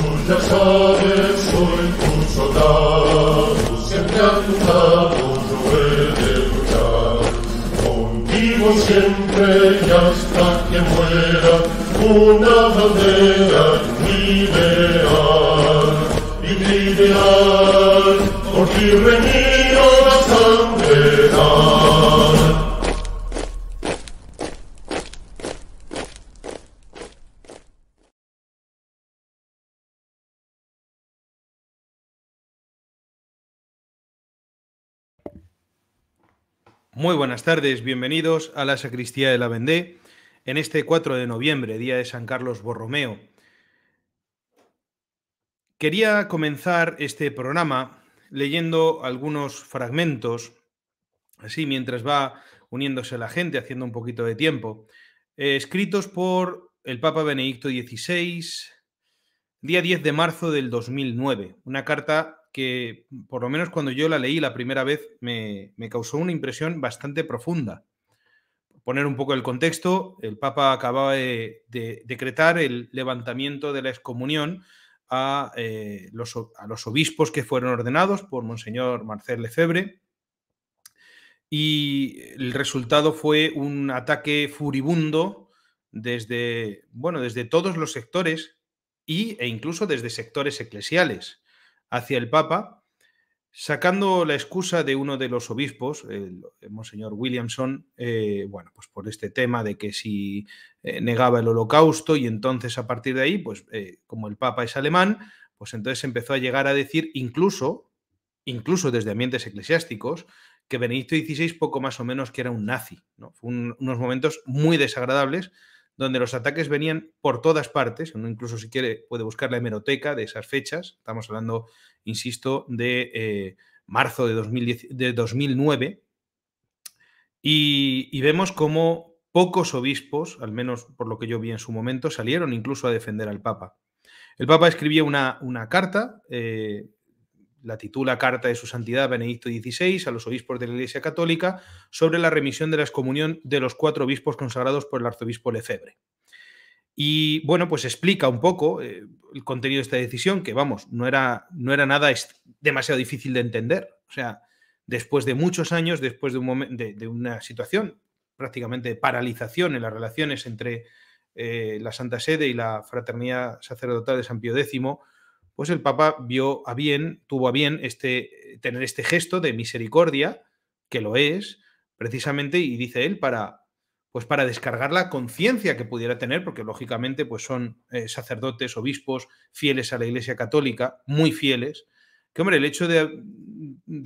Tú ya sabes, soy tu soldado, siempre ha triunfado, no puede luchar. contigo siempre y hasta que muera, una bandera ideal. Y ideal, porque mi la sangre Muy buenas tardes, bienvenidos a la Sacristía de la Vendée en este 4 de noviembre, día de San Carlos Borromeo. Quería comenzar este programa leyendo algunos fragmentos, así mientras va uniéndose la gente, haciendo un poquito de tiempo, eh, escritos por el Papa Benedicto XVI, día 10 de marzo del 2009, una carta que, mm, por lo menos cuando yo la leí la primera vez, me, causó una impresión bastante profunda. Poner un poco el contexto, el Papa acababa de, decretar el levantamiento de la excomunión a, eh, los, a, los, obispos que fueron ordenados por Monseñor Marcel Lefebvre. Y el resultado fue un ataque furibundo desde, bueno, desde todos los sectores y, e incluso desde sectores eclesiales hacia el Papa, sacando la excusa de uno de los obispos, el, monseñor Williamson, eh, bueno, pues por este tema de que si eh, negaba el holocausto y entonces a partir de ahí, pues eh, como el Papa es alemán, pues entonces empezó a llegar a decir incluso, incluso desde ambientes eclesiásticos, que Benedicto XVI poco más o menos que era un nazi. unos momentos muy desagradables donde los ataques venían por todas partes. Uno incluso si quiere puede buscar la hemeroteca de esas fechas. Estamos hablando, insisto, de eh, marzo de, 2009. Y, vemos cómo pocos obispos, al menos por lo que yo vi en su momento, salieron incluso a defender al Papa. El Papa escribía una, carta eh, la titula Carta de su Santidad Benedicto XVI a los obispos de la Iglesia Católica sobre la remisión de la excomunión de los cuatro obispos consagrados por el arzobispo Lefebvre. Y bueno, pues explica un poco eh, el contenido de esta decisión, que vamos, no era, no era nada demasiado difícil de entender. O sea, después de muchos años, después de, un de, de una situación prácticamente de paralización en las relaciones entre eh, la Santa Sede y la Fraternidad Sacerdotal de San Pío X, pues el Papa vio a bien, tuvo a bien este, eh, tener este gesto de misericordia, que lo es, precisamente, y dice él, para, pues para descargar la conciencia que pudiera tener, porque lógicamente pues son eh, sacerdotes, obispos, fieles a la Iglesia Católica, muy fieles, que hombre, el hecho de,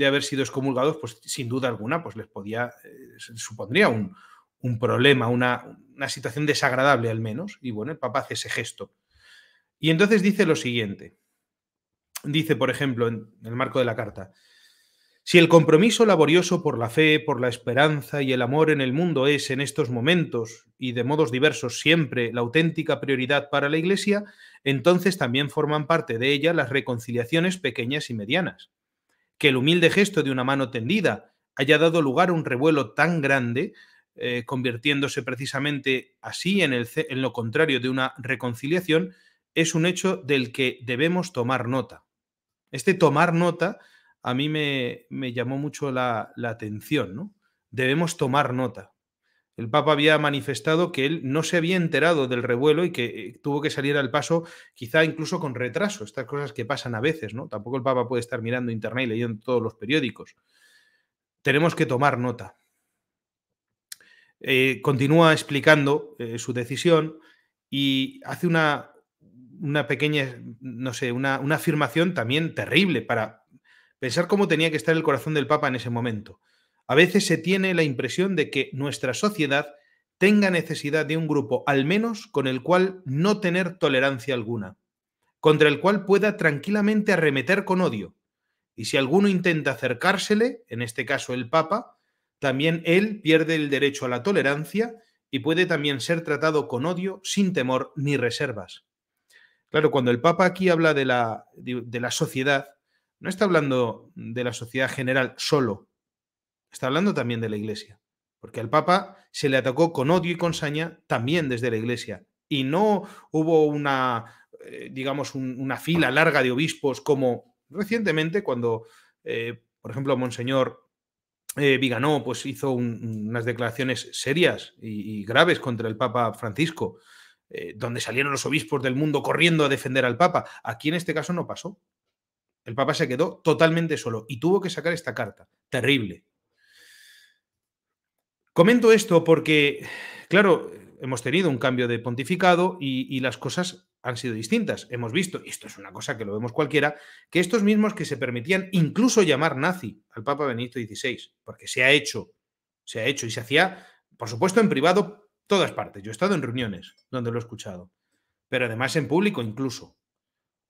haber sido excomulgados, pues sin duda alguna, pues les podía, eh, supondría un, problema, una, una, situación desagradable al menos, y bueno, el Papa hace ese gesto. Y entonces dice lo siguiente, dice, por ejemplo, en el marco de la carta, si el compromiso laborioso por la fe, por la esperanza y el amor en el mundo es en estos momentos y de modos diversos siempre la auténtica prioridad para la Iglesia, entonces también forman parte de ella las reconciliaciones pequeñas y medianas. Que el humilde gesto de una mano tendida haya dado lugar a un revuelo tan grande, eh, convirtiéndose precisamente así en, el, en lo contrario de una reconciliación, es un hecho del que debemos tomar nota este tomar nota a mí me, llamó mucho la, atención, ¿no? Debemos tomar nota. El Papa había manifestado que él no se había enterado del revuelo y que eh, tuvo que salir al paso, quizá incluso con retraso, estas cosas que pasan a veces, ¿no? Tampoco el Papa puede estar mirando internet y leyendo todos los periódicos. Tenemos que tomar nota. Eh, continúa explicando eh, su decisión y hace una una pequeña, no sé, una, una, afirmación también terrible para pensar cómo tenía que estar el corazón del Papa en ese momento. A veces se tiene la impresión de que nuestra sociedad tenga necesidad de un grupo, al menos con el cual no tener tolerancia alguna, contra el cual pueda tranquilamente arremeter con odio. Y si alguno intenta acercársele, en este caso el Papa, también él pierde el derecho a la tolerancia y puede también ser tratado con odio sin temor ni reservas. Claro, cuando el Papa aquí habla de la, de, la sociedad, no está hablando de la sociedad general solo, está hablando también de la Iglesia, porque al Papa se le atacó con odio y con saña también desde la Iglesia, y no hubo una, eh, digamos, una fila larga de obispos como recientemente cuando, eh, por ejemplo, Monseñor eh, Viganó pues, hizo unas declaraciones serias y, graves contra el Papa Francisco. Eh, donde salieron los obispos del mundo corriendo a defender al Papa. Aquí en este caso no pasó. El Papa se quedó totalmente solo y tuvo que sacar esta carta. Terrible. Comento esto porque, claro, hemos tenido un cambio de pontificado y, las cosas han sido distintas. Hemos visto, y esto es una cosa que lo vemos cualquiera, que estos mismos que se permitían incluso llamar nazi al Papa Benito XVI, porque se ha hecho, se ha hecho y se hacía, por supuesto, en privado todas partes. Yo he estado en reuniones donde lo he escuchado, pero además en público incluso.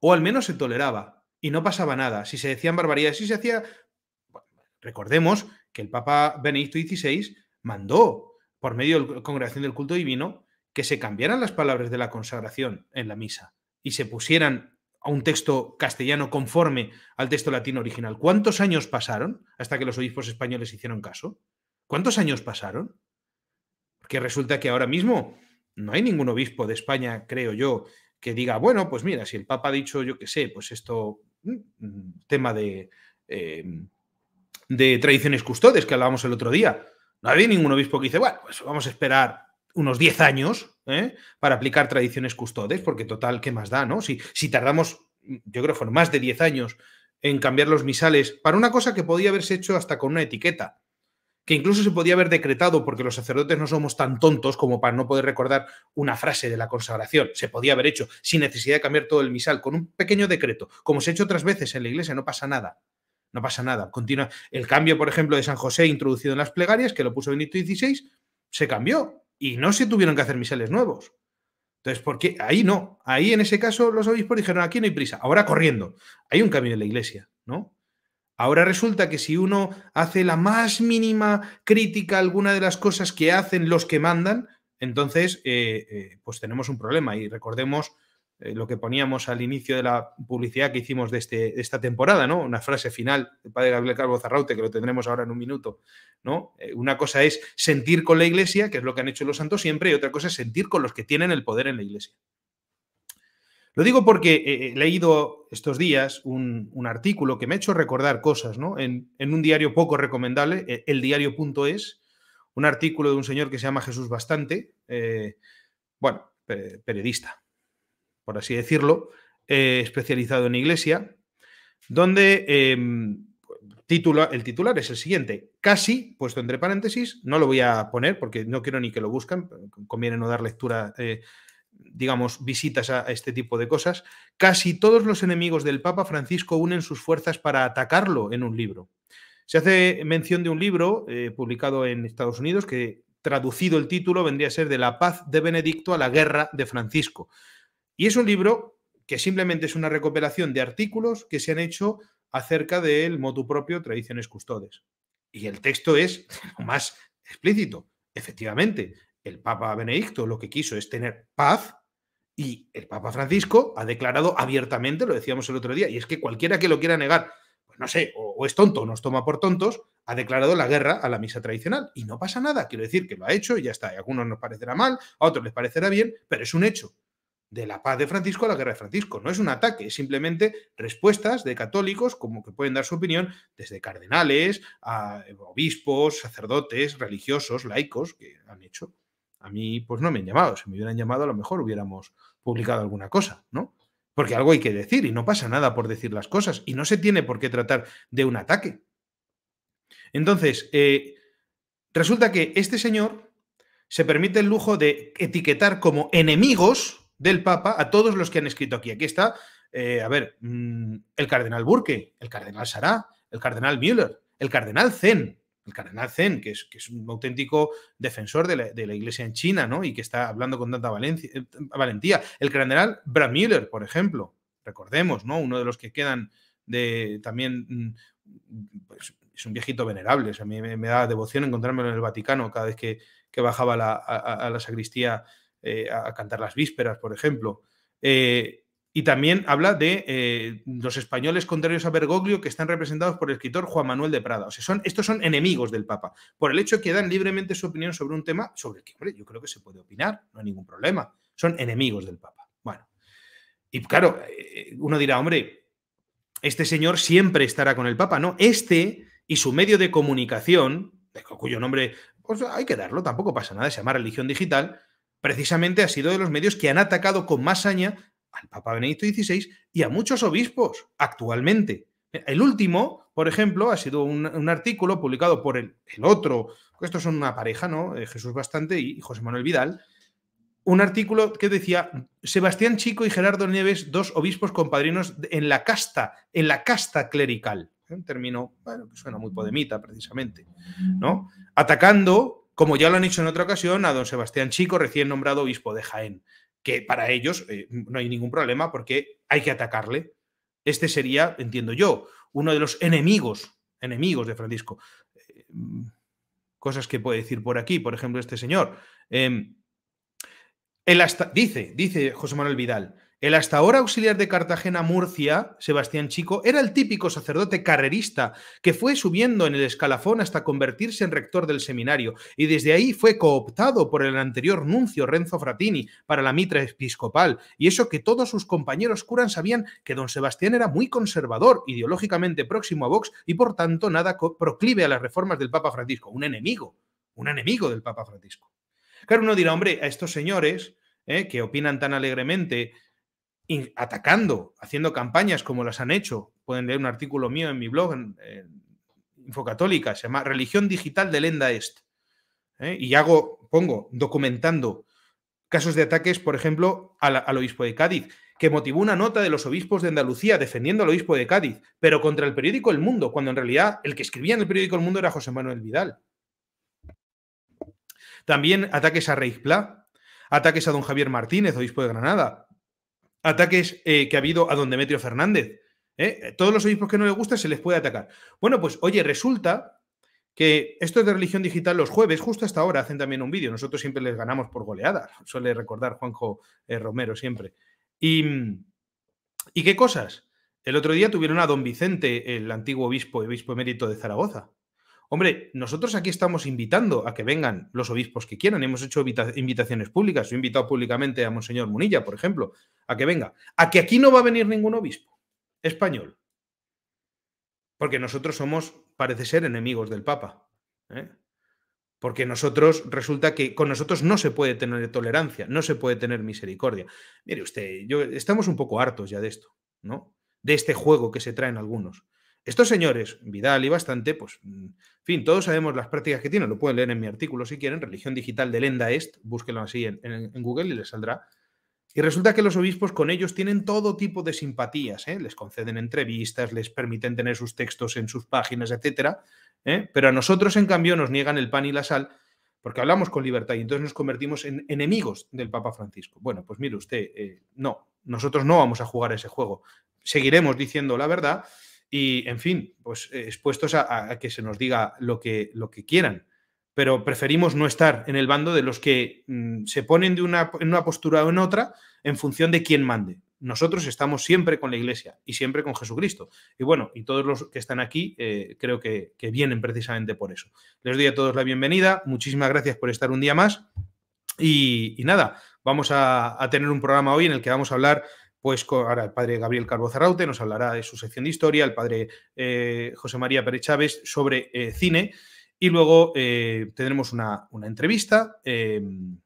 O al menos se toleraba y no pasaba nada. Si se decían barbaridades, si se hacía... recordemos que el Papa Benedicto XVI mandó por medio de la Congregación del Culto Divino que se cambiaran las palabras de la consagración en la misa y se pusieran a un texto castellano conforme al texto latino original. ¿Cuántos años pasaron hasta que los obispos españoles hicieron caso? ¿Cuántos años pasaron? Porque resulta que ahora mismo no hay ningún obispo de España, creo yo, que diga, bueno, pues mira, si el Papa ha dicho, yo qué sé, pues esto, mm, mm, tema de, em, de tradiciones custodes que hablábamos el otro día, no había ningún obispo que dice, bueno, pues vamos a esperar unos 10 años ¿eh? para aplicar tradiciones custodes, porque total, ¿qué más da, no? Si, si tardamos, mm, yo creo que fueron más de 10 años en cambiar los misales para una cosa que podía haberse hecho hasta con una etiqueta que incluso se podía haber decretado, porque los sacerdotes no somos tan tontos como para no poder recordar una frase de la consagración. Se podía haber hecho sin necesidad de cambiar todo el misal, con un pequeño decreto, como se ha hecho otras veces en la iglesia, no pasa nada. No pasa nada. Continúa el cambio, por ejemplo, de San José introducido en las plegarias, que lo puso Benito XVI, se cambió y no se tuvieron que hacer misales nuevos. Entonces, ¿por qué? ahí no, ahí en ese caso los obispos dijeron, aquí no hay prisa, ahora corriendo. Hay un cambio en la iglesia, ¿no? Ahora resulta que si uno hace la más mínima crítica a alguna de las cosas que hacen los que mandan, entonces eh, eh, pues tenemos un problema. Y recordemos eh, lo que poníamos al inicio de la publicidad que hicimos este, de, esta temporada, ¿no? Una frase final de padre Gabriel Calvo Zarraute, que lo tendremos ahora en un minuto, ¿no? una cosa es sentir con la iglesia, que es lo que han hecho los santos siempre, y otra cosa es sentir con los que tienen el poder en la iglesia. Lo digo porque eh, eh, he leído estos días un, artículo que me ha hecho recordar cosas, ¿no? En, un diario poco recomendable, eh, eldiario.es, un artículo de un señor que se llama Jesús Bastante, bueno, periodista, por así decirlo, especializado en iglesia, donde em, el titular es el siguiente, casi, puesto entre paréntesis, no lo voy a poner porque no quiero ni que lo busquen, conviene no dar lectura digamos, visitas a este tipo de cosas, casi todos los enemigos del Papa Francisco unen sus fuerzas para atacarlo en un libro. Se hace mención de un libro eh, publicado en Estados Unidos que, traducido el título, vendría a ser De la paz de Benedicto a la guerra de Francisco. Y es un libro que simplemente es una recopilación de artículos que se han hecho acerca del motu propio Tradiciones Custodes. Y el texto es más explícito. Efectivamente, el Papa Benedicto lo que quiso es tener paz y el Papa Francisco ha declarado abiertamente, lo decíamos el otro día, y es que cualquiera que lo quiera negar, pues no sé, o, es tonto o nos toma por tontos, ha declarado la guerra a la misa tradicional. Y no pasa nada, quiero decir que lo ha hecho y ya está. a algunos nos parecerá mal, a otros les parecerá bien, pero es un hecho. De la paz de Francisco a la guerra de Francisco. No es un ataque, es simplemente respuestas de católicos, como que pueden dar su opinión, desde cardenales a eh, obispos, sacerdotes, religiosos, laicos, que han hecho. A mí, pues no me han llamado. Si me hubieran llamado, a lo mejor hubiéramos publicado alguna cosa, ¿no? Porque algo hay que decir y no pasa nada por decir las cosas y no se tiene por qué tratar de un ataque. Entonces, eh, resulta que este señor se permite el lujo de etiquetar como enemigos del Papa a todos los que han escrito aquí. Aquí está, eh, a ver, mm, el cardenal Burke, el cardenal Sará, el cardenal Müller, el cardenal Zen, el cardenal Zen, que es, que es un auténtico defensor de la, iglesia en China, ¿no? Y que está hablando con tanta eh, valentía. El cardenal Bramiller, por ejemplo, recordemos, ¿no? Uno de los que quedan de también mm, pues, es un viejito venerable. a mí me, da devoción encontrarme en el Vaticano cada vez que, bajaba a, la sacristía eh, a cantar las vísperas, por ejemplo. Eh, y también habla de eh, los españoles contrarios a Bergoglio que están representados por el escritor Juan Manuel de Prada. O sea, son, estos son enemigos del Papa, por el hecho de que dan libremente su opinión sobre un tema sobre el que, yo creo que se puede opinar, no hay ningún problema. Son enemigos del Papa. Bueno, y claro, eh, uno dirá, hombre, este señor siempre estará con el Papa. No, este y su medio de comunicación, cuyo nombre pues, hay que darlo, tampoco pasa nada, se llama religión digital, precisamente ha sido de los medios que han atacado con más saña al Papa Benedicto XVI y a muchos obispos actualmente. El último, por ejemplo, ha sido un, artículo publicado por el, otro, otro, estos son una pareja, ¿no? Eh, Jesús Bastante y José Manuel Vidal, un artículo que decía Sebastián Chico y Gerardo Nieves, dos obispos compadrinos en la casta, en la casta clerical. Eh, un término, que suena muy podemita precisamente, ¿no? Atacando, como ya lo han hecho en otra ocasión, a don Sebastián Chico, recién nombrado obispo de Jaén que para ellos eh, no hay ningún problema porque hay que atacarle. Este sería, entiendo yo, uno de los enemigos, enemigos de Francisco. Eh, mm, cosas que puede decir por aquí, por ejemplo, este señor. Em, dice, dice José Manuel Vidal, el hasta ahora auxiliar de Cartagena Murcia, Sebastián Chico, era el típico sacerdote carrerista que fue subiendo en el escalafón hasta convertirse en rector del seminario y desde ahí fue cooptado por el anterior nuncio Renzo Fratini para la mitra episcopal y eso que todos sus compañeros curan sabían que don Sebastián era muy conservador, ideológicamente próximo a Vox y por tanto nada proclive a las reformas del Papa Francisco, un enemigo, un enemigo del Papa Francisco. Claro, uno dirá, hombre, a estos señores eh, que opinan tan alegremente atacando, haciendo campañas como las han hecho. Pueden leer un artículo mío en mi blog, en, Infocatólica, se llama Religión Digital de Lenda Est. ¿eh? Y hago, pongo, documentando casos de ataques, por ejemplo, al obispo de Cádiz, que motivó una nota de los obispos de Andalucía defendiendo al obispo de Cádiz, pero contra el periódico El Mundo, cuando en realidad el que escribía en el periódico El Mundo era José Manuel Vidal. También ataques a rey Pla, ataques a don Javier Martínez, obispo de Granada, ataques eh, que ha habido a don Demetrio Fernández. ¿eh? Todos los obispos que no le gusta se les puede atacar. Bueno, pues oye, resulta que esto de religión digital los jueves, justo hasta ahora, hacen también un vídeo. Nosotros siempre les ganamos por goleada, suele recordar Juanjo eh, Romero siempre. Y, ¿Y qué cosas? El otro día tuvieron a don Vicente, el antiguo obispo, y obispo emérito de Zaragoza. Hombre, nosotros aquí estamos invitando a que vengan los obispos que quieran. Hemos hecho invitaciones públicas. he invitado públicamente a Monseñor Munilla, por ejemplo, a que venga. A que aquí no va a venir ningún obispo español. Porque nosotros somos, parece ser, enemigos del Papa. ¿eh? Porque nosotros, resulta que con nosotros no se puede tener tolerancia, no se puede tener misericordia. Mire usted, yo, estamos un poco hartos ya de esto, ¿no? De este juego que se traen algunos. Estos señores, Vidal y bastante, pues, en fin, todos sabemos las prácticas que tienen, lo pueden leer en mi artículo si quieren, Religión Digital de Lenda Est, búsquenlo así en, Google y les saldrá. Y resulta que los obispos con ellos tienen todo tipo de simpatías, ¿eh? les conceden entrevistas, les permiten tener sus textos en sus páginas, etc. ¿eh? Pero a nosotros, en cambio, nos niegan el pan y la sal porque hablamos con libertad y entonces nos convertimos en enemigos del Papa Francisco. Bueno, pues mire usted, eh, no, nosotros no vamos a jugar ese juego. Seguiremos diciendo la verdad y, en fin, pues eh, expuestos a, que se nos diga lo que, lo que quieran pero preferimos no estar en el bando de los que mm, se ponen de una, en una postura o en otra en función de quién mande. Nosotros estamos siempre con la Iglesia y siempre con Jesucristo. Y bueno, y todos los que están aquí eh, creo que, vienen precisamente por eso. Les doy a todos la bienvenida. Muchísimas gracias por estar un día más. Y, nada, vamos a, a tener un programa hoy en el que vamos a hablar pues ahora el padre Gabriel Carbo Zarraute nos hablará de su sección de historia, el padre eh, José María Pérez Chávez sobre eh, cine y luego eh, tendremos una, entrevista em,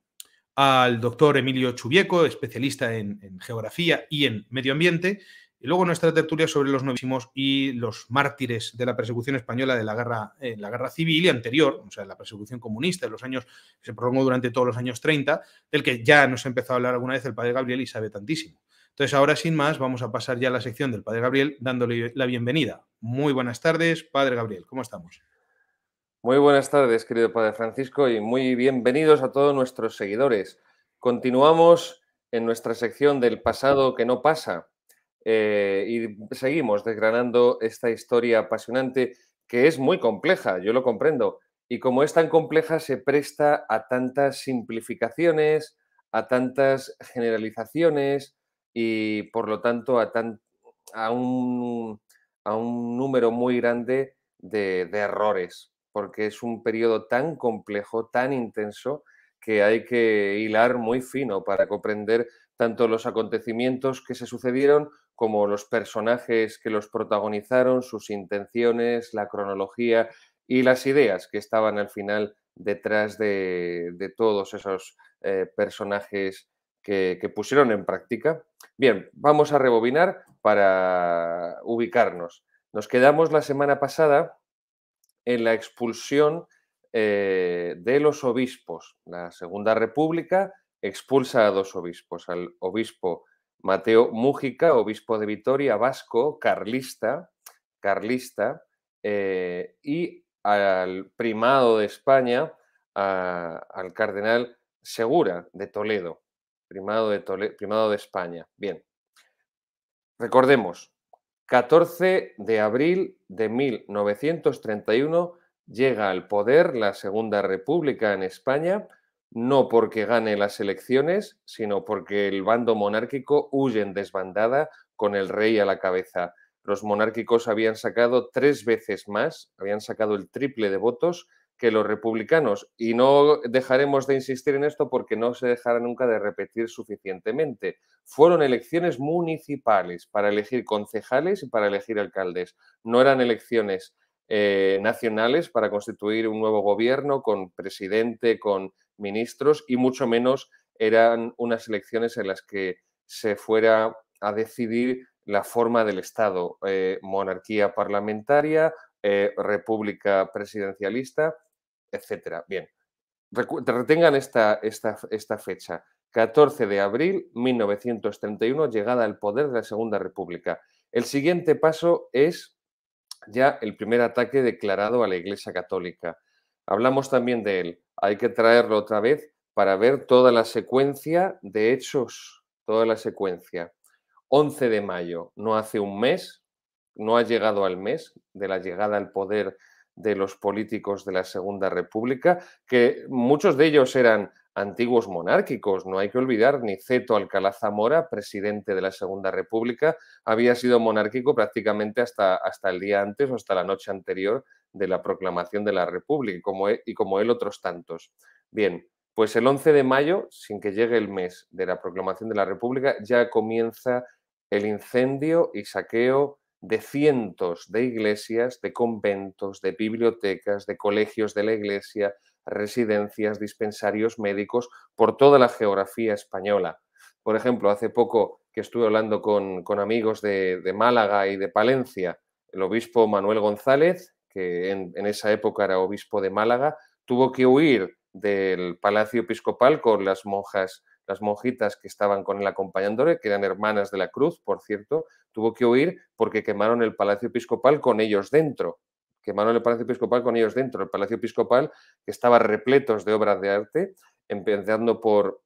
al doctor Emilio Chubieco, especialista en, geografía y en medio ambiente. Y luego nuestra tertulia sobre los novísimos y los mártires de la persecución española de la guerra, la guerra civil y anterior, o sea, la persecución comunista de los años que se prolongó durante todos los años 30, del que ya nos ha empezado a hablar alguna vez el padre Gabriel y sabe tantísimo. Entonces, ahora sin más, vamos a pasar ya a la sección del Padre Gabriel dándole la bienvenida. Muy buenas tardes, Padre Gabriel, ¿cómo estamos? Muy buenas tardes, querido Padre Francisco, y muy bienvenidos a todos nuestros seguidores. Continuamos en nuestra sección del pasado que no pasa eh, y seguimos desgranando esta historia apasionante que es muy compleja, yo lo comprendo, y como es tan compleja se presta a tantas simplificaciones, a tantas generalizaciones, y por lo tanto a, a, un, a un número muy grande de, errores, porque es un periodo tan complejo, tan intenso, que hay que hilar muy fino para comprender tanto los acontecimientos que se sucedieron como los personajes que los protagonizaron, sus intenciones, la cronología y las ideas que estaban al final detrás de, todos esos eh, personajes que, pusieron en práctica. Bien, vamos a rebobinar para ubicarnos. Nos quedamos la semana pasada en la expulsión eh, de los obispos. La Segunda República expulsa a dos obispos, al obispo Mateo Mújica, obispo de Vitoria, vasco, carlista, carlista, eh, y al primado de España, al cardenal Segura de Toledo primado de, España. Bien, recordemos, 14 de abril de 1931 llega al poder la Segunda República en España, no porque gane las elecciones, sino porque el bando monárquico huye en desbandada con el rey a la cabeza. Los monárquicos habían sacado tres veces más, habían sacado el triple de votos que los republicanos. Y no dejaremos de insistir en esto porque no se dejará nunca de repetir suficientemente. Fueron elecciones municipales para elegir concejales y para elegir alcaldes. No eran elecciones eh, nacionales para constituir un nuevo gobierno con presidente, con ministros y mucho menos eran unas elecciones en las que se fuera a decidir la forma del Estado, eh, monarquía parlamentaria, eh, república presidencialista etcétera. Bien, retengan esta, esta, fecha. 14 de abril 1931, llegada al poder de la Segunda República. El siguiente paso es ya el primer ataque declarado a la Iglesia Católica. Hablamos también de él. Hay que traerlo otra vez para ver toda la secuencia de hechos, toda la secuencia. 11 de mayo, no hace un mes, no ha llegado al mes de la llegada al poder de los políticos de la Segunda República, que muchos de ellos eran antiguos monárquicos. No hay que olvidar, Niceto Alcalá Zamora, presidente de la Segunda República, había sido monárquico prácticamente hasta, hasta el día antes o hasta la noche anterior de la proclamación de la República, como, e, y como él otros tantos. Bien, pues el 11 de mayo, sin que llegue el mes de la proclamación de la República, ya comienza el incendio y saqueo de cientos de iglesias, de conventos, de bibliotecas, de colegios de la iglesia, residencias, dispensarios médicos por toda la geografía española. Por ejemplo, hace poco que estuve hablando con, amigos de, Málaga y de Palencia, el obispo Manuel González, que en esa época era obispo de Málaga, tuvo que huir del Palacio Episcopal con las monjas las monjitas que estaban con él acompañándole, que eran hermanas de la cruz, por cierto, tuvo que huir porque quemaron el palacio episcopal con ellos dentro. Quemaron el palacio episcopal con ellos dentro. El palacio episcopal que estaba repleto de obras de arte, empezando por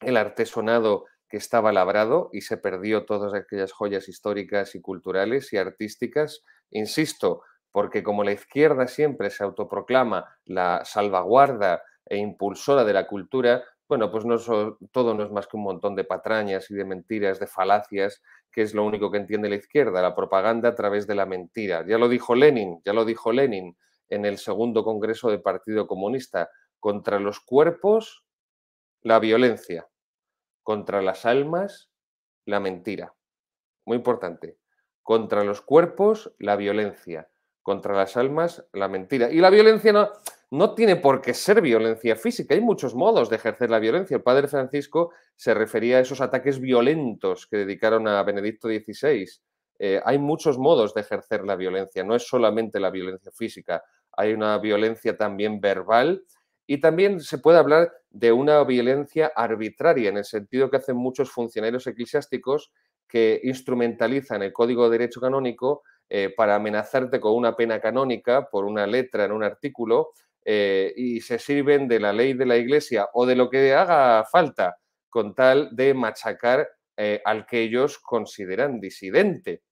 el artesonado que estaba labrado y se perdió todas aquellas joyas históricas y culturales y artísticas. Insisto, porque como la izquierda siempre se autoproclama la salvaguarda e impulsora de la cultura, bueno, pues no todo no es más que un montón de patrañas y de mentiras, de falacias, que es lo único que entiende la izquierda, la propaganda a través de la mentira. Ya lo dijo Lenin, ya lo dijo Lenin en el segundo Congreso del Partido Comunista, contra los cuerpos, la violencia, contra las almas, la mentira. Muy importante, contra los cuerpos, la violencia, contra las almas, la mentira. Y la violencia no, no tiene por qué ser violencia física. Hay muchos modos de ejercer la violencia. El padre Francisco se refería a esos ataques violentos que dedicaron a Benedicto XVI. Eh, hay muchos modos de ejercer la violencia, no es solamente la violencia física, hay una violencia también verbal y también se puede hablar de una violencia arbitraria, en el sentido que hacen muchos funcionarios eclesiásticos que instrumentalizan el Código de Derecho Canónico eh, para amenazarte con una pena canónica por una letra en un artículo eh, y se sirven de la ley de la Iglesia o de lo que haga falta con tal de machacar eh, al que ellos consideran disidente.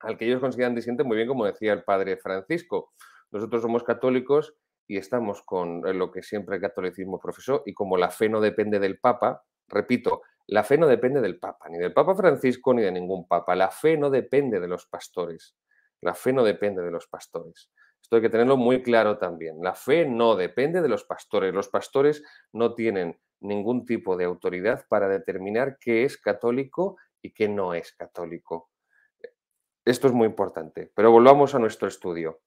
Al que ellos consideran disidente, muy bien como decía el padre Francisco. Nosotros somos católicos y estamos con eh, lo que siempre el catolicismo profesó y como la fe no depende del Papa, repito, la fe no depende del Papa, ni del Papa Francisco ni de ningún Papa. La fe no depende de los pastores. La fe no depende de los pastores. Esto hay que tenerlo muy claro también. La fe no depende de los pastores. Los pastores no tienen ningún tipo de autoridad para determinar qué es católico y qué no es católico. Esto es muy importante. Pero volvamos a nuestro estudio.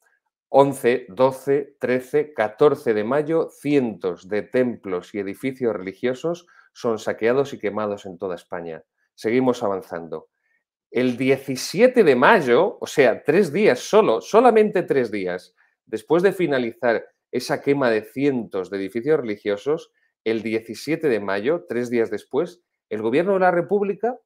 11, 12, 13, 14 de mayo, cientos de templos y edificios religiosos son saqueados y quemados en toda España. Seguimos avanzando. El 17 de mayo, o sea, tres días solo, solamente tres días, después de finalizar esa quema de cientos de edificios religiosos, el 17 de mayo, tres días después, el gobierno de la República,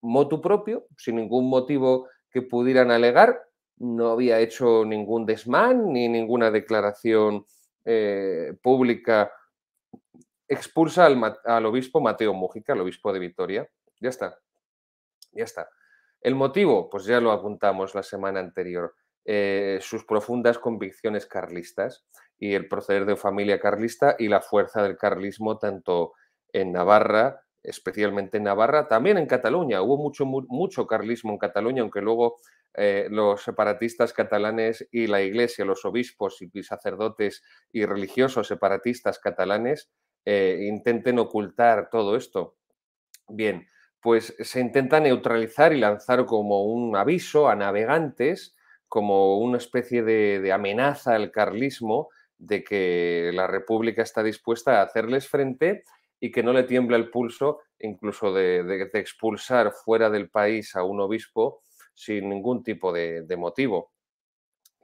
motu propio, sin ningún motivo que pudieran alegar, no había hecho ningún desmán ni ninguna declaración eh, pública, expulsa al, obispo Mateo Mujica, al obispo de Vitoria. Ya está, ya está. ¿El motivo? Pues ya lo apuntamos la semana anterior. Eh, sus profundas convicciones carlistas y el proceder de familia carlista y la fuerza del carlismo tanto en Navarra, especialmente en Navarra, también en Cataluña. Hubo mucho, mucho carlismo en Cataluña, aunque luego eh, los separatistas catalanes y la Iglesia, los obispos y sacerdotes y religiosos separatistas catalanes eh, intenten ocultar todo esto. Bien, pues se intenta neutralizar y lanzar como un aviso a navegantes, como una especie de, amenaza al carlismo de que la República está dispuesta a hacerles frente y que no le tiembla el pulso incluso de, expulsar fuera del país a un obispo sin ningún tipo de, de, motivo.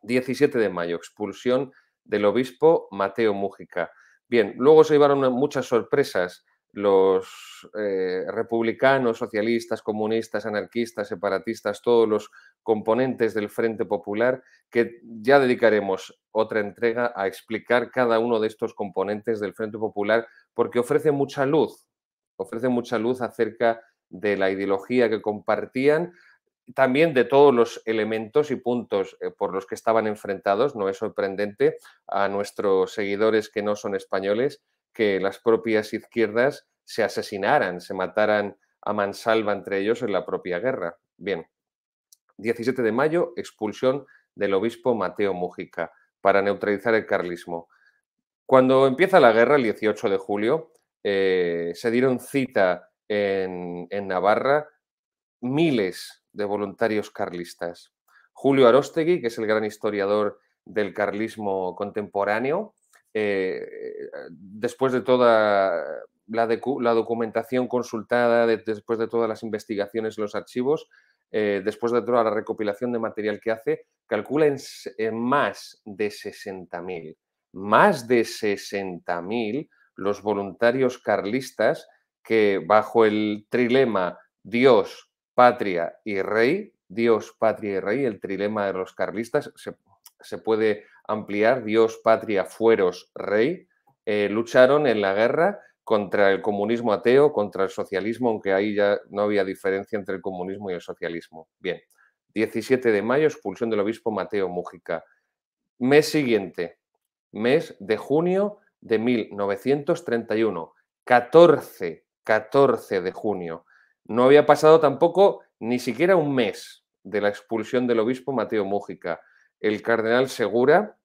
17 de mayo, expulsión del obispo Mateo Mújica. Bien, luego se llevaron muchas sorpresas los eh, republicanos, socialistas, comunistas, anarquistas, separatistas, todos los componentes del Frente Popular, que ya dedicaremos otra entrega a explicar cada uno de estos componentes del Frente Popular, porque ofrece mucha luz, ofrece mucha luz acerca de la ideología que compartían, también de todos los elementos y puntos eh, por los que estaban enfrentados. No es sorprendente a nuestros seguidores que no son españoles que las propias izquierdas se asesinaran, se mataran a mansalva entre ellos en la propia guerra. Bien, 17 de mayo, expulsión del obispo Mateo Mújica para neutralizar el carlismo. Cuando empieza la guerra, el 18 de julio, eh, se dieron cita en, en Navarra miles de voluntarios carlistas. Julio Aróstegui, que es el gran historiador del carlismo contemporáneo, eh, después de toda la, documentación consultada, después de todas las investigaciones los archivos, eh, después de toda la recopilación de material que hace, calcula en, más de 60.000. Más de 60.000 los voluntarios carlistas que bajo el trilema Dios, patria y rey, Dios, patria y rey, el trilema de los carlistas, se, se puede ampliar Dios, patria, fueros, rey, eh, lucharon en la guerra contra el comunismo ateo, contra el socialismo, aunque ahí ya no había diferencia entre el comunismo y el socialismo. Bien, 17 de mayo, expulsión del obispo Mateo Mújica. Mes siguiente, mes de junio de 1931, 14, 14 de junio. No había pasado tampoco ni siquiera un mes de la expulsión del obispo Mateo Mújica. El cardenal Segura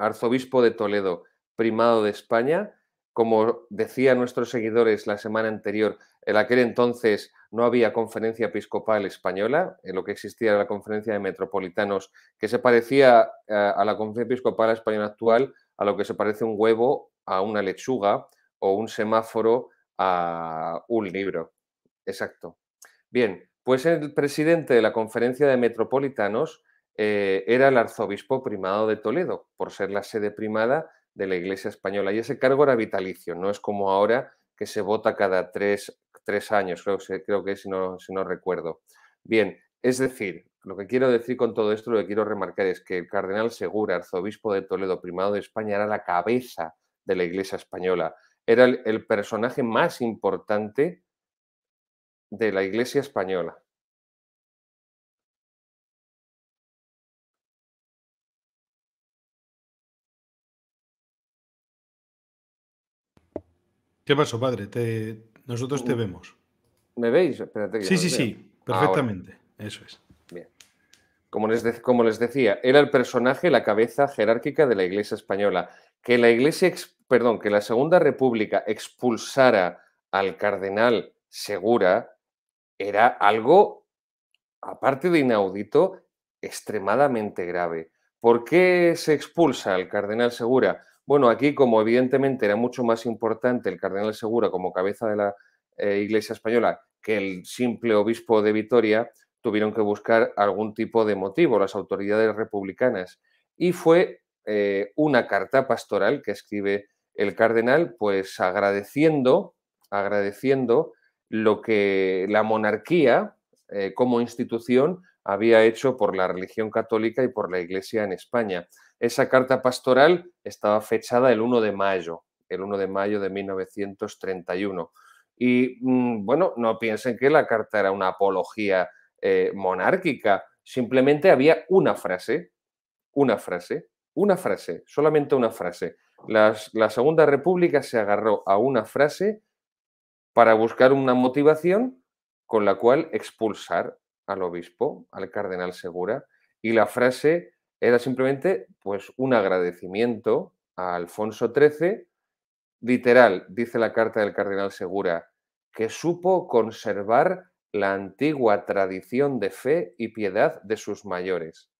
arzobispo de Toledo, primado de España, como decían nuestros seguidores la semana anterior, en aquel entonces no había conferencia episcopal española, en lo que existía la conferencia de metropolitanos, que se parecía eh, a la conferencia episcopal española actual, a lo que se parece un huevo a una lechuga o un semáforo a un libro. Exacto. Bien, pues el presidente de la conferencia de metropolitanos eh, era el arzobispo primado de Toledo, por ser la sede primada de la Iglesia Española. Y ese cargo era vitalicio, no es como ahora que se vota cada tres, años, creo, creo que si no, si no recuerdo. Bien, es decir, lo que quiero decir con todo esto, lo que quiero remarcar es que el cardenal Segura, arzobispo de Toledo, primado de España, era la cabeza de la Iglesia Española, era el personaje más importante de la Iglesia Española. ¿Qué pasó, padre? Te... Nosotros te mm. vemos. ¿Me veis? sí, sí, sí, ah, perfectamente. Eso es. Bien. Como les, decía, era el personaje, la cabeza jerárquica de la Iglesia española. Que la Iglesia, perdón, que la Segunda República expulsara al cardenal Segura era algo, aparte de inaudito, extremadamente grave. ¿Por qué se expulsa al cardenal Segura? Bueno, aquí como evidentemente era mucho más importante el cardenal Segura como cabeza de la eh, Iglesia española que el simple obispo de Vitoria, tuvieron que buscar algún tipo de motivo las autoridades republicanas. Y fue eh, una carta pastoral que escribe el cardenal, pues agradeciendo, agradeciendo lo que la monarquía eh, como institución había hecho por la religión católica y por la Iglesia en España. Esa carta pastoral estaba fechada el 1 de mayo, el 1 de mayo de 1931. Y mm, bueno, no piensen que la carta era una apología eh, monárquica, simplemente había una frase, una frase, una frase, solamente una frase. la Segunda República se agarró a una frase para buscar una motivación con la cual expulsar al obispo, al cardenal Segura, y la frase era simplemente pues, un agradecimiento a Alfonso XIII, literal, dice la carta del cardenal Segura, que supo conservar la antigua tradición de fe y piedad de sus mayores,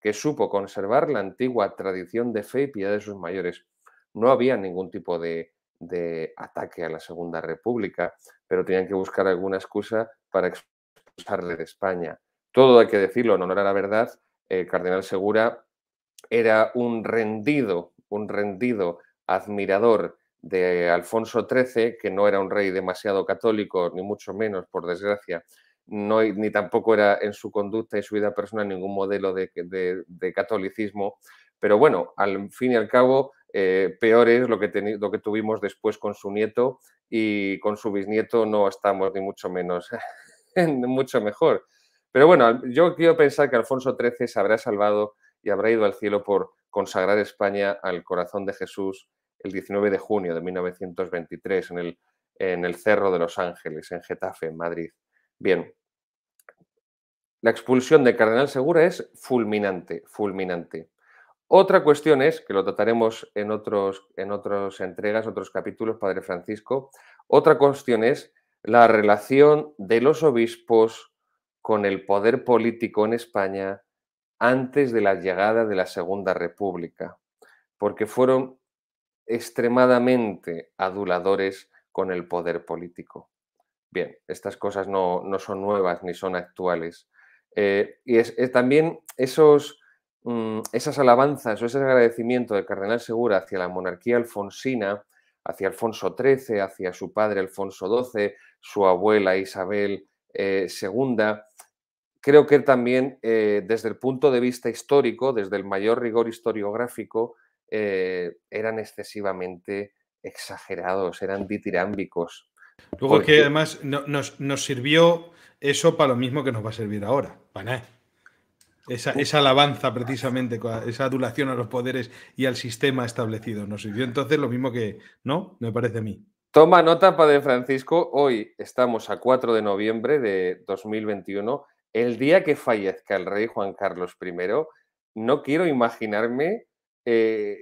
que supo conservar la antigua tradición de fe y piedad de sus mayores. No había ningún tipo de, de ataque a la Segunda República, pero tenían que buscar alguna excusa para expulsarle de España. Todo hay que decirlo no era la verdad, eh, Cardenal Segura era un rendido, un rendido admirador de Alfonso XIII, que no era un rey demasiado católico, ni mucho menos, por desgracia, ni tampoco era en su conducta y su vida personal ningún modelo de, catolicismo. Pero bueno, al fin y al cabo, eh, peor es lo que, lo que tuvimos después con su nieto y con su bisnieto no estamos ni mucho menos, mucho mejor. Pero bueno, yo quiero pensar que Alfonso XIII se habrá salvado y habrá ido al cielo por consagrar España al corazón de Jesús el 19 de junio de 1923 en el, en el Cerro de los Ángeles, en Getafe, en Madrid. Bien, la expulsión de Cardenal Segura es fulminante, fulminante. Otra cuestión es, que lo trataremos en en otras entregas, otros capítulos, Padre Francisco, otra cuestión es la relación de los obispos con el poder político en España antes de la llegada de la Segunda República, porque fueron extremadamente aduladores con el poder político. Bien, estas cosas no, son nuevas ni son actuales. Eh, y es, también esos, mm, esas alabanzas o ese agradecimiento del cardenal Segura hacia la monarquía alfonsina, hacia Alfonso XIII, hacia su padre Alfonso XII, su abuela Isabel II, eh, creo que también eh, desde el punto de vista histórico, desde el mayor rigor historiográfico, eh, eran excesivamente exagerados, eran ditirámbicos. Luego que además nos, nos, sirvió eso para lo mismo que nos va a servir ahora, Esa, esa, alabanza precisamente, esa adulación a los poderes y al sistema establecido. Nos sirvió entonces lo mismo que, ¿no? Me parece a mí. Toma nota, Padre Francisco, hoy estamos a 4 de noviembre de 2021 el día que fallezca el rey Juan Carlos I, no quiero imaginarme eh,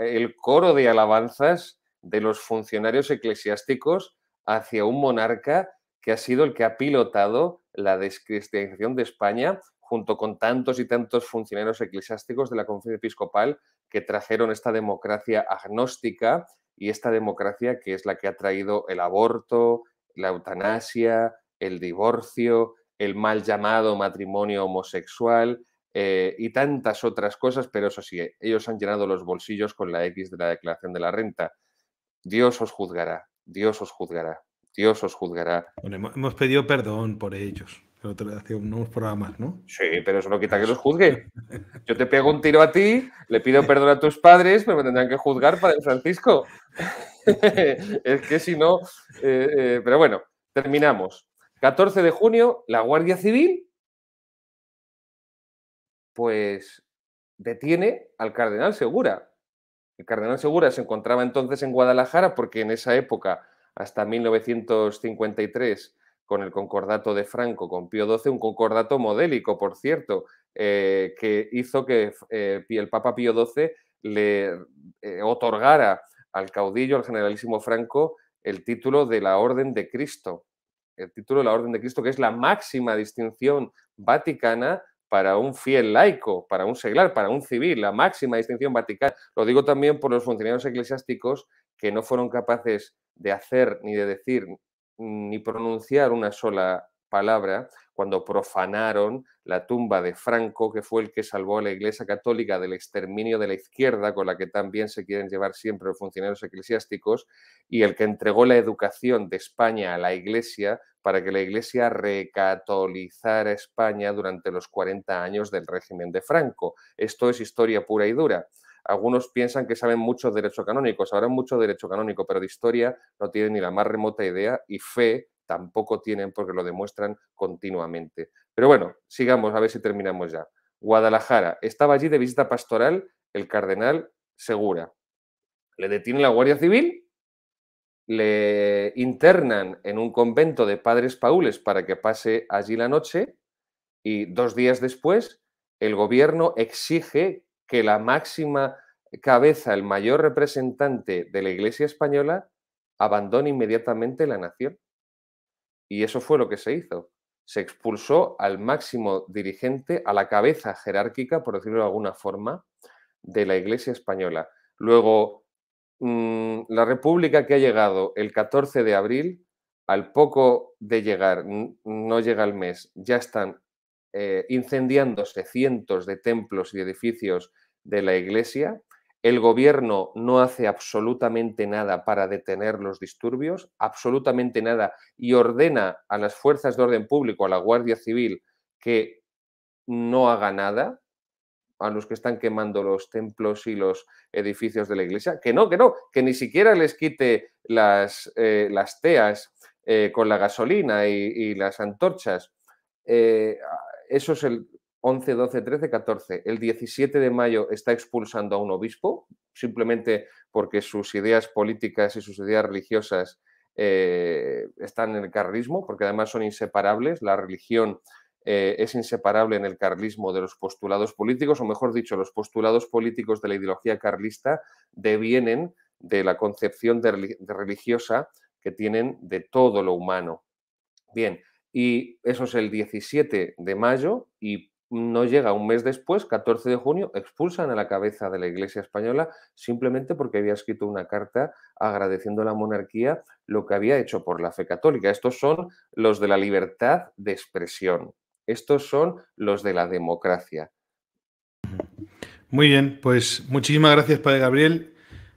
el coro de alabanzas de los funcionarios eclesiásticos hacia un monarca que ha sido el que ha pilotado la descristianización de España junto con tantos y tantos funcionarios eclesiásticos de la conferencia episcopal que trajeron esta democracia agnóstica y esta democracia que es la que ha traído el aborto, la eutanasia, el divorcio, el mal llamado matrimonio homosexual eh, y tantas otras cosas, pero eso sí, eh, ellos han llenado los bolsillos con la X de la declaración de la renta. Dios os juzgará, Dios os juzgará, Dios os juzgará. Bueno, hemos pedido perdón por ellos. unos programas, ¿no? Sí, pero eso no quita que los juzgue. Yo te pego un tiro a ti, le pido perdón a tus padres, pero me tendrán que juzgar, el Francisco. es que si no. Eh, pero bueno, terminamos. 14 de junio, la Guardia Civil, pues detiene al cardenal Segura. El cardenal Segura se encontraba entonces en Guadalajara porque en esa época, hasta 1953, con el concordato de Franco con Pío XII, un concordato modélico, por cierto, eh, que hizo que eh, el Papa Pío XII le eh, otorgara al caudillo, al generalísimo Franco, el título de la Orden de Cristo el título de la Orden de Cristo, que es la máxima distinción vaticana para un fiel laico, para un seglar, para un civil, la máxima distinción vaticana. Lo digo también por los funcionarios eclesiásticos que no fueron capaces de hacer, ni de decir, ni pronunciar una sola palabra cuando profanaron la tumba de Franco, que fue el que salvó a la Iglesia Católica del exterminio de la izquierda, con la que también se quieren llevar siempre los funcionarios eclesiásticos, y el que entregó la educación de España a la Iglesia para que la Iglesia recatolizara España durante los 40 años del régimen de Franco. Esto es historia pura y dura. Algunos piensan que saben mucho derecho canónico, sabrán mucho derecho canónico, pero de historia no tienen ni la más remota idea y fe tampoco tienen porque lo demuestran continuamente. Pero bueno, sigamos a ver si terminamos ya. Guadalajara, estaba allí de visita pastoral el cardenal Segura. Le detiene la Guardia Civil, le internan en un convento de padres paules para que pase allí la noche y dos días después el gobierno exige que la máxima cabeza, el mayor representante de la Iglesia española, abandone inmediatamente la nación. Y eso fue lo que se hizo. Se expulsó al máximo dirigente, a la cabeza jerárquica, por decirlo de alguna forma, de la Iglesia española. Luego, mm, la República que ha llegado el 14 de abril, al poco de llegar, no llega el mes, ya están eh, incendiándose cientos de templos y edificios de la Iglesia el gobierno no hace absolutamente nada para detener los disturbios, absolutamente nada, y ordena a las fuerzas de orden público, a la Guardia Civil, que no haga nada a los que están quemando los templos y los edificios de la iglesia, que no, que no, que ni siquiera les quite las, eh, las teas eh, con la gasolina y, las antorchas. Eh, eso es el, 11, 12, 13, 14. El 17 de mayo está expulsando a un obispo, simplemente porque sus ideas políticas y sus ideas religiosas eh, están en el carlismo, porque además son inseparables. La religión eh, es inseparable en el carlismo de los postulados políticos, o mejor dicho, los postulados políticos de la ideología carlista devienen de la concepción religiosa que tienen de todo lo humano. Bien, y eso es el 17 de mayo y no llega un mes después, 14 de junio, expulsan a la cabeza de la Iglesia española simplemente porque había escrito una carta agradeciendo a la monarquía lo que había hecho por la fe católica. Estos son los de la libertad de expresión. Estos son los de la democracia. Muy bien, pues muchísimas gracias, Padre Gabriel.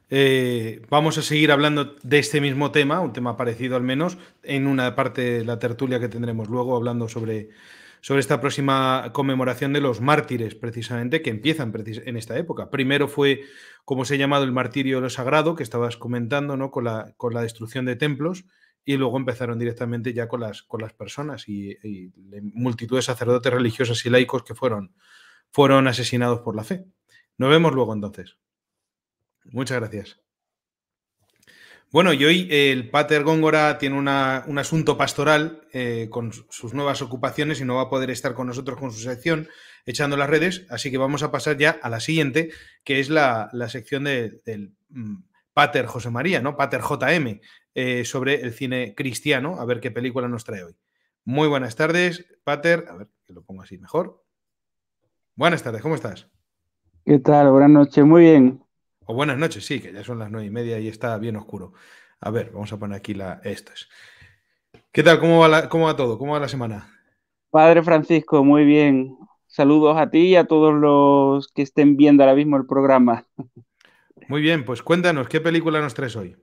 Eh, vamos a seguir hablando de este mismo tema, un tema parecido al menos, en una parte de la tertulia que tendremos luego hablando sobre sobre esta próxima conmemoración de los mártires, precisamente, que empiezan en esta época. Primero fue, como se ha llamado, el martirio de lo sagrado, que estabas comentando, ¿no? Con la, con la destrucción de templos, y luego empezaron directamente ya con las, con las personas y, multitud de sacerdotes religiosos y laicos que fueron, fueron asesinados por la fe. Nos vemos luego entonces. Muchas gracias. Bueno, y hoy el Pater Góngora tiene un asunto pastoral eh, con sus nuevas ocupaciones y no va a poder estar con nosotros con su sección echando las redes, así que vamos a pasar ya a la siguiente, que es la, sección del mm, Pater José María, ¿no? Pater JM, eh, sobre el cine cristiano, a ver qué película nos trae hoy. Muy buenas tardes, Pater, a ver que lo pongo así mejor. Buenas tardes, ¿cómo estás? ¿Qué tal? Buenas noches, muy bien buenas noches, sí, que ya son las nueve y media y está bien oscuro. A ver, vamos a poner aquí la, estas. ¿Qué tal? ¿Cómo va, todo? ¿Cómo va la semana? Padre Francisco, muy bien. Saludos a ti y a todos los que estén viendo ahora mismo el programa. Muy bien, pues cuéntanos, ¿qué película nos traes hoy?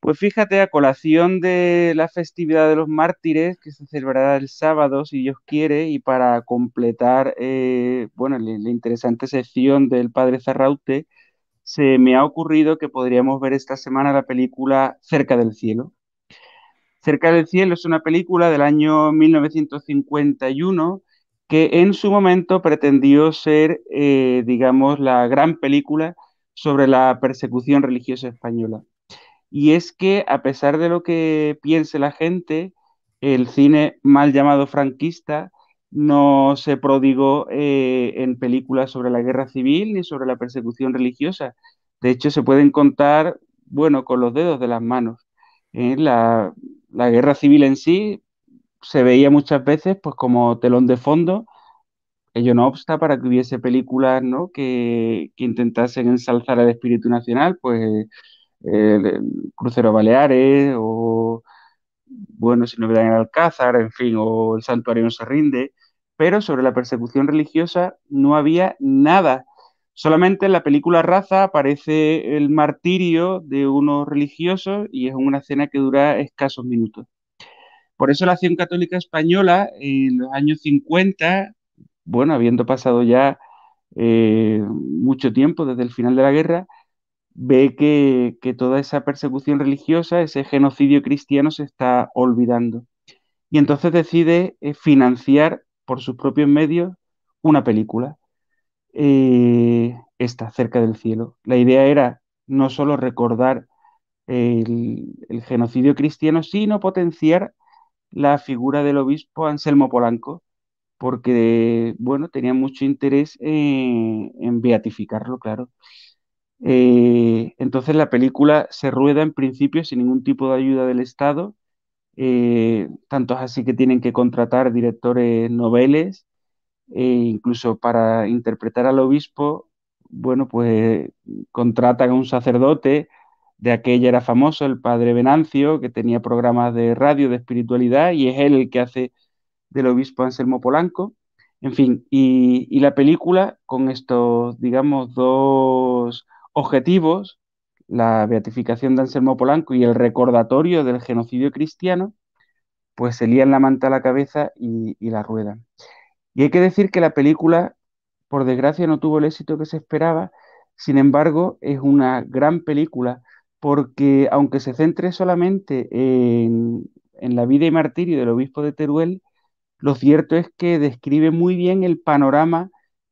Pues fíjate, a colación de la festividad de los mártires, que se celebrará el sábado, si Dios quiere, y para completar, eh, bueno, la, la interesante sección del Padre Zarraute, se me ha ocurrido que podríamos ver esta semana la película Cerca del Cielo. Cerca del Cielo es una película del año 1951 que en su momento pretendió ser, eh, digamos, la gran película sobre la persecución religiosa española. Y es que, a pesar de lo que piense la gente, el cine mal llamado franquista no se prodigó eh, en películas sobre la guerra civil ni sobre la persecución religiosa. De hecho, se pueden contar, bueno, con los dedos de las manos. Eh, la, guerra civil en sí se veía muchas veces pues, como telón de fondo. Ello eh, no obsta para que hubiese películas ¿no? que, intentasen ensalzar el espíritu nacional, pues el, Crucero Baleares o, bueno, si no en Alcázar, en fin, o El Santuario no se rinde pero sobre la persecución religiosa no había nada. Solamente en la película Raza aparece el martirio de unos religiosos y es una escena que dura escasos minutos. Por eso la acción católica española en los años 50, bueno, habiendo pasado ya eh, mucho tiempo desde el final de la guerra, ve que, que toda esa persecución religiosa, ese genocidio cristiano se está olvidando. Y entonces decide eh, financiar por sus propios medios una película, eh, esta, Cerca del Cielo. La idea era no solo recordar el, genocidio cristiano, sino potenciar la figura del obispo Anselmo Polanco, porque, bueno, tenía mucho interés en, beatificarlo, claro. Eh, entonces la película se rueda en principio sin ningún tipo de ayuda del Estado eh, tantos así que tienen que contratar directores noveles, e incluso para interpretar al obispo, bueno, pues contratan a un sacerdote, de aquella era famoso, el padre Venancio, que tenía programas de radio, de espiritualidad, y es él el que hace del obispo Anselmo Polanco. En fin, y la película con estos, digamos, dos objetivos, la beatificación de Anselmo Polanco y el recordatorio del genocidio cristiano, pues se lían la manta a la cabeza y, la rueda. Y hay que decir que la película, por desgracia, no tuvo el éxito que se esperaba, sin embargo, es una gran película porque aunque se centre solamente en, la vida y martirio del obispo de Teruel, lo cierto es que describe muy bien el panorama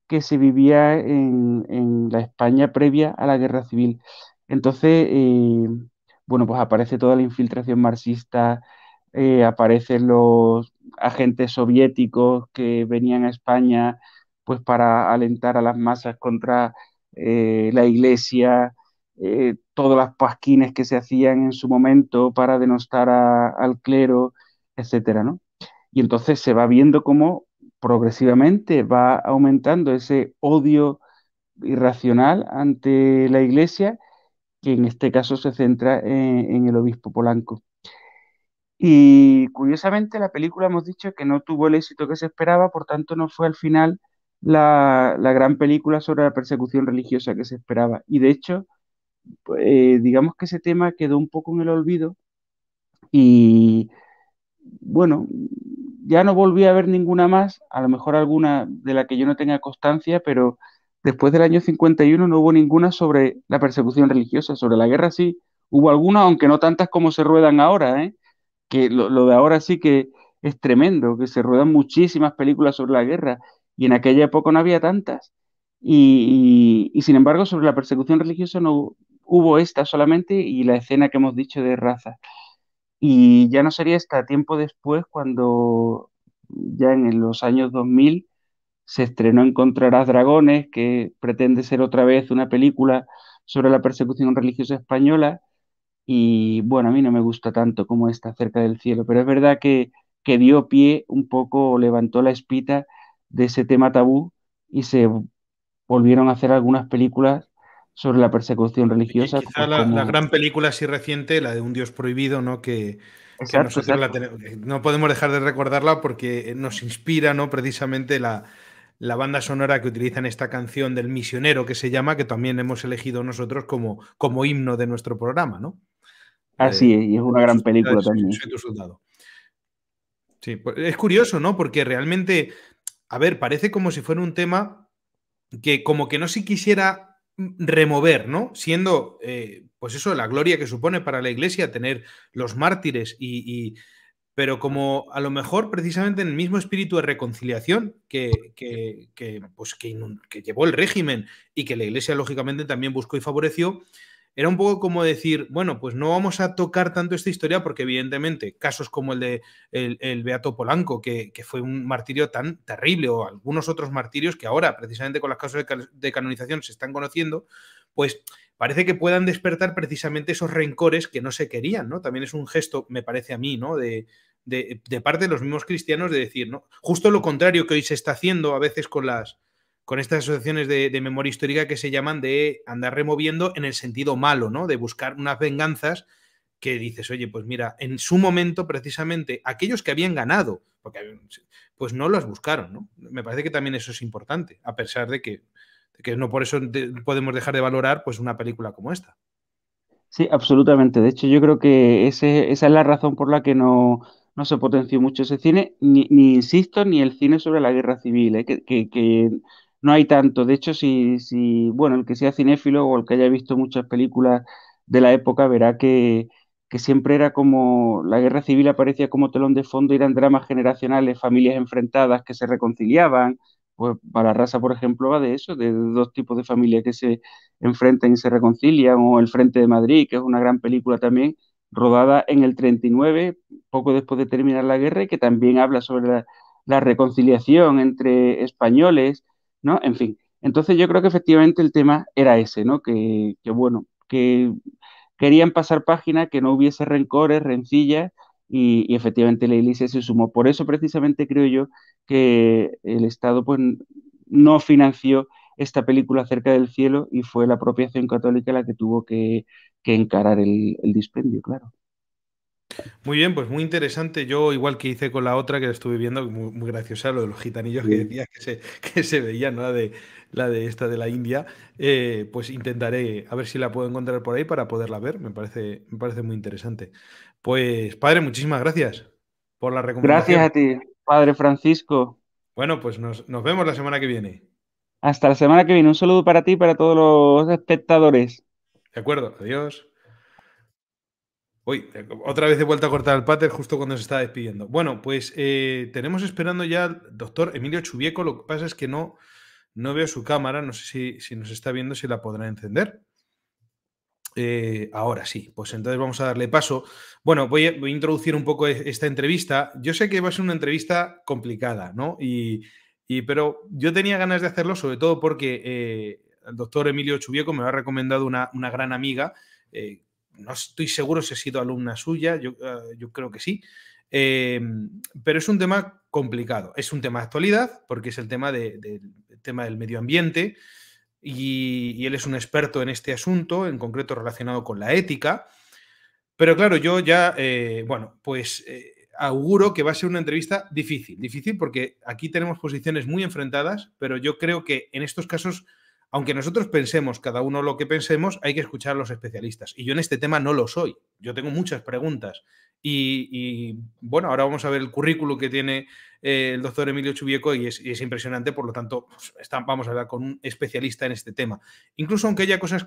que se vivía en, la España previa a la guerra civil. Entonces, eh, bueno, pues aparece toda la infiltración marxista, eh, aparecen los agentes soviéticos que venían a España pues para alentar a las masas contra eh, la iglesia, todas las pasquines que se hacían en su momento para denostar al clero, etc. Y entonces se va viendo cómo progresivamente va aumentando ese odio irracional ante la iglesia que en este caso se centra en, el obispo Polanco. Y curiosamente la película hemos dicho que no tuvo el éxito que se esperaba, por tanto no fue al final la, gran película sobre la persecución religiosa que se esperaba. Y de hecho, eh, digamos que ese tema quedó un poco en el olvido y bueno, ya no volví a ver ninguna más, a lo mejor alguna de la que yo no tenga constancia, pero después del año 51 no hubo ninguna sobre la persecución religiosa, sobre la guerra sí hubo alguna, aunque no tantas como se ruedan ahora, ¿eh? que lo, de ahora sí que es tremendo, que se ruedan muchísimas películas sobre la guerra y en aquella época no había tantas. Y, sin embargo, sobre la persecución religiosa no hubo esta solamente y la escena que hemos dicho de raza. Y ya no sería hasta tiempo después cuando ya en los años 2000 se estrenó Encontrarás Dragones, que pretende ser otra vez una película sobre la persecución religiosa española. Y bueno, a mí no me gusta tanto como esta cerca del cielo, pero es verdad que, que dio pie un poco, levantó la espita de ese tema tabú y se volvieron a hacer algunas películas sobre la persecución religiosa. quizá la, gran película así reciente, la de Un Dios Prohibido, ¿no? Que, no podemos dejar de recordarla porque nos inspira, ¿no? Precisamente la, la banda sonora que utilizan esta canción del misionero que se llama, que también hemos elegido nosotros como, como himno de nuestro programa, ¿no? Ah, sí, y es una gran película también. Sí, pues es curioso, ¿no? Porque realmente, a ver, parece como si fuera un tema que como que no se quisiera remover, ¿no? Siendo, eh, pues eso, la gloria que supone para la iglesia tener los mártires y pero como a lo mejor precisamente en el mismo espíritu de reconciliación que, que, pues, llevó el régimen y que la Iglesia lógicamente también buscó y favoreció, era un poco como decir, bueno, pues no vamos a tocar tanto esta historia porque evidentemente casos como el de el, Beato Polanco, que, fue un martirio tan terrible, o algunos otros martirios que ahora precisamente con las causas de, canonización se están conociendo, pues parece que puedan despertar precisamente esos rencores que no se querían, ¿no? También es un gesto, me parece a mí, ¿no? De, de, de parte de los mismos cristianos de decir, ¿no? Justo lo contrario que hoy se está haciendo a veces con las con estas asociaciones de, memoria histórica que se llaman de andar removiendo en el sentido malo, ¿no? De buscar unas venganzas que dices, oye, pues mira, en su momento precisamente aquellos que habían ganado, porque, pues no las buscaron, ¿no? Me parece que también eso es importante, a pesar de que, no por eso podemos dejar de valorar pues una película como esta. Sí, absolutamente. De hecho, yo creo que esa es la razón por la que no, se potenció mucho ese cine, ni, insisto, ni el cine sobre la guerra civil, ¿eh? que no hay tanto. De hecho, si, si, bueno, el que sea cinéfilo o el que haya visto muchas películas de la época verá que, siempre era como la guerra civil aparecía como telón de fondo, eran dramas generacionales, familias enfrentadas que se reconciliaban. Pues para raza, por ejemplo, va de eso, de dos tipos de familias que se enfrentan y se reconcilian, o El Frente de Madrid, que es una gran película también, rodada en el 39, poco después de terminar la guerra, y que también habla sobre la reconciliación entre españoles, ¿no? En fin, entonces yo creo que efectivamente el tema era ese, ¿no? Que, bueno, que querían pasar página, que no hubiese rencores, rencillas, y, efectivamente la iglesia se sumó. Por eso precisamente creo yo que el Estado pues, no financió esta película acerca del cielo y fue la propia católica la que tuvo que, encarar el, el dispendio, claro. Muy bien, pues muy interesante. Yo, igual que hice con la otra que estuve viendo, muy, graciosa, lo de los gitanillos que decías que se, que se veían, ¿no? la, de, la de esta de la India, eh, pues intentaré a ver si la puedo encontrar por ahí para poderla ver. Me parece, me parece muy interesante. Pues, padre, muchísimas gracias por la recomendación. Gracias a ti, padre Francisco. Bueno, pues nos, nos vemos la semana que viene. Hasta la semana que viene. Un saludo para ti y para todos los espectadores. De acuerdo, adiós. Uy, otra vez de vuelta a cortar el pater justo cuando se está despidiendo. Bueno, pues eh, tenemos esperando ya al doctor Emilio Chubieco. Lo que pasa es que no, no veo su cámara. No sé si, nos está viendo, si la podrá encender. Eh, ahora sí, pues entonces vamos a darle paso. Bueno, voy a, introducir un poco e, esta entrevista. Yo sé que va a ser una entrevista complicada, ¿no? Y, pero yo tenía ganas de hacerlo, sobre todo porque eh, el doctor Emilio Chubieco me lo ha recomendado una, gran amiga no estoy seguro si he sido alumna suya, yo, eh, creo que sí, em, pero es un tema complicado, es un tema de actualidad porque es el tema, de, tema del medio ambiente y, él es un experto en este asunto, en concreto relacionado con la ética, pero claro, yo ya, eh, bueno, pues eh, auguro que va a ser una entrevista difícil, difícil porque aquí tenemos posiciones muy enfrentadas, pero yo creo que en estos casos aunque nosotros pensemos, cada uno lo que pensemos, hay que escuchar a los especialistas. Y yo en este tema no lo soy. Yo tengo muchas preguntas. Y, bueno, ahora vamos a ver el currículo que tiene eh, el doctor Emilio Chubieco y es, impresionante, por lo tanto, pues, vamos a hablar con un especialista en este tema. Incluso aunque haya cosas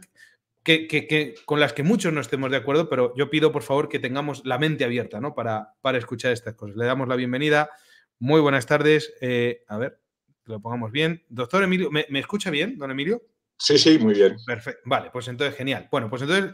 que, con las que muchos no estemos de acuerdo, pero yo pido, por favor, que tengamos la mente abierta ¿no? para, para escuchar estas cosas. Le damos la bienvenida. Muy buenas tardes. Eh, a ver que lo pongamos bien. Doctor Emilio, ¿me, escucha bien, don Emilio? Sí, sí, muy bien. Perfecto. Vale, pues entonces genial. Bueno, pues entonces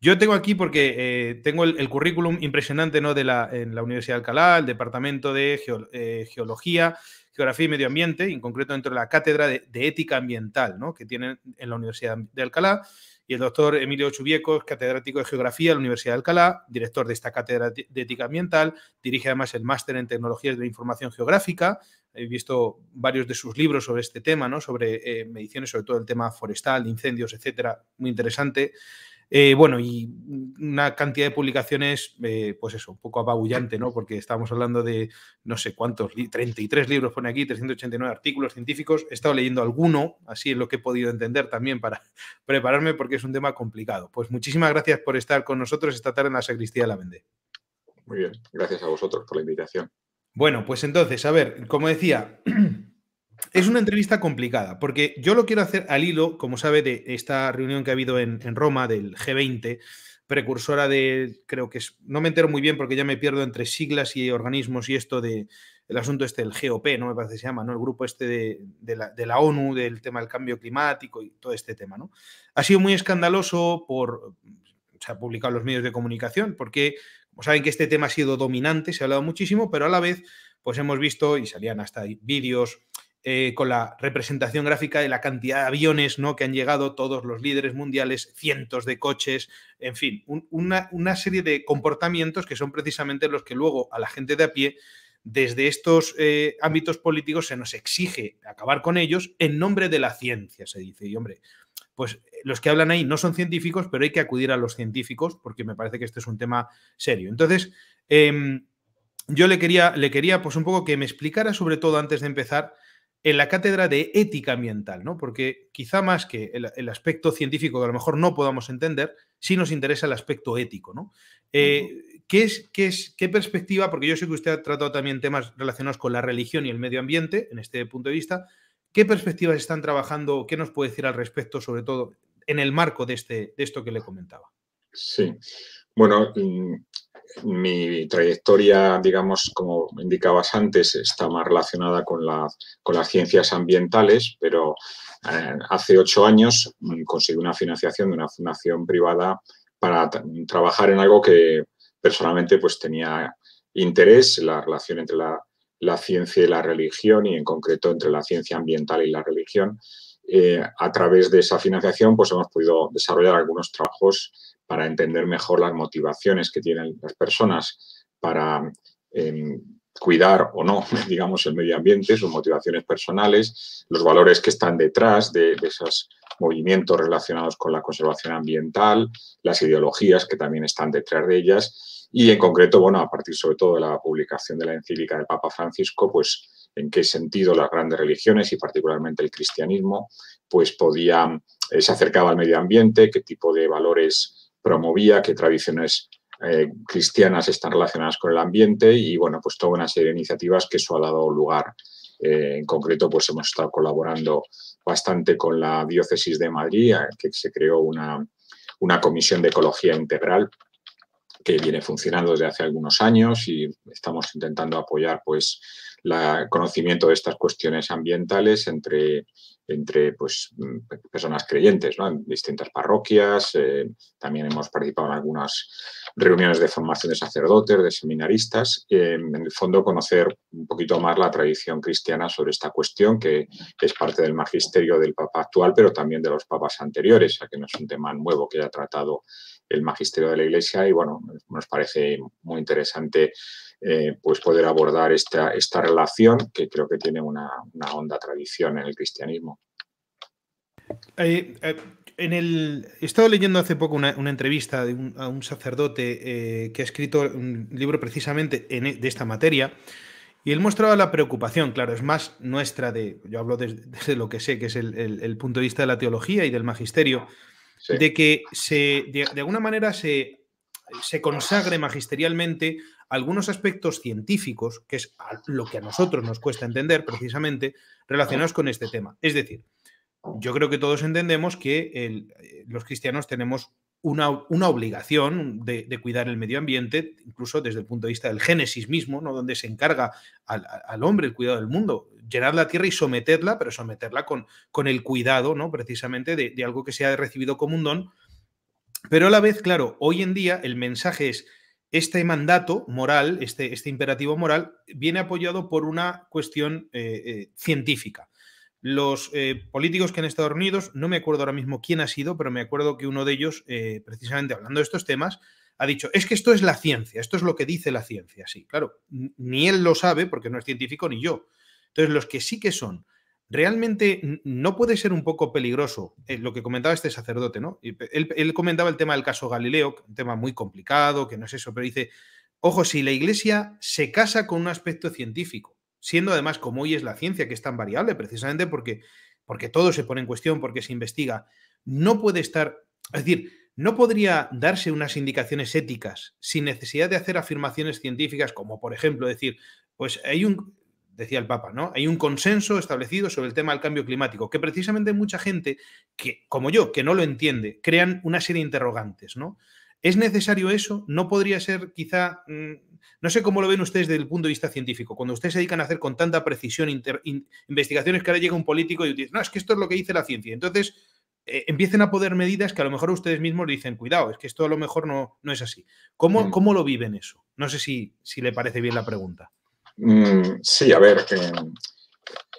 yo tengo aquí porque eh, tengo el, currículum impresionante ¿no? de la, en la Universidad de Alcalá, el Departamento de eh, Geología, Geografía y Medio Ambiente, en concreto dentro de la Cátedra de, Ética Ambiental que tienen en la Universidad de Alcalá y el doctor Emilio Chubieco catedrático de Geografía de la Universidad de Alcalá, director de esta cátedra de Ética Ambiental, dirige además el máster en Tecnologías de la Información Geográfica. He visto varios de sus libros sobre este tema, ¿no? sobre eh, mediciones, sobre todo el tema forestal, incendios, etcétera, muy interesante. Eh, bueno, y una cantidad de publicaciones, eh, pues eso, un poco apabullante, ¿no? Porque estamos hablando de no sé cuántos, 33 libros pone aquí, 389 artículos científicos. He estado leyendo alguno, así es lo que he podido entender también para prepararme, porque es un tema complicado. Pues muchísimas gracias por estar con nosotros esta tarde en la Sacristía de la Vende. Muy bien, gracias a vosotros por la invitación. Bueno, pues entonces, a ver, como decía. es una entrevista complicada, porque yo lo quiero hacer al hilo, como sabe, de esta reunión que ha habido en, Roma del G20, precursora de, creo que es, no me entero muy bien porque ya me pierdo entre siglas y organismos y esto de, el asunto este, el GOP, no me parece que se llama, ¿no? El grupo este de, la, ONU, del tema del cambio climático y todo este tema, ¿no? Ha sido muy escandaloso por, se ha publicado los medios de comunicación, porque, como saben que este tema ha sido dominante, se ha hablado muchísimo, pero a la vez, pues hemos visto, y salían hasta vídeos eh, con la representación gráfica de la cantidad de aviones ¿no? que han llegado, todos los líderes mundiales, cientos de coches, en fin, una, serie de comportamientos que son precisamente los que luego a la gente de a pie, desde estos eh, ámbitos políticos, se nos exige acabar con ellos en nombre de la ciencia, se dice. Y hombre, pues eh, los que hablan ahí no son científicos, pero hay que acudir a los científicos porque me parece que este es un tema serio. Entonces, em, yo le quería, le quería, pues un poco que me explicara, sobre todo antes de empezar, en la cátedra de ética ambiental, ¿no? Porque quizá más que el, aspecto científico que a lo mejor no podamos entender, sí nos interesa el aspecto ético, ¿no? Eh, ¿qué, es, qué, es, ¿Qué perspectiva? Porque yo sé que usted ha tratado también temas relacionados con la religión y el medio ambiente, en este punto de vista. ¿Qué perspectivas están trabajando? ¿Qué nos puede decir al respecto, sobre todo en el marco de, este, de esto que le comentaba? Sí. Bueno, mm, mi trayectoria, digamos, como indicabas antes, está más relacionada con, las ciencias ambientales, pero eh, hace ocho años mm, conseguí una financiación de una fundación privada para trabajar en algo que personalmente pues, tenía interés, la relación entre la ciencia y la religión, y en concreto entre la ciencia ambiental y la religión. Eh, a través de esa financiación pues hemos podido desarrollar algunos trabajos para entender mejor las motivaciones que tienen las personas para em, cuidar o no, digamos, el medio ambiente, sus motivaciones personales, los valores que están detrás de, esos movimientos relacionados con la conservación ambiental, las ideologías que también están detrás de ellas y en concreto, bueno, a partir sobre todo de la publicación de la encíclica del Papa Francisco, pues en qué sentido las grandes religiones y particularmente el cristianismo, pues eh, se acercaba al medio ambiente, qué tipo de valores promovía, qué tradiciones eh, cristianas están relacionadas con el ambiente y bueno, pues toda una serie de iniciativas que eso ha dado lugar. Eh, en concreto, pues hemos estado colaborando bastante con la diócesis de Madrid, que se creó una, una comisión de ecología integral que viene funcionando desde hace algunos años y estamos intentando apoyar pues el conocimiento de estas cuestiones ambientales entre, entre pues, mm, personas creyentes en distintas parroquias. Eh, también hemos participado en algunas reuniones de formación de sacerdotes, de seminaristas. Eh, en el fondo, conocer un poquito más la tradición cristiana sobre esta cuestión, que es parte del magisterio del Papa actual, pero también de los papas anteriores, ya que no es un tema nuevo que haya tratado el magisterio de la Iglesia. Y bueno, nos parece muy interesante eh, pues poder abordar esta, esta relación que creo que tiene una, una honda tradición en el cristianismo. Eh, eh, en el, he estado leyendo hace poco una, una entrevista de un, a un sacerdote que ha escrito un libro precisamente en, e, de esta materia. Y él mostraba la preocupación, claro, es más nuestra de, yo hablo desde, lo que sé, que es el, el, punto de vista de la teología y del magisterio, de que se, de, de alguna manera se, se consagre magisterialmente algunos aspectos científicos, que es lo que a nosotros nos cuesta entender precisamente, relacionados con este tema. Es decir, yo creo que todos entendemos que eh, los cristianos tenemos una, obligación de, cuidar el medio ambiente, incluso desde el punto de vista del Génesis mismo, ¿no? donde se encarga al, hombre el cuidado del mundo, llenar la tierra y someterla, pero someterla con, con el cuidado, ¿no? precisamente, de, de algo que se ha recibido como un don. Pero a la vez, claro, hoy en día el mensaje es este mandato moral, este, este, imperativo moral, viene apoyado por una cuestión eh, eh, científica. Los eh, políticos que han estado Unidos, no me acuerdo ahora mismo quién ha sido, pero me acuerdo que uno de ellos, precisamente hablando de estos temas, ha dicho, es que esto es la ciencia, esto es lo que dice la ciencia. Sí, claro, ni él lo sabe porque no es científico ni yo. Entonces, los que sí que son realmente no puede ser un poco peligroso eh, lo que comentaba este sacerdote, ¿no? Él, él, comentaba el tema del caso Galileo, un tema muy complicado, que no es eso, pero dice, ojo, si la Iglesia se casa con un aspecto científico, siendo además como hoy es la ciencia, que es tan variable precisamente porque, porque todo se pone en cuestión, porque se investiga, no puede estar, es decir, no podría darse unas indicaciones éticas sin necesidad de hacer afirmaciones científicas, como por ejemplo decir, pues hay un, decía el Papa, ¿no? Hay un consenso establecido sobre el tema del cambio climático, que precisamente mucha gente, que, como yo, que no lo entiende, crean una serie de interrogantes, ¿no? ¿Es necesario eso? ¿No podría ser quizá, mm, no sé cómo lo ven ustedes desde el punto de vista científico, cuando ustedes se dedican a hacer con tanta precisión investigaciones que ahora llega un político y dice, no, es que esto es lo que dice la ciencia. Entonces, eh, empiecen a poder medidas que a lo mejor ustedes mismos dicen, cuidado, es que esto a lo mejor no, no es así. ¿Cómo, mm. ¿Cómo, lo viven eso? No sé si, si le parece bien la pregunta. Mm, sí, a ver,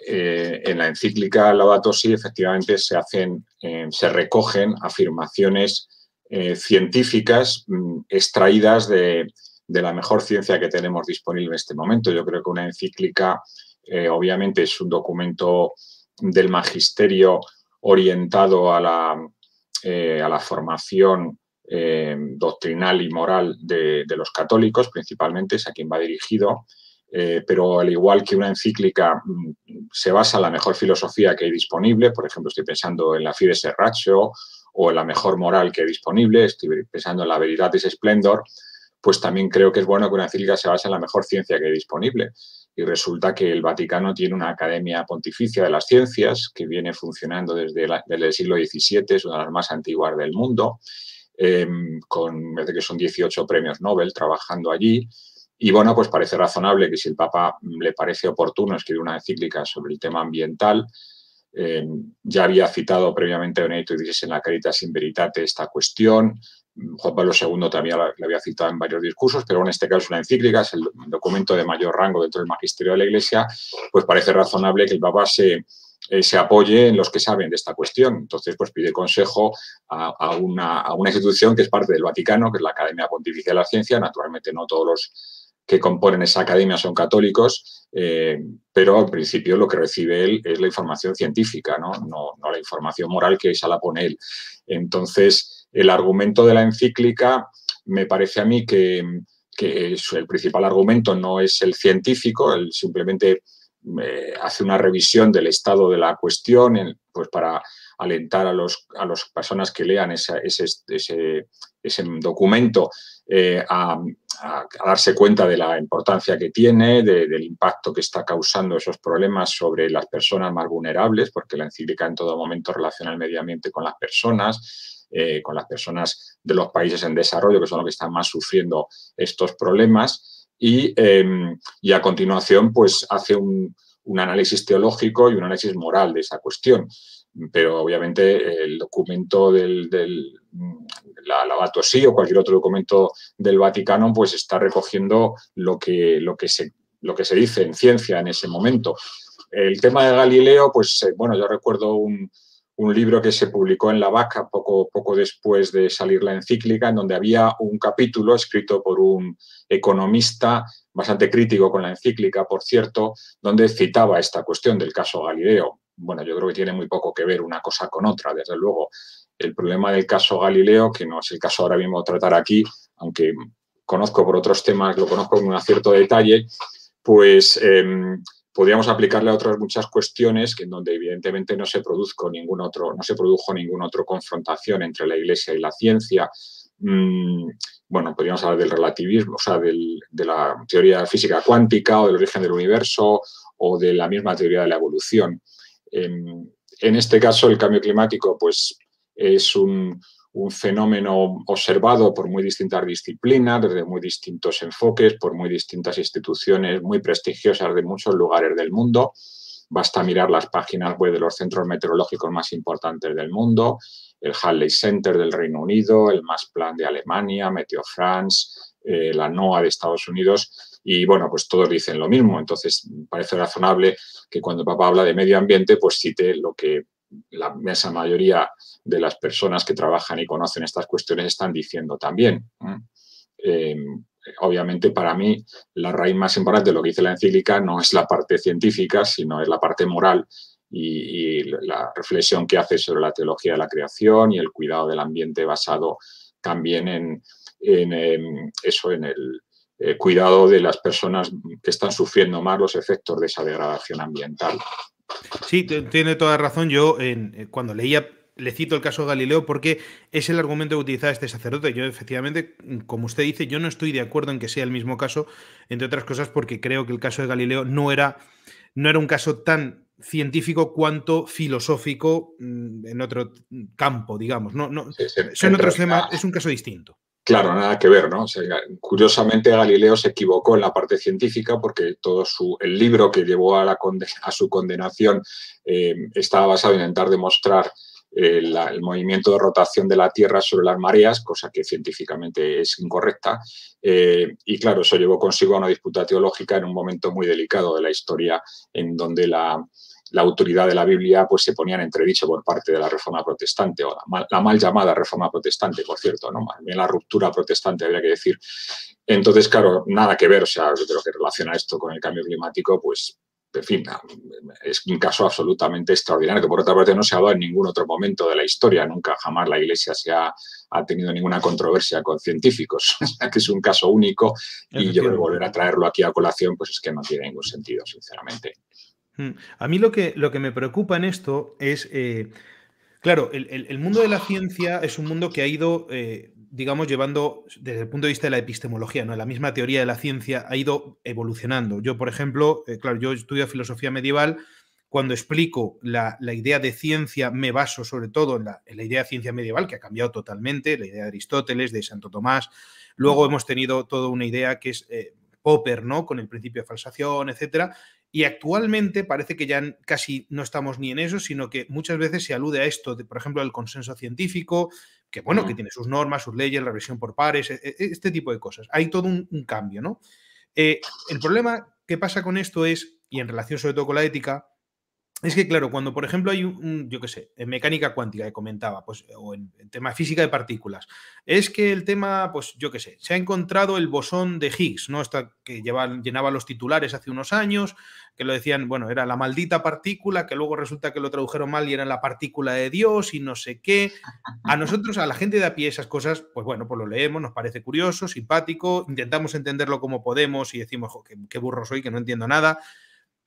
eh, en la encíclica Laudato Si efectivamente se hacen, eh, se recogen afirmaciones eh, científicas mm, extraídas de, la mejor ciencia que tenemos disponible en este momento. Yo creo que una encíclica obviamente es un documento del magisterio orientado a la, formación doctrinal y moral de, de, los católicos, principalmente es a quien va dirigido, eh, pero al igual que una encíclica mm, se basa en la mejor filosofía que hay disponible, por ejemplo, estoy pensando en la Fides Serratio o en la mejor moral que hay disponible, estoy pensando en la ese esplendor, pues también creo que es bueno que una encíclica se base en la mejor ciencia que hay disponible. Y resulta que el Vaticano tiene una academia pontificia de las ciencias que viene funcionando desde, el siglo XVII, es una de las más antiguas del mundo, em, con, que son 18 premios Nobel trabajando allí. Y bueno, pues parece razonable que si el Papa le parece oportuno escribir una encíclica sobre el tema ambiental, eh, ya había citado previamente Benedicto XVI en la carita sin Veritate esta cuestión. Juan Pablo II también la, había citado en varios discursos, pero en este caso es una encíclica es el documento de mayor rango dentro del magisterio de la Iglesia, pues parece razonable que el Papa se, eh, se apoye en los que saben de esta cuestión. Entonces, pues pide consejo a una institución que es parte del Vaticano, que es la Academia Pontificia de la Ciencia, naturalmente no todos los que componen esa academia son católicos, eh, pero al principio lo que recibe él es la información científica, ¿no? la información moral que esa la pone él. Entonces, el argumento de la encíclica me parece a mí que, el principal argumento no es el científico, él simplemente eh, hace una revisión del estado de la cuestión pues para alentar a las personas que lean ese, documento eh, a a, darse cuenta de la importancia que tiene, del impacto que está causando esos problemas sobre las personas más vulnerables, porque la encíclica en todo momento relaciona el medio ambiente con las personas, eh, con las personas de los países en desarrollo, que son los que están más sufriendo estos problemas. Y, em, a continuación, pues hace un análisis teológico y un análisis moral de esa cuestión pero obviamente el documento del, la Lavato o cualquier otro documento del Vaticano, pues está recogiendo lo que, lo que, se, lo que se dice en ciencia en ese momento. El tema de Galileo, pues eh, bueno, yo recuerdo un, un libro que se publicó en La Vaca poco, poco después de salir la encíclica, en donde había un capítulo escrito por un economista bastante crítico con la encíclica, por cierto, donde citaba esta cuestión del caso Galileo bueno, yo creo que tiene muy poco que ver una cosa con otra, desde luego. El problema del caso Galileo, que no es el caso ahora mismo tratar aquí, aunque conozco por otros temas, lo conozco con un cierto detalle, pues em, podríamos aplicarle a otras muchas cuestiones que en donde evidentemente no se produzco ningún otro, no se produjo ninguna otra confrontación entre la iglesia y la ciencia. Mm, bueno, podríamos hablar del relativismo, o sea, de la teoría física cuántica o del origen del universo o de la misma teoría de la evolución. Em, en este caso, el cambio climático pues, es un, fenómeno observado por muy distintas disciplinas, desde muy distintos enfoques, por muy distintas instituciones muy prestigiosas de muchos lugares del mundo. Basta mirar las páginas web de los centros meteorológicos más importantes del mundo, el Hadley Center del Reino Unido, el Plan de Alemania, Meteo France, eh, la NOAA de Estados Unidos y bueno, pues todos dicen lo mismo. Entonces, parece razonable que cuando papá habla de medio ambiente, pues cite lo que la mesa mayoría de las personas que trabajan y conocen estas cuestiones están diciendo también. Em, obviamente, para mí, la raíz más importante de lo que dice la encíclica no es la parte científica, sino es la parte moral y, la reflexión que hace sobre la teología de la creación y el cuidado del ambiente basado también en em, eso, en el, eh, cuidado de las personas que están sufriendo más los efectos de esa degradación ambiental. Sí, tiene toda razón. Yo eh, cuando leía le cito el caso de Galileo porque es el argumento que utilizaba este sacerdote. Yo, efectivamente, como usted dice, yo no estoy de acuerdo en que sea el mismo caso, entre otras cosas porque creo que el caso de Galileo no era, no era un caso tan científico cuanto filosófico mm, en otro campo, digamos. No, es un caso distinto. Claro, nada que ver, ¿no? curiosamente Galileo se equivocó en la parte científica porque todo su, el libro que llevó a, su condenación eh, estaba basado en intentar demostrar eh, el, movimiento de rotación de la Tierra sobre las mareas, cosa que científicamente es incorrecta. Eh, y claro, eso llevó consigo a una disputa teológica en un momento muy delicado de la historia en donde la, la autoridad de la Biblia pues, se ponía en entredicho por parte de la Reforma Protestante, o la mal, llamada Reforma Protestante, por cierto, ¿no? Más la ruptura protestante, habría que decir. Entonces, claro, nada que ver, o sea, de lo que relaciona esto con el cambio climático, pues en fin, es un caso absolutamente extraordinario, que por otra parte no se ha dado en ningún otro momento de la historia, nunca jamás la Iglesia se ha, ha tenido ninguna controversia con científicos, que es un caso único y yo volver a traerlo aquí a colación, pues es que no tiene ningún sentido, sinceramente. Mm. A mí lo que, lo que me preocupa en esto es, eh, claro, el, mundo de la ciencia es un mundo que ha ido, eh, digamos, llevando desde el punto de vista de la epistemología, ¿no? La misma teoría de la ciencia ha ido evolucionando. Yo, por ejemplo, eh, claro, yo estudio filosofía medieval. Cuando explico la, idea de ciencia, me baso sobre todo en la, en la idea de ciencia medieval, que ha cambiado totalmente, la idea de Aristóteles, de Santo Tomás. Luego hemos tenido toda una idea que es Popper, ¿no? Con el principio de falsación, etcétera. Y actualmente parece que ya casi no estamos ni en eso, sino que muchas veces se alude a esto, por ejemplo, al consenso científico, que bueno, que tiene sus normas, sus leyes, la revisión por pares, e, e, este tipo de cosas. Hay todo un, cambio, ¿no? Eh, el problema que pasa con esto es, y en relación sobre todo con la ética, es que, claro, cuando, por ejemplo, hay un, yo qué sé, en mecánica cuántica que comentaba, pues, o en, tema física de partículas, es que el tema, pues, yo qué sé, se ha encontrado el bosón de Higgs, ¿no? que lleva, llenaba los titulares hace unos años, que lo decían, bueno, era la maldita partícula, que luego resulta que lo tradujeron mal y era la partícula de Dios y no sé qué. A nosotros, a la gente de a pie, esas cosas, pues bueno, pues lo leemos, nos parece curioso, simpático, intentamos entenderlo como podemos y decimos, qué burro soy, que no entiendo nada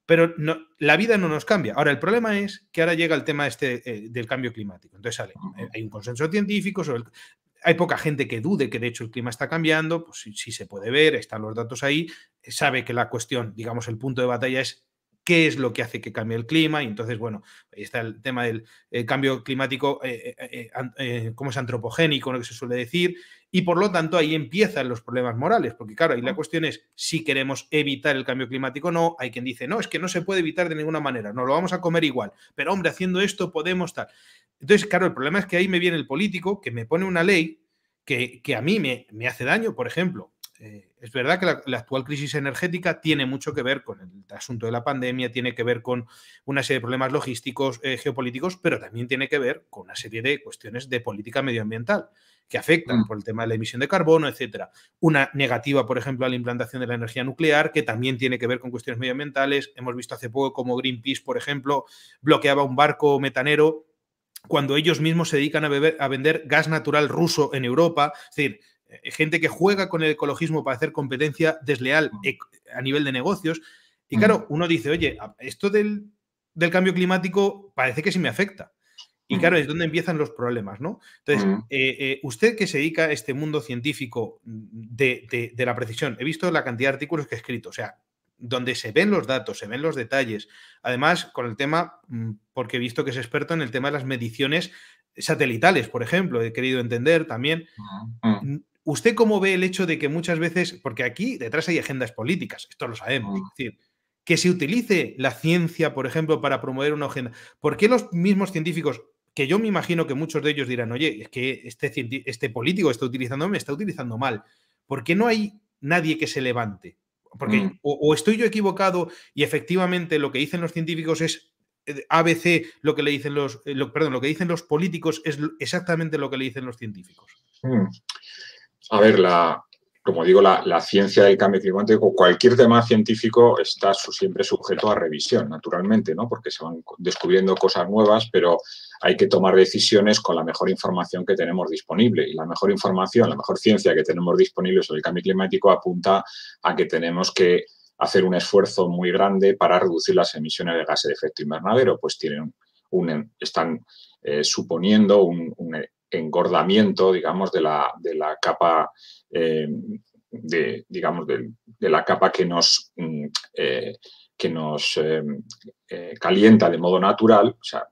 pero no, la vida no nos cambia. Ahora, el problema es que ahora llega el tema este eh, del cambio climático. Entonces sale, eh, hay un consenso científico sobre hay poca gente que dude que de hecho el clima está cambiando, pues sí, se puede ver, están los datos ahí, eh, sabe que la cuestión, digamos, el punto de batalla es qué es lo que hace que cambie el clima y entonces, bueno, ahí está el tema del cambio climático, como cómo es antropogénico, lo que se suele decir, y por lo tanto ahí empiezan los problemas morales, porque claro, ahí la mm. cuestión es si queremos evitar el cambio climático o no. Hay quien dice, no, es que no se puede evitar de ninguna manera, no lo vamos a comer igual, pero hombre, haciendo esto podemos tal. Entonces, claro, el problema es que ahí me viene el político que me pone una ley que, a mí me, me, hace daño, por ejemplo. Eh, es verdad que la, actual crisis energética tiene mucho que ver con el asunto de la pandemia, tiene que ver con una serie de problemas logísticos, eh, geopolíticos, pero también tiene que ver con una serie de cuestiones de política medioambiental que afectan mm. por el tema de la emisión de carbono, etcétera. Una negativa, por ejemplo, a la implantación de la energía nuclear, que también tiene que ver con cuestiones medioambientales. Hemos visto hace poco como Greenpeace, por ejemplo, bloqueaba un barco metanero cuando ellos mismos se dedican a, vender gas natural ruso en Europa. Es decir, eh, gente que juega con el ecologismo para hacer competencia desleal mm. a nivel de negocios. Y mm. claro, uno dice, oye, esto del cambio climático parece que sí me afecta. Y claro, es donde empiezan los problemas, ¿no? Entonces, eh, eh, usted que se dedica a este mundo científico de, la precisión, he visto la cantidad de artículos que he escrito, o sea, donde se ven los datos, se ven los detalles. Además, con el tema, mm, porque he visto que es experto en el tema de las mediciones satelitales, por ejemplo, he querido entender también. Mm, ¿Usted cómo ve el hecho de que muchas veces, porque aquí detrás hay agendas políticas, esto lo sabemos, es decir, que se utilice la ciencia, por ejemplo, para promover una agenda. ¿Por qué los mismos científicos que yo me imagino que muchos de ellos dirán, oye, es que este, este político está utilizando me está utilizando mal. ¿Por qué no hay nadie que se levante? Porque mm. o, estoy yo equivocado y efectivamente lo que dicen los científicos es eh, ABC, lo que le dicen los, eh, perdón, lo que dicen los políticos es exactamente lo que le dicen los científicos. Mm. A ver, la, como digo, la, ciencia del cambio climático, cualquier tema científico está siempre sujeto a revisión, naturalmente, ¿no? Porque se van descubriendo cosas nuevas, pero hay que tomar decisiones con la mejor información que tenemos disponible. Y la mejor información, la mejor ciencia que tenemos disponible sobre el cambio climático apunta a que tenemos que hacer un esfuerzo muy grande para reducir las emisiones de gases de efecto invernadero, pues tienen un, están eh, suponiendo un engordamiento, digamos, de la, de la capa, eh, de, digamos, de, la capa que nos, mm, eh, que nos em, eh, calienta de modo natural, o sea,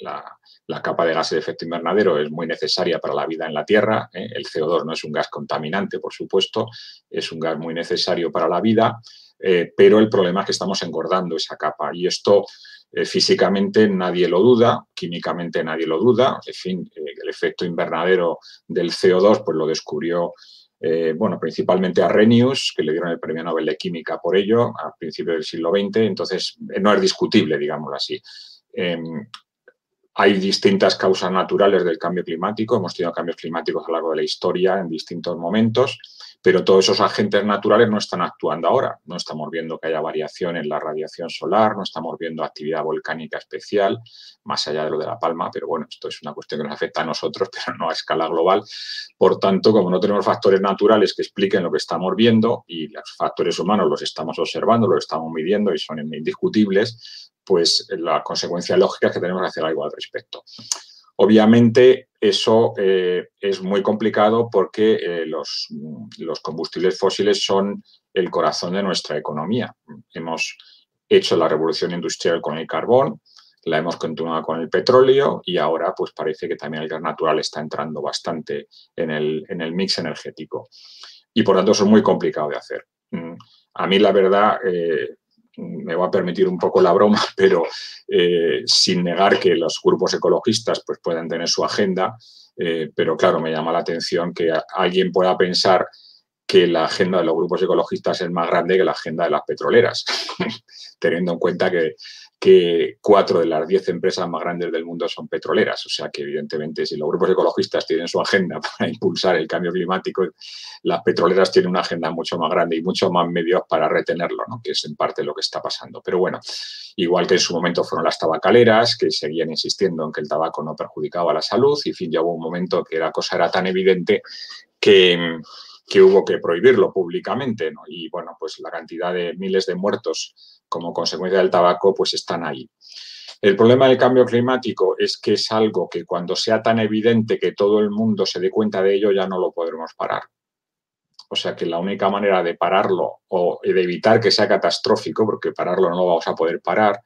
la, la, capa de gases de efecto invernadero es muy necesaria para la vida en la Tierra, el CO2 no es un gas contaminante, por supuesto, es un gas muy necesario para la vida, pero el problema es que estamos engordando esa capa y esto eh, físicamente nadie lo duda, químicamente nadie lo duda, en fin, eh, el efecto invernadero del CO2 pues lo descubrió eh, bueno, principalmente a Renius, que le dieron el premio Nobel de Química por ello a principios del siglo XX, entonces no es discutible, digámoslo así. Em, hay distintas causas naturales del cambio climático, hemos tenido cambios climáticos a lo largo de la historia en distintos momentos, pero todos esos agentes naturales no están actuando ahora. No estamos viendo que haya variación en la radiación solar, no estamos viendo actividad volcánica especial, más allá de lo de La Palma, pero bueno, esto es una cuestión que nos afecta a nosotros, pero no a escala global. Por tanto, como no tenemos factores naturales que expliquen lo que estamos viendo y los factores humanos los estamos observando, los estamos midiendo y son indiscutibles, pues la consecuencia lógica es que tenemos que hacer algo al respecto. Obviamente, eso eh, es muy complicado porque eh, los, combustibles fósiles son el corazón de nuestra economía. Hemos hecho la revolución industrial con el carbón, la hemos continuado con el petróleo y ahora pues parece que también el gas natural está entrando bastante en el, mix energético. Y por tanto eso es muy complicado de hacer. Mm, a mí la verdad, eh, me va a permitir un poco la broma, pero eh, sin negar que los grupos ecologistas pues, puedan tener su agenda, eh, pero claro, me llama la atención que alguien pueda pensar que la agenda de los grupos ecologistas es más grande que la agenda de las petroleras, teniendo en cuenta que que cuatro de las diez empresas más grandes del mundo son petroleras. O sea que, evidentemente, si los grupos ecologistas tienen su agenda para impulsar el cambio climático, las petroleras tienen una agenda mucho más grande y mucho más medios para retenerlo, que es en parte lo que está pasando. Pero bueno, igual que en su momento fueron las tabacaleras, que seguían insistiendo en que el tabaco no perjudicaba la salud, y en fin, ya hubo un momento que la cosa era tan evidente que que hubo que prohibirlo públicamente, ¿no? Y bueno, pues la cantidad de miles de muertos como consecuencia del tabaco, pues están ahí. El problema del cambio climático es que es algo que cuando sea tan evidente que todo el mundo se dé cuenta de ello, ya no lo podremos parar. O sea que la única manera de pararlo o de evitar que sea catastrófico, porque pararlo no lo vamos a poder parar,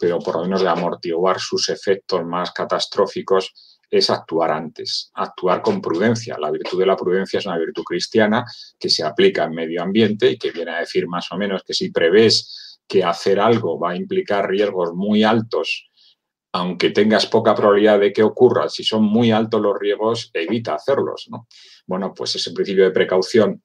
pero por lo menos de amortiguar sus efectos más catastróficos es actuar antes, actuar con prudencia. La virtud de la prudencia es una virtud cristiana que se aplica en medio ambiente y que viene a decir más o menos que si prevés que hacer algo va a implicar riesgos muy altos, aunque tengas poca probabilidad de que ocurra, si son muy altos los riesgos, evita hacerlos. Bueno, pues ese principio de precaución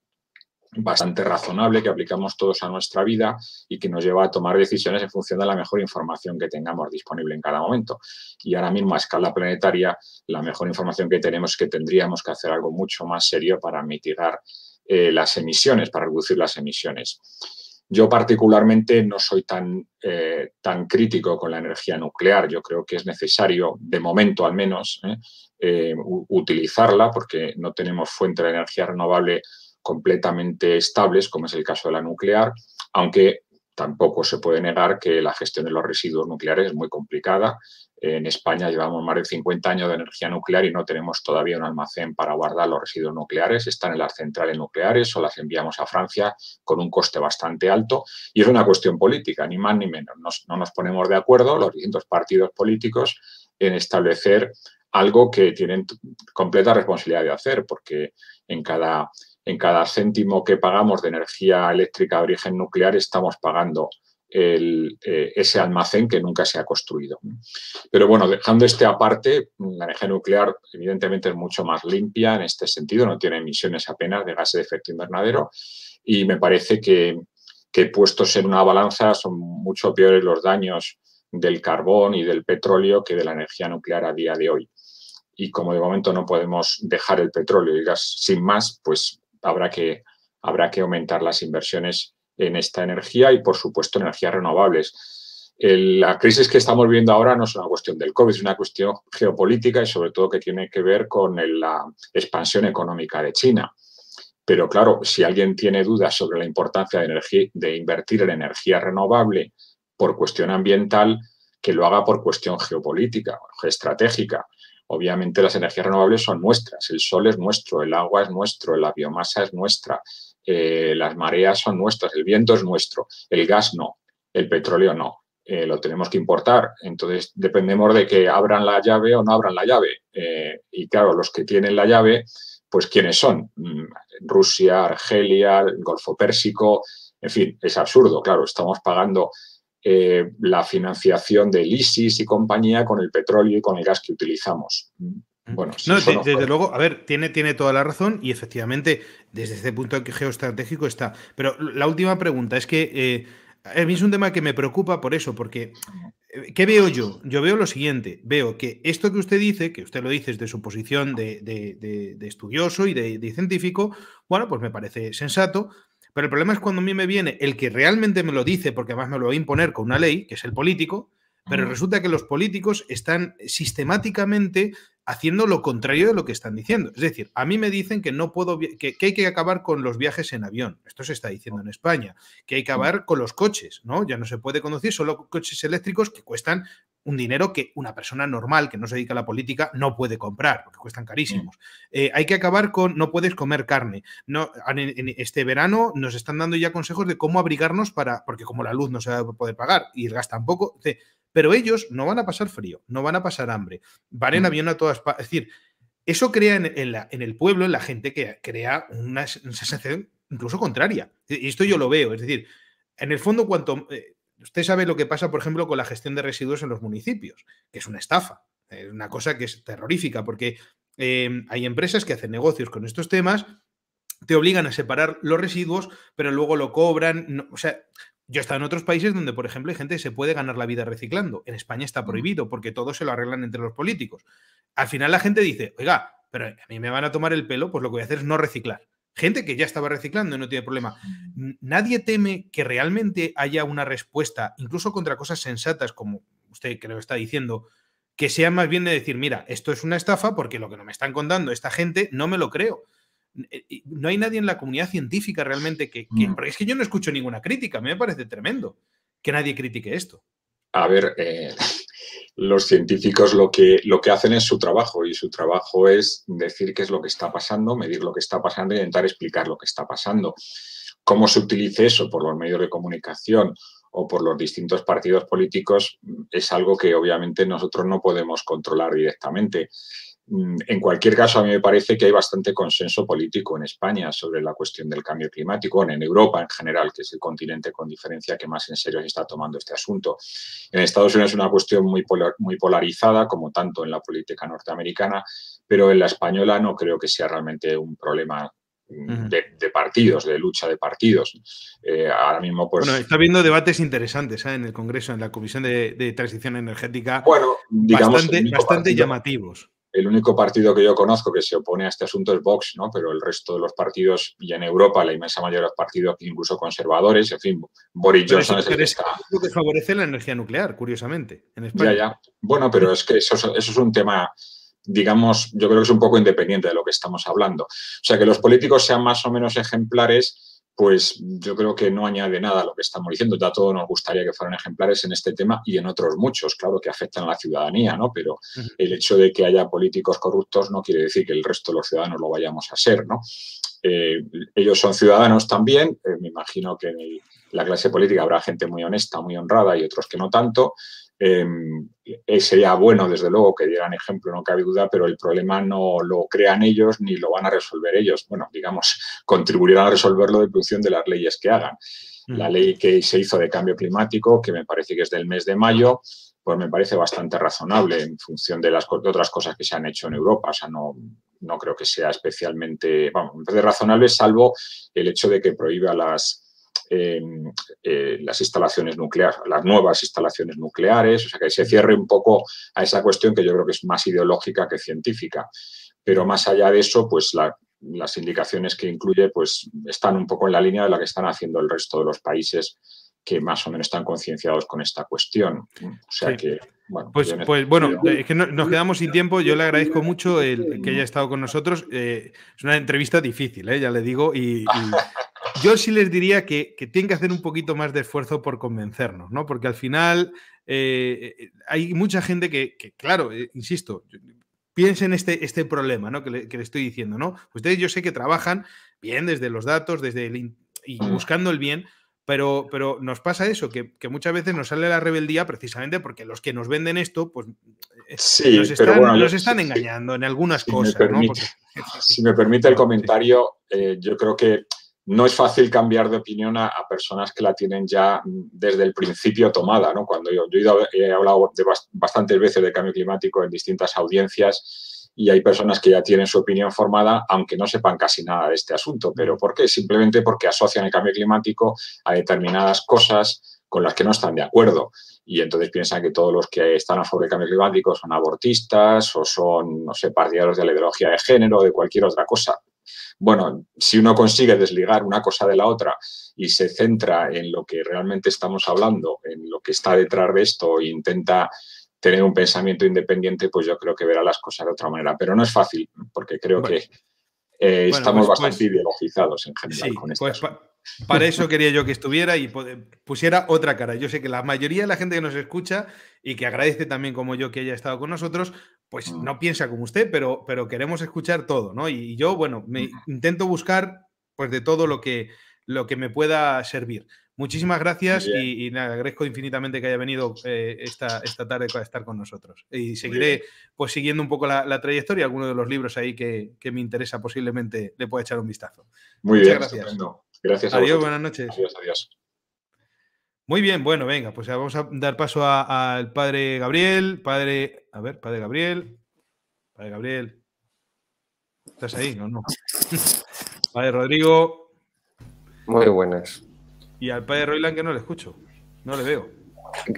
bastante razonable que aplicamos todos a nuestra vida y que nos lleva a tomar decisiones en función de la mejor información que tengamos disponible en cada momento. Y ahora mismo a escala planetaria, la mejor información que tenemos es que tendríamos que hacer algo mucho más serio para mitigar eh, las emisiones, para reducir las emisiones. Yo particularmente no soy tan, eh, tan crítico con la energía nuclear. Yo creo que es necesario, de momento al menos, eh, utilizarla porque no tenemos fuente de energía renovable completamente estables, como es el caso de la nuclear, aunque tampoco se puede negar que la gestión de los residuos nucleares es muy complicada. En España llevamos más de 50 años de energía nuclear y no tenemos todavía un almacén para guardar los residuos nucleares. Están en las centrales nucleares o las enviamos a Francia con un coste bastante alto. Y es una cuestión política, ni más ni menos. no nos ponemos de acuerdo los distintos partidos políticos en establecer algo que tienen completa responsabilidad de hacer, porque en cada en cada céntimo que pagamos de energía eléctrica de origen nuclear estamos pagando eh, ese almacén que nunca se ha construido. Pero bueno, dejando este aparte, la energía nuclear evidentemente es mucho más limpia en este sentido, no tiene emisiones apenas de gases de efecto invernadero y me parece que, que puestos en una balanza son mucho peores los daños del carbón y del petróleo que de la energía nuclear a día de hoy. Y como de momento no podemos dejar el petróleo y el gas sin más, pues habrá que, habrá que aumentar las inversiones en esta energía y, por supuesto, energías renovables. la crisis que estamos viendo ahora no es una cuestión del COVID, es una cuestión geopolítica y, sobre todo, que tiene que ver con la expansión económica de China. Pero claro, si alguien tiene dudas sobre la importancia de, de invertir en energía renovable por cuestión ambiental, que lo haga por cuestión geopolítica, estratégica. Obviamente las energías renovables son nuestras, el sol es nuestro, el agua es nuestro, la biomasa es nuestra, eh, las mareas son nuestras, el viento es nuestro, el gas no, el petróleo no, eh, lo tenemos que importar. Entonces dependemos de que abran la llave o no abran la llave. Eh, y claro, los que tienen la llave, pues ¿quiénes son? Mm, Rusia, Argelia, Golfo Pérsico, en fin, es absurdo, claro, estamos pagando eh, la financiación del ISIS y compañía con el petróleo y con el gas que utilizamos. Mm. Bueno, desde, luego, a ver, tiene, tiene toda la razón y efectivamente desde este punto geoestratégico está. Pero la última pregunta es que eh, mí es un tema que me preocupa por eso, porque eh, ¿qué veo yo? Yo veo lo siguiente, veo que esto que usted dice, que usted lo dice desde su posición de, de, de estudioso y de, científico, bueno, pues me parece sensato, pero el problema es cuando a mí me viene el que realmente me lo dice, porque además me lo va a imponer con una ley, que es el político, pero resulta que los políticos están sistemáticamente haciendo lo contrario de lo que están diciendo. Es decir, a mí me dicen que no puedo que, hay que acabar con los viajes en avión. Esto se está diciendo en España, que hay que acabar con los coches, ¿no? Ya no se puede conducir solo coches eléctricos que cuestan un dinero que una persona normal que no se dedica a la política no puede comprar, porque cuestan mm. carísimos. Eh, hay que acabar con no puedes comer carne. No, este verano nos están dando ya consejos de cómo abrigarnos para, porque como la luz no se va a poder pagar y el gas tampoco, pero ellos no van a pasar frío, no van a pasar hambre, van en mm. avión a todas partes. Es decir, eso crea en, el pueblo, en la gente, que crea una sensación incluso contraria. Y esto yo lo veo, es decir, en el fondo, cuanto... Eh, Usted sabe lo que pasa, por ejemplo, con la gestión de residuos en los municipios, que es una estafa, es una cosa que es terrorífica, porque em, hay empresas que hacen negocios con estos temas, te obligan a separar los residuos, pero luego lo cobran. o sea, yo he estado en otros países donde, por ejemplo, hay gente que se puede ganar la vida reciclando. En España está prohibido porque todo se lo arreglan entre los políticos. Al final la gente dice, oiga, pero a mí me van a tomar el pelo, pues lo que voy a hacer es no reciclar gente que ya estaba reciclando y no tiene problema. Nadie teme que realmente haya una respuesta, incluso contra cosas sensatas, como usted creo está diciendo, que sea más bien de decir, mira, esto es una estafa porque lo que no me están contando esta gente no me lo creo. Eh, no hay nadie en la comunidad científica realmente que... Mm. porque es que yo no escucho ninguna crítica, me parece tremendo que nadie critique esto. A ver, eh, los científicos lo que, lo que hacen es su trabajo y su trabajo es decir qué es lo que está pasando, medir lo que está pasando e intentar explicar lo que está pasando. Cómo se utilice eso por los medios de comunicación o por los distintos partidos políticos es algo que obviamente nosotros no podemos controlar directamente. Mm, en cualquier caso, a mí me parece que hay bastante consenso político en España sobre la cuestión del cambio climático, en Europa en general, que es el continente con diferencia que más en serio se está tomando este asunto. En Estados Unidos es una cuestión muy, muy polarizada, como tanto en la política norteamericana, pero en la española no creo que sea realmente un problema mm, de, partidos, de lucha de partidos. Eh, ahora mismo, pues Bueno, está habiendo debates interesantes ¿eh? en el Congreso, en la Comisión de, Transición Energética. Bastante, llamativos el único partido que yo conozco que se opone a este asunto es Vox, ¿no? Pero el resto de los partidos, y en Europa la inmensa mayoría de los partidos, incluso conservadores, en fin, Boris Johnson es el que que favorece la energía nuclear, curiosamente, en España. Bueno, pero es que eso, eso es un tema digamos, yo creo que es un poco independiente de lo que estamos hablando. O sea, que los políticos sean más o menos ejemplares, pues yo creo que no añade nada a lo que estamos diciendo. Ya todos nos gustaría que fueran ejemplares en este tema y en otros muchos, claro, que afectan a la ciudadanía, ¿no? Pero el hecho de que haya políticos corruptos no quiere decir que el resto de los ciudadanos lo vayamos a ser, ¿no? Eh, ellos son ciudadanos también, eh, me imagino que en la clase política habrá gente muy honesta, muy honrada y otros que no tanto, Em, eh, sería bueno, desde luego, que dieran ejemplo, no cabe duda, pero el problema no lo crean ellos ni lo van a resolver ellos. Bueno, digamos, contribuirán a resolverlo de función de las leyes que hagan. La ley que se hizo de cambio climático, que me parece que es del mes de mayo, pues me parece bastante razonable en función de las otras cosas que se han hecho en Europa. O sea, no, no creo que sea especialmente, vamos, razonable, salvo el hecho de que prohíba las, eh, las instalaciones nucleares, las nuevas instalaciones nucleares, o sea que se cierre un poco a esa cuestión que yo creo que es más ideológica que científica. Pero más allá de eso, pues las indicaciones que incluye pues están un poco en la línea de la que están haciendo el resto de los países que más o menos están concienciados con esta cuestión. O sea que. Pues, pues, bueno, es que nos quedamos sin tiempo. Yo le agradezco mucho el, que haya estado con nosotros. Eh, es una entrevista difícil, eh, ya le digo. Y, yo sí les diría que, que, tienen que hacer un poquito más de esfuerzo por convencernos, ¿no? Porque al final eh, hay mucha gente que, claro, insisto, piensen este, este problema ¿no? que, le, estoy diciendo. ¿no? Ustedes yo sé que trabajan bien desde los datos, desde el, y buscando el bien, pero, pero nos pasa eso, que, muchas veces nos sale la rebeldía precisamente porque los que nos venden esto, pues eh, sí, nos, están, engañando en algunas cosas. Eh, si me permite el comentario, eh, yo creo que no es fácil cambiar de opinión a, personas que la tienen ya mm, desde el principio tomada. ¿no? Cuando yo, he, he, hablado de bastantes veces de cambio climático en distintas audiencias y hay personas que ya tienen su opinión formada, aunque no sepan casi nada de este asunto. ¿Pero por qué? Simplemente porque asocian el cambio climático a determinadas cosas con las que no están de acuerdo. Y entonces piensan que todos los que están a favor del cambio climático son abortistas o son, no sé, partidarios de la ideología de género o de cualquier otra cosa. Bueno, si uno consigue desligar una cosa de la otra y se centra en lo que realmente estamos hablando, en lo que está detrás de esto e intenta tener un pensamiento independiente, pues yo creo que verá las cosas de otra manera. Pero no es fácil, porque creo que eh, estamos pues, bastante pues, ideologizados en general con esto. Pues, para eso quería yo que estuviera y pusiera otra cara. Yo sé que la mayoría de la gente que nos escucha y que agradece también como yo que haya estado con nosotros, pues mm. no piensa como usted, pero, pero queremos escuchar todo, ¿no? Y, y yo, bueno, me intento buscar pues de todo lo que, lo que me pueda servir. Muchísimas gracias y, y, agradezco infinitamente que haya venido eh, esta, esta tarde para estar con nosotros. Y seguiré pues siguiendo un poco la, trayectoria, alguno de los libros ahí que, me interesa posiblemente le pueda echar un vistazo. Muy bien, gracias. Gracias. Adiós, buenas noches. Adiós, adiós. Muy bien, bueno, venga, pues vamos a dar paso al padre Gabriel, padre, a ver, padre Gabriel, padre Gabriel, ¿estás ahí No, no? Padre Rodrigo. Muy buenas. Y al padre Roiland que no le escucho, no le veo.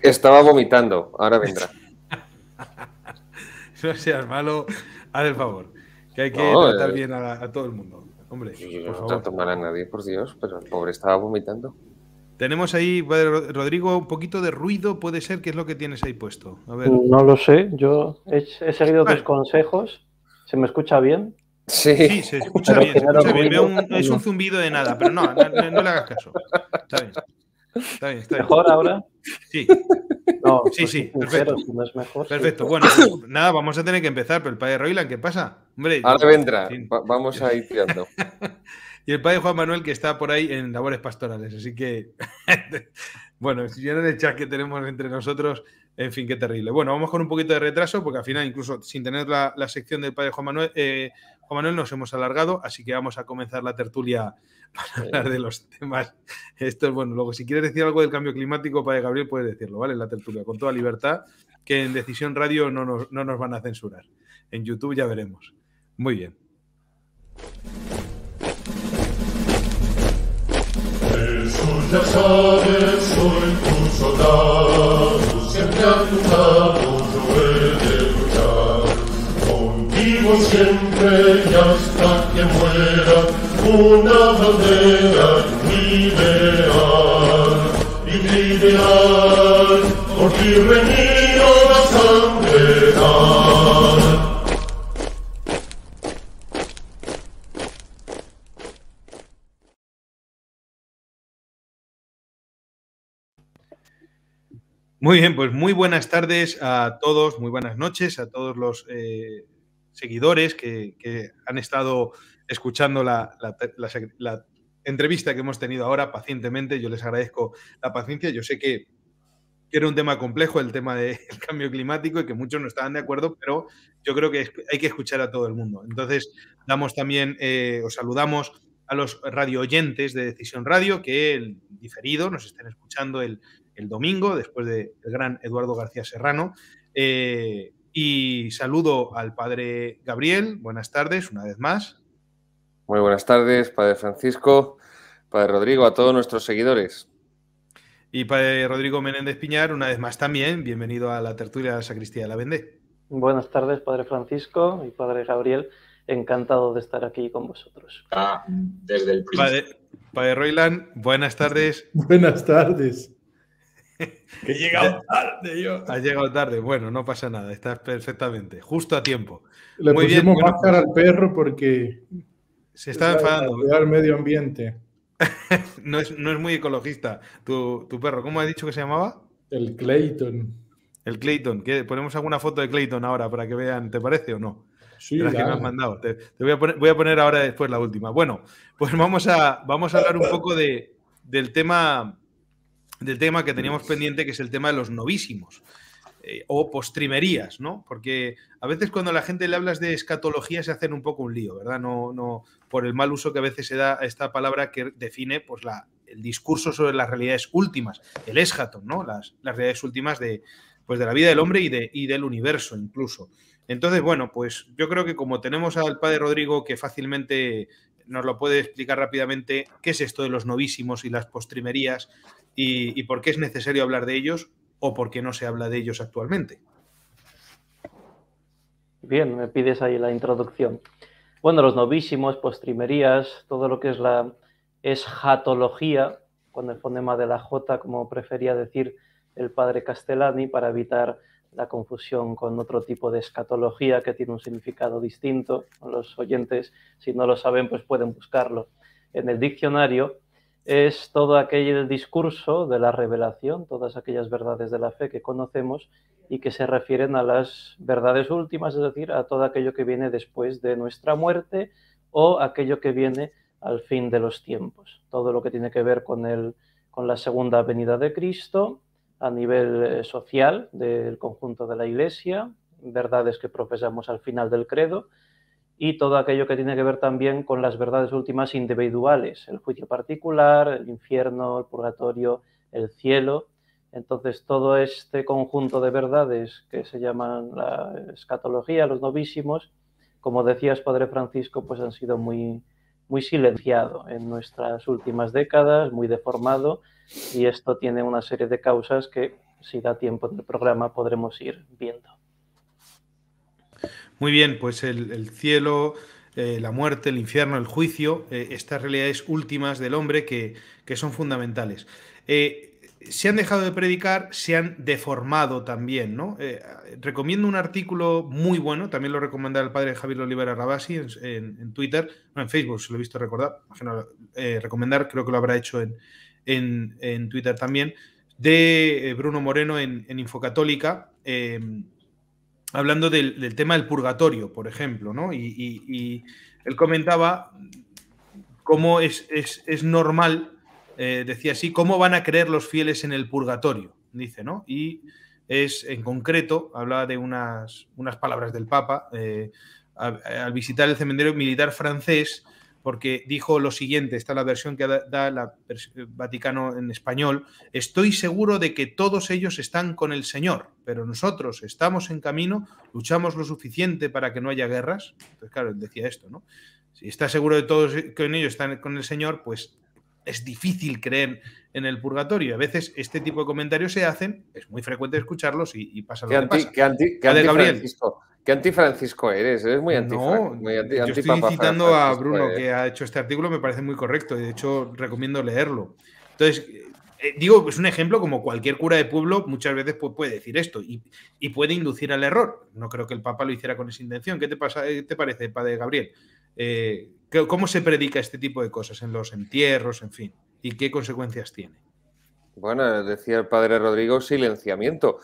Estaba vomitando, ahora vendrá. no seas malo, haz el favor. Que hay que tratar eh. bien a, todo el mundo. Hombre, no mal a nadie, por Dios, pero el pobre estaba vomitando. Tenemos ahí, Rodrigo, un poquito de ruido, puede ser, ¿qué es lo que tienes ahí puesto? No lo sé, yo he, seguido tus consejos. ¿Se me escucha bien? Sí. se escucha bien. es un zumbido de nada, pero no, no, le hagas caso. Está bien. Está bien, está ¿Mejor ahora? Sí. No, sí, pues sí, perfecto. perfecto. Bueno, nada, vamos a tener que empezar, pero el padre Roiland, ¿qué pasa? Hombre, ahora vendrá, vamos a ir tirando. y el padre Juan Manuel que está por ahí en labores pastorales, así que bueno, si en el chat que tenemos entre nosotros, en fin, qué terrible. Bueno, vamos con un poquito de retraso, porque al final, incluso sin tener la, la sección del padre Juan Manuel, eh, Manuel, nos hemos alargado, así que vamos a comenzar la tertulia para hablar de los temas. Esto es bueno. Luego, si quieres decir algo del cambio climático, Padre Gabriel, puedes decirlo, ¿vale? la tertulia, con toda libertad, que en Decisión Radio no nos, van a censurar. En YouTube ya veremos. Muy bien siempre y hasta que muera una bandera ideal, ideal, por ti reñido la sangre Muy bien, pues muy buenas tardes a todos, muy buenas noches a todos los eh, seguidores que, han estado escuchando la, entrevista que hemos tenido ahora pacientemente. Yo les agradezco la paciencia. Yo sé que, era un tema complejo el tema del cambio climático y que muchos no estaban de acuerdo, pero yo creo que hay que escuchar a todo el mundo. Entonces, damos también, o eh, os saludamos a los radio oyentes de Decisión Radio que el diferido nos estén escuchando el, domingo después del gran Eduardo García Serrano. Eh, y saludo al padre Gabriel. Buenas tardes, una vez más. Muy buenas tardes, padre Francisco, padre Rodrigo, a todos nuestros seguidores. Y padre Rodrigo Menéndez Piñar, una vez más también, bienvenido a la tertulia de la Sacristía de la Vendée. Buenas tardes, padre Francisco y padre Gabriel. Encantado de estar aquí con vosotros. Ah, desde el principio. Padre, padre buenas tardes. Buenas tardes. que he llegado tarde yo. ha llegado tarde. Bueno, no pasa nada. Estás perfectamente. Justo a tiempo. Le Muy pusimos bien, al perro porque... Se está enfadando. medio ambiente. no, es, muy ecologista tu, perro. ¿Cómo ha dicho que se llamaba? El Clayton. El Clayton. ¿Qué? Ponemos alguna foto de Clayton ahora para que vean, ¿te parece o no? Sí, que me has mandado. voy, a poner, ahora después la última. Bueno, pues vamos a, vamos a hablar un poco del tema del tema que teníamos pendiente, que es el tema de los novísimos eh, o postrimerías, ¿no? Porque a veces cuando la gente le hablas de escatología se hacen un poco un lío, ¿verdad? No, no, por el mal uso que a veces se da a esta palabra que define pues, la, el discurso sobre las realidades últimas, el eschaton, ¿no? Las, las realidades últimas de, pues, de la vida del hombre y, de, y del universo incluso. Entonces, bueno, pues yo creo que como tenemos al padre Rodrigo que fácilmente nos lo puede explicar rápidamente, qué es esto de los novísimos y las postrimerías, y, por qué es necesario hablar de ellos o por qué no se habla de ellos actualmente. Bien, me pides ahí la introducción. Bueno, los novísimos, postrimerías, todo lo que es la eschatología, con el fonema de la J, como prefería decir el padre Castellani, para evitar la confusión con otro tipo de escatología que tiene un significado distinto. Los oyentes, si no lo saben, pues pueden buscarlo en el diccionario es todo aquel discurso de la revelación, todas aquellas verdades de la fe que conocemos y que se refieren a las verdades últimas, es decir, a todo aquello que viene después de nuestra muerte o aquello que viene al fin de los tiempos. Todo lo que tiene que ver con, con la segunda venida de Cristo a nivel eh, social del conjunto de la Iglesia, verdades que profesamos al final del credo y todo aquello que tiene que ver también con las verdades últimas individuales, el juicio particular, el infierno, el purgatorio, el cielo. Entonces, todo este conjunto de verdades que se llaman la escatología, los novísimos, como decías, Padre Francisco, pues han sido muy, muy silenciado en nuestras últimas décadas, muy deformado, y esto tiene una serie de causas que, si da tiempo en el programa, podremos ir viendo. Muy bien, pues el, cielo, eh, la muerte, el infierno, el juicio, eh, estas realidades últimas del hombre que, son fundamentales. Eh, se han dejado de predicar, se han deformado también, ¿no? recomiendo un artículo muy bueno, también lo recomendará el padre Javier Olivera Rabasi en, Twitter, no, en Facebook, si lo he visto recordar, recomendar, creo que lo habrá hecho en, en Twitter también, de Bruno Moreno en, Infocatólica, hablando del, tema del purgatorio, por ejemplo, ¿no? Y, él comentaba cómo es, normal, eh, decía así, cómo van a creer los fieles en el purgatorio, dice, ¿no? Y es, en concreto, hablaba de unas, palabras del Papa, eh, al visitar el cementerio militar francés, porque dijo lo siguiente, está la versión que da el eh, Vaticano en español, estoy seguro de que todos ellos están con el Señor, pero nosotros estamos en camino, luchamos lo suficiente para que no haya guerras. Entonces, claro, decía esto, ¿no? Si está seguro de todos que ellos están con el Señor, pues es difícil creer en el purgatorio. A veces este tipo de comentarios se hacen, es muy frecuente escucharlos y, y pasa lo que, pasa. anti, anti Qué antifrancisco eres, eres muy anti No, yo estoy citando a Bruno que ha hecho este artículo, me parece muy correcto y de hecho recomiendo leerlo. Entonces, eh, eh, digo, es un ejemplo como cualquier cura de pueblo muchas veces puede decir esto y, puede inducir al error. No creo que el Papa lo hiciera con esa intención. ¿Qué te, pasa, eh, te parece, Padre Gabriel? ¿Cómo se predica este tipo de cosas en los entierros, en fin? ¿Y qué consecuencias tiene? Bueno, decía el Padre Rodrigo, silenciamiento.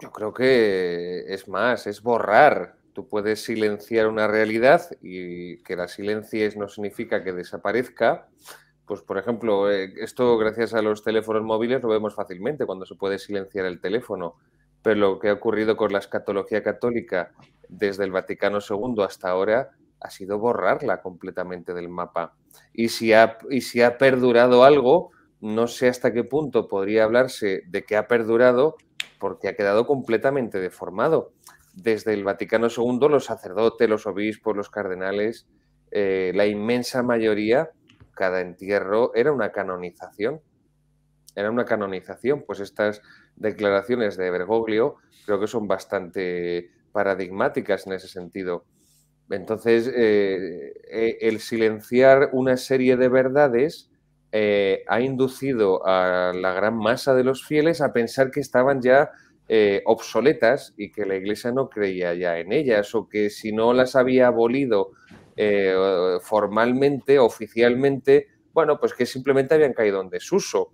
Yo creo que es más, es borrar. Tú puedes silenciar una realidad y que la silencies no significa que desaparezca. Pues, por ejemplo, eh, esto gracias a los teléfonos móviles lo vemos fácilmente cuando se puede silenciar el teléfono. Pero lo que ha ocurrido con la escatología católica desde el Vaticano II hasta ahora ha sido borrarla completamente del mapa. Y si ha, y si ha perdurado algo, no sé hasta qué punto podría hablarse de que ha perdurado porque ha quedado completamente deformado. Desde el Vaticano II, los sacerdotes, los obispos, los cardenales, eh, la inmensa mayoría, cada entierro era una canonización. Era una canonización. Pues estas declaraciones de Bergoglio creo que son bastante paradigmáticas en ese sentido. Entonces, eh, eh, el silenciar una serie de verdades eh, ha inducido a la gran masa de los fieles a pensar que estaban ya eh, obsoletas y que la Iglesia no creía ya en ellas o que si no las había abolido eh, formalmente, oficialmente, bueno, pues que simplemente habían caído en desuso,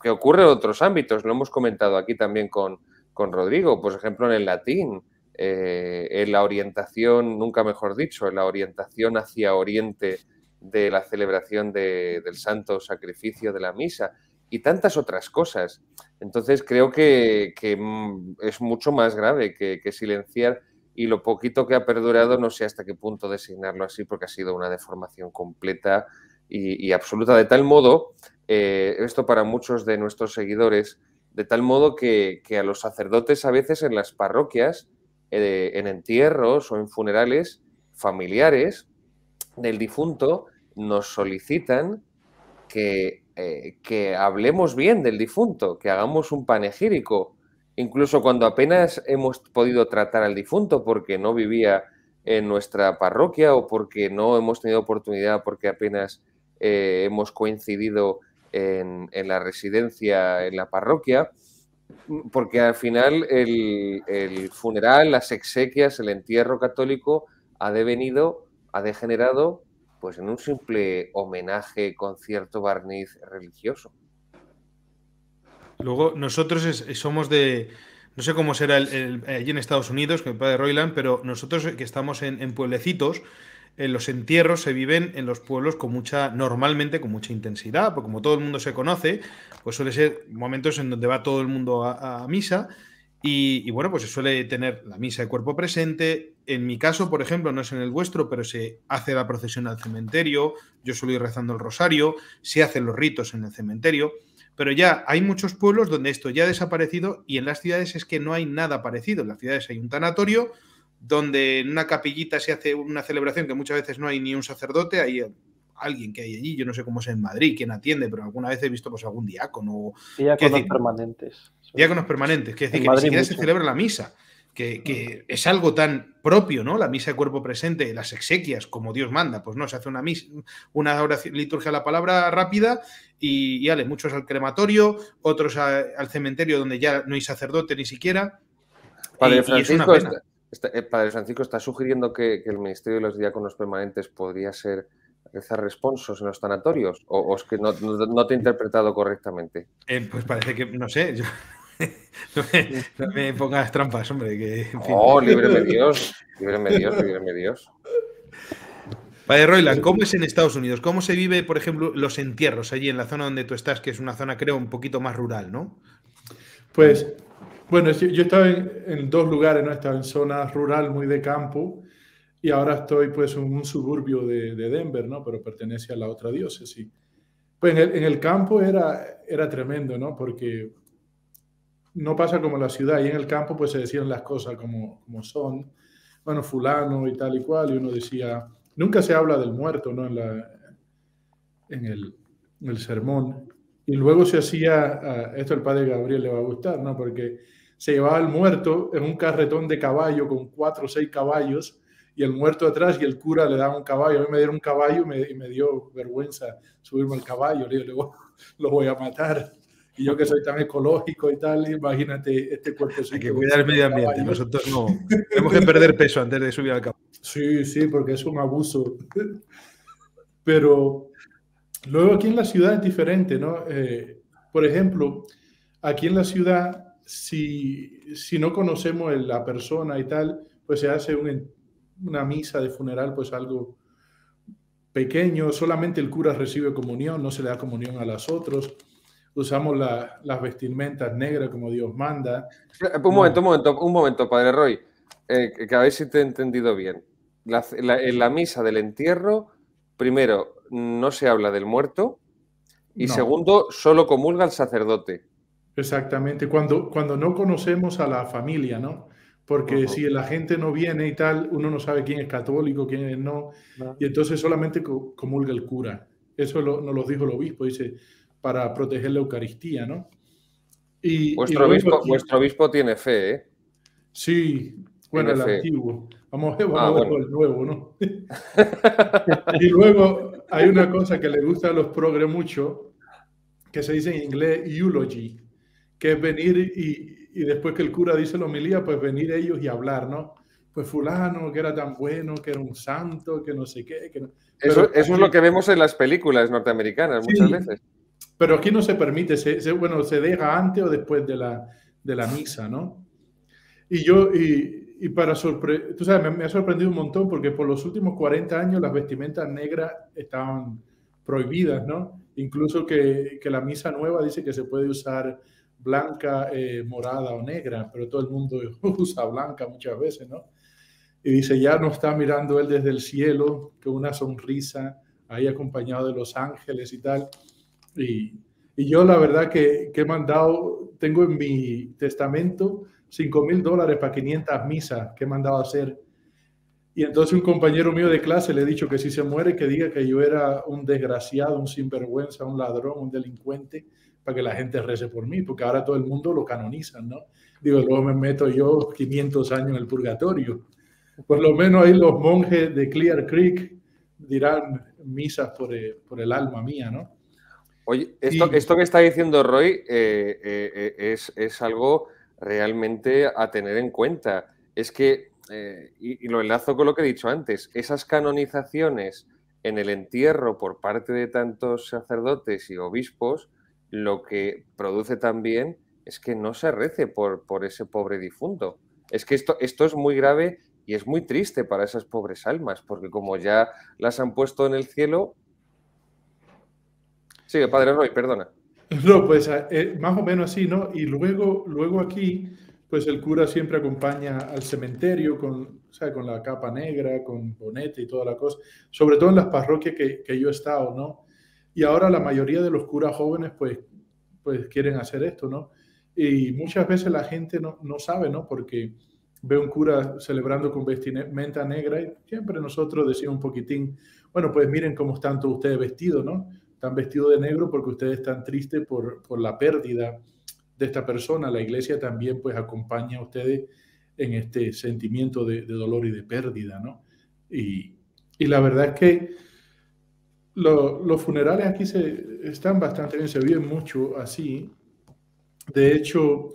que ocurre en otros ámbitos, lo hemos comentado aquí también con, Rodrigo, por ejemplo en el latín, en la orientación, nunca mejor dicho, en la orientación hacia Oriente de la celebración del santo sacrificio de la misa y tantas otras cosas. Entonces creo que, mm, es mucho más grave que, silenciar y lo poquito que ha perdurado no sé hasta qué punto designarlo así porque ha sido una deformación completa y, absoluta. De tal modo, eh, esto para muchos de nuestros seguidores, de tal modo que, a los sacerdotes a veces en las parroquias, eh, en entierros o en funerales familiares, del difunto nos solicitan eh, que, hablemos bien del difunto, que hagamos un panegírico, incluso cuando apenas hemos podido tratar al difunto porque no vivía en nuestra parroquia o porque no hemos tenido oportunidad, porque apenas eh, hemos coincidido en, la residencia, en la parroquia, porque al final el, el funeral, las exequias, el entierro católico ha devenido ha degenerado pues en un simple homenaje con cierto barniz religioso. Luego, nosotros eh, somos de. No sé cómo será el, allí en Estados Unidos, que el padre Royland, pero nosotros eh, que estamos en, pueblecitos, en eh, los entierros se viven en los pueblos con mucha, normalmente con mucha intensidad, porque como todo el mundo se conoce, pues suele ser momentos en donde va todo el mundo a, misa y, y, bueno, pues se suele tener la misa de cuerpo presente, en mi caso, por ejemplo, no es en el vuestro, pero se hace la procesión al cementerio, yo suelo ir rezando el rosario, se hacen los ritos en el cementerio, pero ya hay muchos pueblos donde esto ya ha desaparecido y en las ciudades es que no hay nada parecido. En las ciudades hay un tanatorio donde en una capillita se hace una celebración que muchas veces no hay ni un sacerdote, hay alguien que hay allí, yo no sé cómo es en Madrid, quién atiende, pero alguna vez he visto pues algún diácono. Diáconos permanentes. Diáconos permanentes, que es decir, que ni se celebra la misa que, es algo tan propio, ¿no? La misa de cuerpo presente, las exequias, como Dios manda, pues no, se hace una, misa, una oración, liturgia a la palabra rápida y, ale, muchos al crematorio, otros al cementerio donde ya no hay sacerdote ni siquiera. Padre, Francisco, ¿estás eh, Francisco, está sugiriendo que, el Ministerio de los Diáconos Permanentes podría ser rezar responsos en los sanatorios? ¿O, es que no, te he interpretado correctamente? Eh, pues parece que, no sé, yo no, me, pongas trampas, hombre. Que, en fin. Oh, Dios, líbreme Dios, Dios. Vale, Roiland, ¿cómo es en Estados Unidos? ¿Cómo se vive, por ejemplo, los entierros allí en la zona donde tú estás, que es una zona, creo, un poquito más rural, ¿no? Pues, bueno, yo estaba en, dos lugares, ¿no? Estaba en zona rural, muy de campo, y ahora estoy, pues, en un suburbio de, Denver, ¿no? Pero pertenece a la otra diócesis. Pues en el, campo era, era tremendo, ¿no? Porque no pasa como en la ciudad, y en el campo pues se decían las cosas como, como son, bueno, fulano y tal y cual, y uno decía, nunca se habla del muerto, ¿no? En, la, en, el, sermón. Y luego se hacía, esto el padre Gabriel le va a gustar, ¿no? Porque se llevaba el muerto en un carretón de caballo con cuatro o seis caballos y el muerto atrás y el cura le daba un caballo. A mí me dieron un caballo me, y me dio vergüenza subirme al caballo. Le digo, lo voy a matar. Y yo que soy tan ecológico y tal, imagínate este cuerpo... Hay que cuidar el medio ambiente, nosotros no. Tenemos que perder peso antes de subir al campo. Sí, sí, porque es un abuso. Pero luego aquí en la ciudad es diferente, ¿no? Eh, por ejemplo, aquí en la ciudad, si, si no conocemos la persona y tal, pues se hace una misa de funeral, pues algo pequeño, solamente el cura recibe comunión, no se le da comunión a los otros usamos las vestimentas negras como Dios manda. Eh, un momento, un momento, un momento, padre Roy, eh, que a ver si te he entendido bien. en la misa del entierro, primero, no se habla del muerto y segundo, solo comulga el sacerdote. Exactamente, cuando, cuando no conocemos a la familia, ¿no? Porque si la gente no viene y tal, uno no sabe quién es católico, quién es no, y entonces solamente comulga el cura. Eso lo, nos lo dijo el obispo, dice, para proteger la Eucaristía, ¿no? Y, vuestro, obispo, tiene fe, ¿eh? Sí, bueno, el antiguo. Vamos, a ver ah, el nuevo, ¿no? y luego hay una cosa que le gusta a los progres mucho, que se dice en inglés eulogy, que es venir y, y después que el cura dice la homilía, pues venir ellos y hablar, ¿no? Pues fulano, que era tan bueno, que era un santo, que no sé qué. Que Eso, es lo que vemos en las películas norteamericanas muchas veces. Pero aquí no se permite, se, bueno, se deja antes o después de la, de la misa, ¿no? Y yo, y, para sorprender, tú sabes, me, ha sorprendido un montón porque por los últimos 40 años las vestimentas negras estaban prohibidas, ¿no? Incluso que, que la misa nueva dice que se puede usar blanca, eh, morada o negra, pero todo el mundo usa blanca muchas veces, ¿no? Y dice, ya nos está mirando él desde el cielo, que una sonrisa, ahí acompañado de los ángeles y tal. Y, yo la verdad que, he mandado, tengo en mi testamento 5 mil dólares para 500 misas que he mandado a hacer. Y entonces un compañero mío de clase le he dicho que si se muere, que diga que yo era un desgraciado, un sinvergüenza, un ladrón, un delincuente, para que la gente rece por mí, porque ahora todo el mundo lo canoniza, ¿no? Digo, luego me meto yo 500 años en el purgatorio. Por lo menos ahí los monjes de Clear Creek dirán misas por el alma mía, ¿no? Oye, esto, esto que está diciendo Roy eh, eh, eh, es, algo realmente a tener en cuenta. Es que, y, lo enlazo con lo que he dicho antes, esas canonizaciones en el entierro por parte de tantos sacerdotes y obispos, lo que produce también es que no se rece por, por ese pobre difunto. Es que esto, esto es muy grave y es muy triste para esas pobres almas, porque como ya las han puesto en el cielo, Sí, padre Roy, perdona. No, pues eh, eh, más o menos así, ¿no? Y luego, luego aquí, pues el cura siempre acompaña al cementerio con, con la capa negra, con bonete y toda la cosa, sobre todo en las parroquias que, yo he estado, ¿no? Y ahora la mayoría de los curas jóvenes, pues, pues quieren hacer esto, ¿no? Y muchas veces la gente no, sabe, ¿no? Porque ve un cura celebrando con vestimenta negra y siempre nosotros decimos un poquitín, bueno, pues miren cómo están todos ustedes vestidos, ¿no? vestido de negro porque ustedes están tristes por, la pérdida de esta persona. La iglesia también pues acompaña a ustedes en este sentimiento de, dolor y de pérdida, ¿no? Y, la verdad es que los funerales aquí se, están bastante bien, se viven mucho así. De hecho,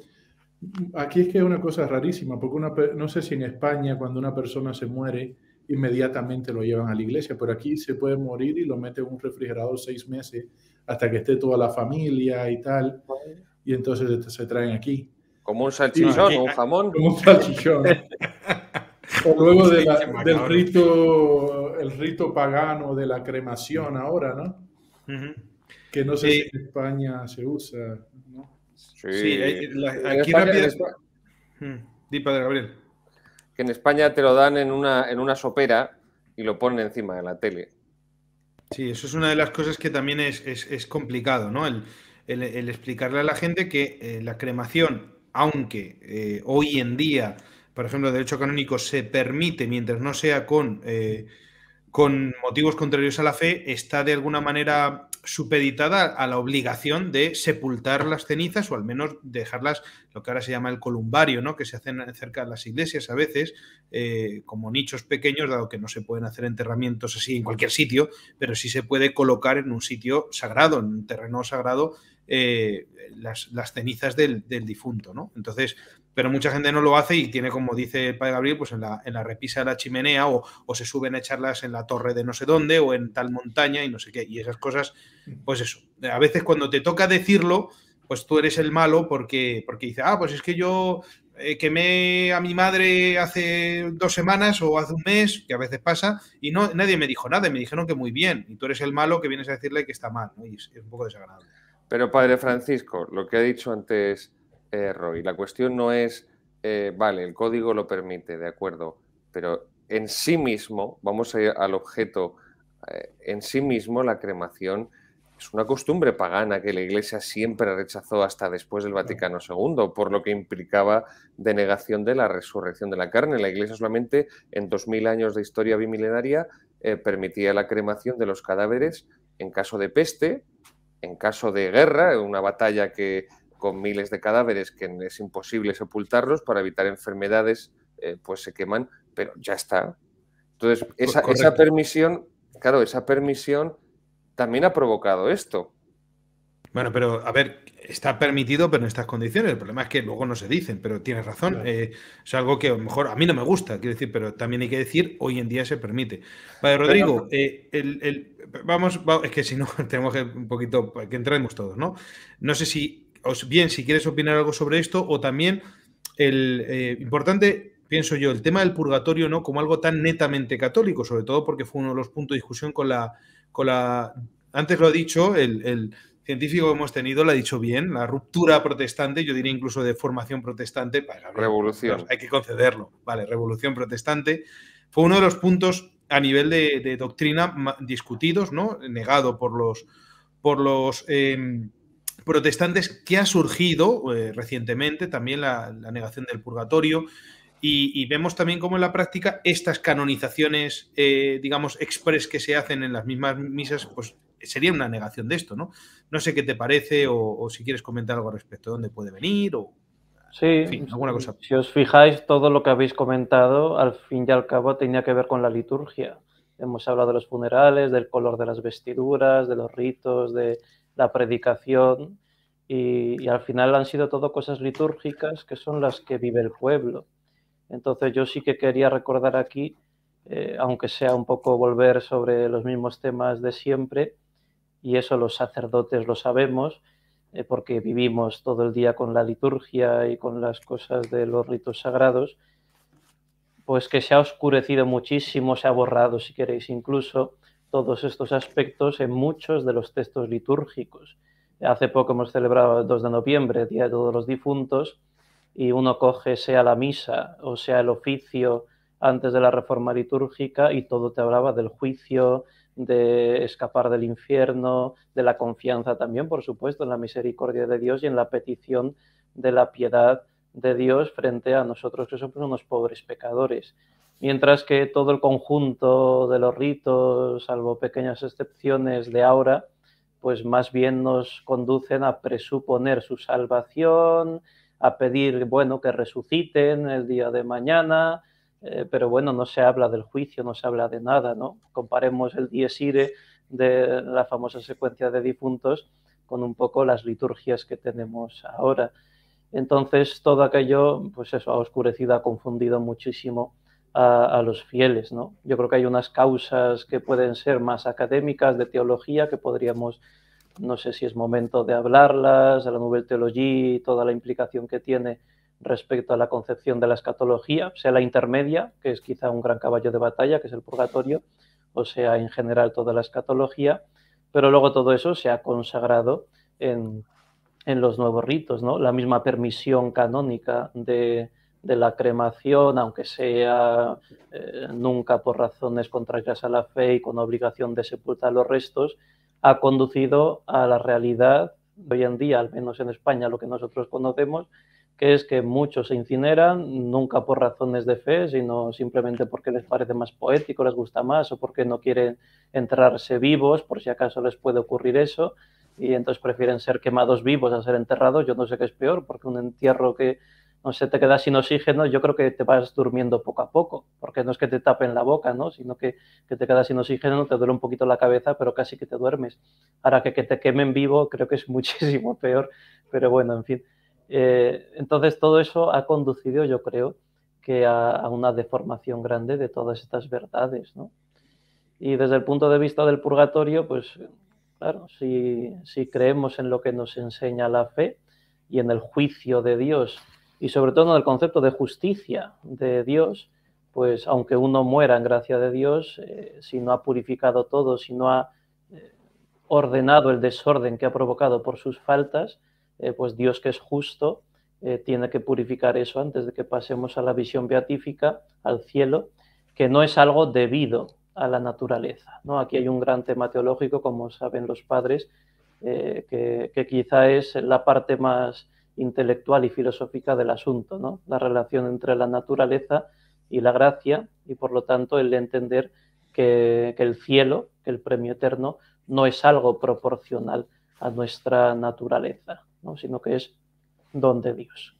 aquí es que es una cosa rarísima, porque no sé si en España cuando una persona se muere, inmediatamente lo llevan a la iglesia, pero aquí se puede morir y lo meten en un refrigerador seis meses hasta que esté toda la familia y tal, y entonces se traen aquí. Como un salchichón o un ah, jamón. Como un salchichón. o luego del rito, el rito pagano de la cremación ahora, ¿no? Que no sé si en España se usa, ¿no? Sí, eh, eh, aquí rápido. Di, padre Gabriel en España te lo dan en una, en una sopera y lo ponen encima de la tele. Sí, eso es una de las cosas que también es, complicado, ¿no? El, explicarle a la gente que eh, la cremación, aunque eh, hoy en día, por ejemplo, el derecho canónico se permite mientras no sea con, eh, con motivos contrarios a la fe, está de alguna manera supeditada a la obligación de sepultar las cenizas o al menos dejarlas, lo que ahora se llama el columbario, ¿no? que se hacen cerca de las iglesias a veces, eh, como nichos pequeños, dado que no se pueden hacer enterramientos así en cualquier sitio, pero sí se puede colocar en un sitio sagrado, en un terreno sagrado, eh, las, cenizas del, del difunto. ¿no? Entonces, pero mucha gente no lo hace y tiene, como dice el padre Gabriel, pues en la, repisa de la chimenea o, se suben a echarlas en la torre de no sé dónde o en tal montaña y no sé qué. Y esas cosas, pues eso. A veces cuando te toca decirlo, pues tú eres el malo porque, porque dice, ah, pues es que yo eh, quemé a mi madre hace dos semanas o hace un mes, que a veces pasa, y no, nadie me dijo nada, me dijeron que muy bien, y tú eres el malo que vienes a decirle que está mal, Y es un poco desagradable. Pero padre Francisco, lo que ha dicho antes y la cuestión no es, eh, vale, el código lo permite, de acuerdo, pero en sí mismo, vamos a ir al objeto, eh, en sí mismo la cremación es una costumbre pagana que la Iglesia siempre rechazó hasta después del Vaticano II, por lo que implicaba denegación de la resurrección de la carne. La Iglesia solamente en 2000 años de historia bimilenaria eh, permitía la cremación de los cadáveres en caso de peste, en caso de guerra, una batalla que con miles de cadáveres que es imposible sepultarlos para evitar enfermedades, eh, pues se queman, pero ya está. Entonces, esa, esa, permisión, claro, esa permisión también ha provocado esto. Bueno, pero a ver, está permitido, pero en estas condiciones. El problema es que luego no se dicen, pero tienes razón. Eh, es algo que a lo mejor a mí no me gusta, quiero decir, pero también hay que decir, hoy en día se permite. Vale, Rodrigo, eh, vamos, es que si no, tenemos que un poquito, que entremos todos, ¿no? No sé si bien, si quieres opinar algo sobre esto, o también el eh, importante, pienso yo, el tema del purgatorio, ¿no? Como algo tan netamente católico, sobre todo porque fue uno de los puntos de discusión con la. Con la antes lo ha dicho, el, científico que hemos tenido lo ha dicho bien, la ruptura protestante, yo diría incluso de formación protestante. Para, pues, revolución. Pues, hay que concederlo, vale, revolución protestante. Fue uno de los puntos a nivel de, doctrina discutidos, ¿no? Negado por los, por los em, protestantes que ha surgido eh, recientemente, también la, negación del purgatorio, y, vemos también cómo en la práctica estas canonizaciones, eh, digamos, express que se hacen en las mismas misas, pues sería una negación de esto, ¿no? No sé qué te parece o, si quieres comentar algo al respecto, dónde puede venir o... Sí, alguna cosa. si os fijáis, todo lo que habéis comentado, al fin y al cabo, tenía que ver con la liturgia. Hemos hablado de los funerales, del color de las vestiduras, de los ritos, de la predicación y, al final han sido todo cosas litúrgicas que son las que vive el pueblo. Entonces yo sí que quería recordar aquí, eh, aunque sea un poco volver sobre los mismos temas de siempre, y eso los sacerdotes lo sabemos, eh, porque vivimos todo el día con la liturgia y con las cosas de los ritos sagrados, pues que se ha oscurecido muchísimo, se ha borrado, si queréis, incluso todos estos aspectos en muchos de los textos litúrgicos. Hace poco hemos celebrado el 2 de noviembre, Día de Todos los Difuntos, y uno coge sea la misa o sea el oficio antes de la reforma litúrgica y todo te hablaba del juicio, de escapar del infierno, de la confianza también, por supuesto, en la misericordia de Dios y en la petición de la piedad de Dios frente a nosotros que somos unos pobres pecadores mientras que todo el conjunto de los ritos, salvo pequeñas excepciones de ahora, pues más bien nos conducen a presuponer su salvación, a pedir, bueno, que resuciten el día de mañana, eh, pero bueno, no se habla del juicio, no se habla de nada, ¿no? Comparemos el dies de la famosa secuencia de difuntos con un poco las liturgias que tenemos ahora. Entonces, todo aquello, pues eso, ha oscurecido, ha confundido muchísimo a, los fieles. ¿no? Yo creo que hay unas causas que pueden ser más académicas de teología que podríamos, no sé si es momento de hablarlas, de la Nouvelle teología, toda la implicación que tiene respecto a la concepción de la escatología, sea la intermedia, que es quizá un gran caballo de batalla, que es el purgatorio, o sea, en general toda la escatología, pero luego todo eso se ha consagrado en, en los nuevos ritos, ¿no? La misma permisión canónica de, de la cremación, aunque sea eh, nunca por razones contrarias a la fe y con obligación de sepultar los restos, ha conducido a la realidad hoy en día, al menos en España, lo que nosotros conocemos, que es que muchos se incineran, nunca por razones de fe, sino simplemente porque les parece más poético, les gusta más o porque no quieren enterrarse vivos, por si acaso les puede ocurrir eso, y entonces prefieren ser quemados vivos a ser enterrados. Yo no sé qué es peor, porque un entierro que no sé, te quedas sin oxígeno, yo creo que te vas durmiendo poco a poco, porque no es que te tapen la boca, sino que, te quedas sin oxígeno, te duele un poquito la cabeza, pero casi que te duermes. Ahora que, te quemen vivo creo que es muchísimo peor, pero bueno, en fin. Eh, entonces todo eso ha conducido, yo creo, que a, una deformación grande de todas estas verdades. Y desde el punto de vista del purgatorio, pues claro, si, si creemos en lo que nos enseña la fe y en el juicio de Dios, y sobre todo el concepto de justicia de Dios, pues aunque uno muera en gracia de Dios, eh, si no ha purificado todo, si no ha eh, ordenado el desorden que ha provocado por sus faltas, eh, pues Dios que es justo tiene que purificar eso antes de que pasemos a la visión beatífica, al cielo, que no es algo debido a la naturaleza. ¿no? Aquí hay un gran tema teológico, como saben los padres, que quizá es la parte más intelectual y filosófica del asunto, la relación entre la naturaleza y la gracia y por lo tanto el entender que, el cielo, que el premio eterno, no es algo proporcional a nuestra naturaleza, sino que es don de Dios.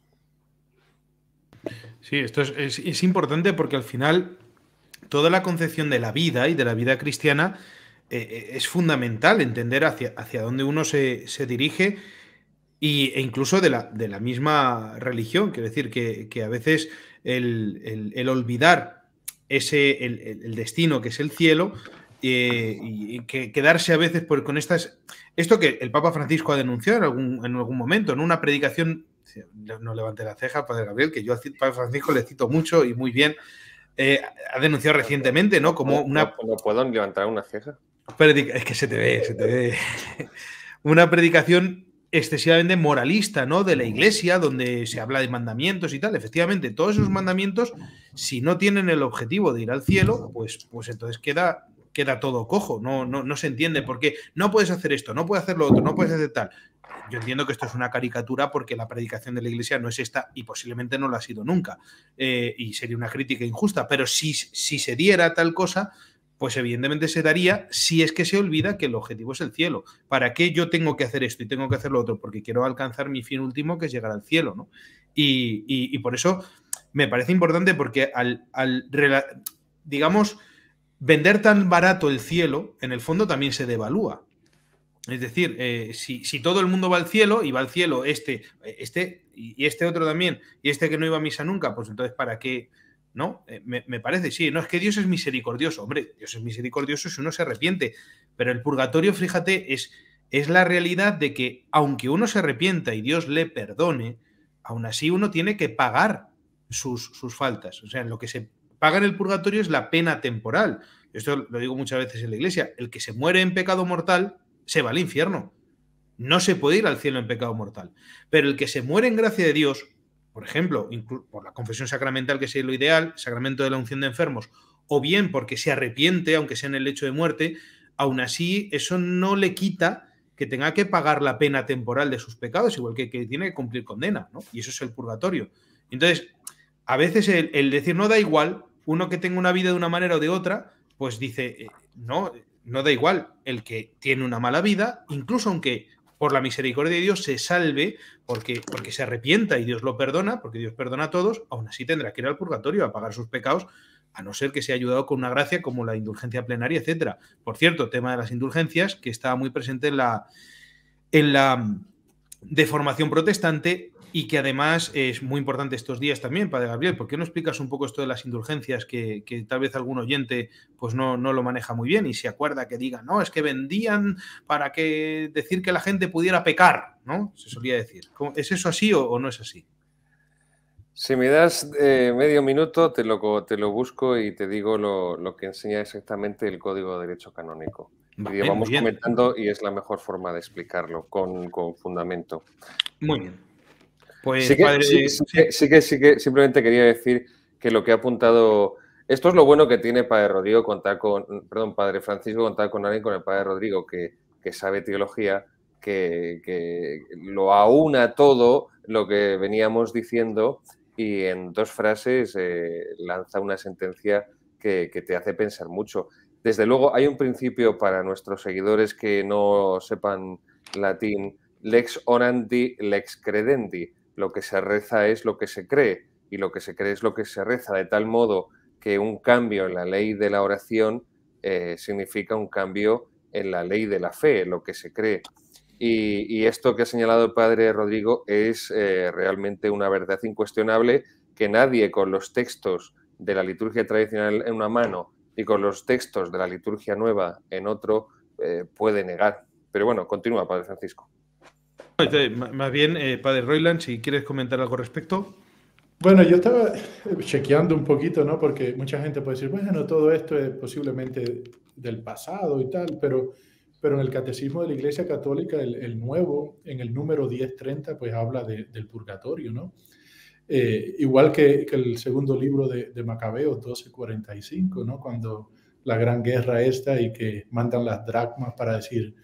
Sí, esto es, importante porque al final toda la concepción de la vida y de la vida cristiana eh, eh, es fundamental entender hacia, dónde uno se dirige e incluso de la, de la misma religión. Quiero decir que, a veces el, olvidar ese, el, destino que es el cielo eh, y que quedarse a veces por, con estas... Esto que el Papa Francisco ha denunciado en algún, en algún momento, en una predicación, no levante la ceja, Padre Gabriel, que yo al Papa Francisco le cito mucho y muy bien, eh, ha denunciado recientemente, ¿no? Como una... ¿No puedo levantar una ceja? Es que se te ve, se te ve. Una predicación excesivamente moralista, ¿no? De la iglesia, donde se habla de mandamientos y tal. Efectivamente, todos esos mandamientos, si no tienen el objetivo de ir al cielo, pues, pues entonces queda, queda todo cojo. No, no, se entiende por qué no puedes hacer esto, no puedes hacer lo otro, no puedes hacer tal. Yo entiendo que esto es una caricatura porque la predicación de la iglesia no es esta y posiblemente no lo ha sido nunca. Eh, y sería una crítica injusta, pero si, si se diera tal cosa, pues evidentemente se daría si es que se olvida que el objetivo es el cielo. ¿Para qué yo tengo que hacer esto y tengo que hacer lo otro? Porque quiero alcanzar mi fin último, que es llegar al cielo, ¿no? Y, por eso me parece importante porque al, digamos, vender tan barato el cielo, en el fondo también se devalúa. Es decir, eh, si, si, todo el mundo va al cielo y va al cielo este, eh, este y este otro también, y este que no iba a misa nunca, pues entonces ¿para qué, ¿no? Eh, me, parece, sí, no, es que Dios es misericordioso, hombre, Dios es misericordioso si uno se arrepiente, pero el purgatorio, fíjate, es, es la realidad de que aunque uno se arrepienta y Dios le perdone, aún así uno tiene que pagar sus, sus faltas, o sea, lo que se paga en el purgatorio es la pena temporal, esto lo digo muchas veces en la iglesia, el que se muere en pecado mortal se va al infierno, no se puede ir al cielo en pecado mortal, pero el que se muere en gracia de Dios por ejemplo, por la confesión sacramental, que sería lo ideal, sacramento de la unción de enfermos, o bien porque se arrepiente, aunque sea en el hecho de muerte, aún así eso no le quita que tenga que pagar la pena temporal de sus pecados, igual que, que tiene que cumplir condena, ¿no? Y eso es el purgatorio. Entonces, a veces el, decir no da igual, uno que tenga una vida de una manera o de otra, pues dice, eh, no, no da igual, el que tiene una mala vida, incluso aunque por la misericordia de Dios, se salve porque, porque se arrepienta y Dios lo perdona, porque Dios perdona a todos, aún así tendrá que ir al purgatorio a pagar sus pecados, a no ser que sea ayudado con una gracia como la indulgencia plenaria, etcétera. Por cierto, tema de las indulgencias, que estaba muy presente en la, en la mm, deformación protestante, y que además es muy importante estos días también, Padre Gabriel, ¿por qué no explicas un poco esto de las indulgencias que, tal vez algún oyente pues no, no, lo maneja muy bien y se acuerda que diga, no, es que vendían para que decir que la gente pudiera pecar, ¿no? Se solía decir. ¿Es eso así o, no es así? Si me das eh, medio minuto, te lo, te lo busco y te digo lo, que enseña exactamente el Código de Derecho Canónico. y vamos comentando y es la mejor forma de explicarlo con fundamento. Muy bien. Pues, sí que, sí, que, simplemente quería decir que lo que ha apuntado esto es lo bueno que tiene Padre Rodrigo contar con, perdón, Padre Francisco contar con alguien con el Padre Rodrigo que, sabe teología, que, lo aúna todo lo que veníamos diciendo y en dos frases eh, lanza una sentencia que, que, te hace pensar mucho. Desde luego hay un principio para nuestros seguidores que no sepan latín, lex orandi, lex credendi lo que se reza es lo que se cree y lo que se cree es lo que se reza, de tal modo que un cambio en la ley de la oración eh, significa un cambio en la ley de la fe, lo que se cree. Y, esto que ha señalado el padre Rodrigo es eh, realmente una verdad incuestionable que nadie con los textos de la liturgia tradicional en una mano y con los textos de la liturgia nueva en otro eh, puede negar. Pero bueno, continúa, Padre Francisco. Más bien, eh, Padre Royland, si quieres comentar algo al respecto. Bueno, yo estaba eh, chequeando un poquito, ¿no? Porque mucha gente puede decir, bueno, todo esto es posiblemente del pasado y tal, pero, pero en el Catecismo de la Iglesia Católica, el, nuevo, en el número 1030, pues habla del purgatorio, ¿no? Eh, igual que, que, el segundo libro de, de 1245, ¿no? Cuando la gran guerra está y que mandan las dracmas para decir,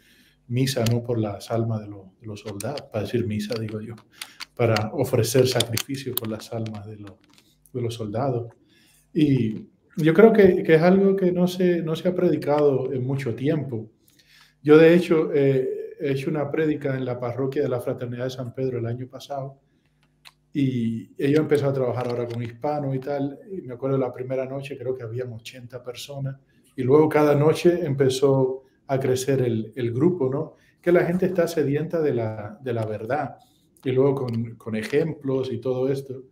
misa, no por las almas de, los, soldados, para decir misa, digo yo, para ofrecer sacrificio por las almas de, los, de los soldados. Y yo creo que, que, es algo que no se, no se ha predicado en mucho tiempo. Yo, de hecho, eh, he hecho una prédica en la parroquia de la Fraternidad de San Pedro el año pasado y ellos empezaron a trabajar ahora con hispanos y tal. Y me acuerdo la primera noche, creo que habían 80 personas. Y luego cada noche empezó a crecer el, grupo, ¿no? Que la gente está sedienta de la, verdad y luego con, ejemplos y todo esto.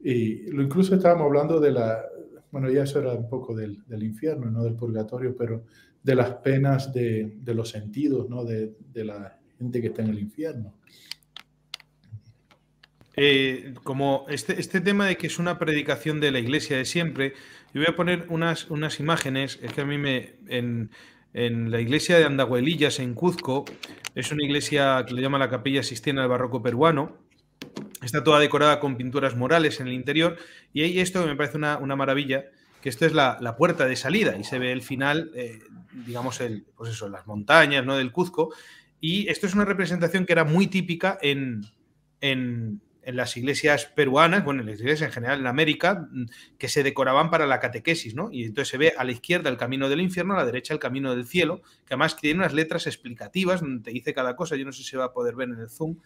Y lo incluso estábamos hablando de la, bueno, ya eso era un poco del, del infierno, no del purgatorio, pero de las penas de, los sentidos, ¿no? De, la gente que está en el infierno. Eh, como este, este tema de que es una predicación de la iglesia de siempre, yo voy a poner unas, unas imágenes, es que a mí me, en la iglesia de Andahuelillas, en Cuzco. Es una iglesia que le llama la Capilla Sistina del Barroco Peruano. Está toda decorada con pinturas morales en el interior. Y hay esto que me parece una, maravilla, que esto es la, puerta de salida y se ve el final, eh, digamos, el, pues eso, las montañas ¿no? del Cuzco. Y esto es una representación que era muy típica en, en, en las iglesias peruanas, bueno, en las iglesias en general en América, mm, que se decoraban para la catequesis, ¿no? Y entonces se ve a la izquierda el camino del infierno, a la derecha el camino del cielo, que además tiene unas letras explicativas donde mm, te dice cada cosa, yo no sé si se va a poder ver en el Zoom,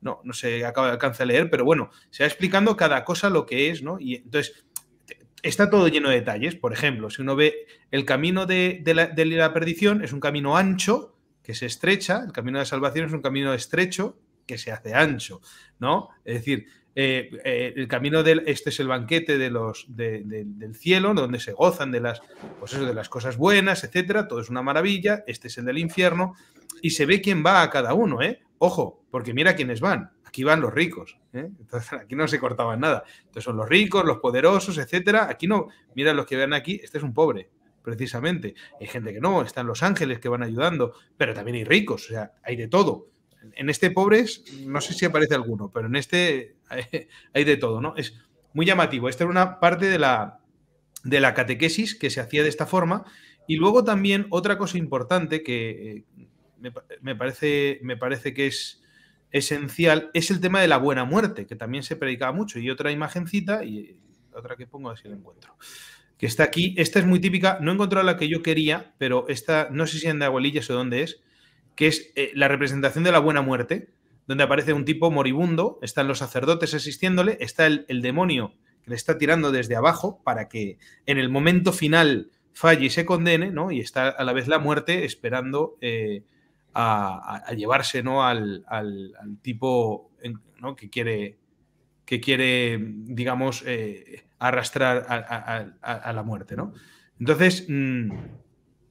no, no se acaba de alcanzar a leer, pero bueno, se va explicando cada cosa lo que es, ¿no? Y entonces está todo lleno de detalles, por ejemplo, si uno ve el camino de, la, de la perdición, es un camino ancho, que se estrecha, el camino de la salvación es un camino estrecho, que se hace ancho, ¿no? Es decir, eh, eh, el camino del este es el banquete de los del cielo donde se gozan de las pues eso, de las cosas buenas etcétera todo es una maravilla este es el del infierno y se ve quién va a cada uno eh ojo porque mira quiénes van aquí van los ricos ¿eh? entonces aquí no se cortaban nada entonces son los ricos los poderosos etcétera aquí no mira los que ven aquí este es un pobre precisamente hay gente que no están los ángeles que van ayudando pero también hay ricos o sea hay de todo en este Pobres, no sé si aparece alguno, pero en este hay, de todo, ¿no? Es muy llamativo. Esta era una parte de la, de la catequesis que se hacía de esta forma. Y luego también otra cosa importante que eh, me, parece, me parece que es esencial es el tema de la buena muerte, que también se predicaba mucho. Y otra imagencita, y eh, otra que pongo así ver encuentro, que está aquí. Esta es muy típica, no he encontrado la que yo quería, pero esta, no sé si en de abuelillas o dónde es, que es eh, la representación de la buena muerte, donde aparece un tipo moribundo, están los sacerdotes asistiéndole, está el, demonio que le está tirando desde abajo para que en el momento final falle y se condene, ¿no? Y está a la vez la muerte esperando eh, a, llevarse, ¿no? Al, tipo ¿no? que quiere, que quiere, digamos, eh, arrastrar a, la muerte, ¿no? Entonces, mm,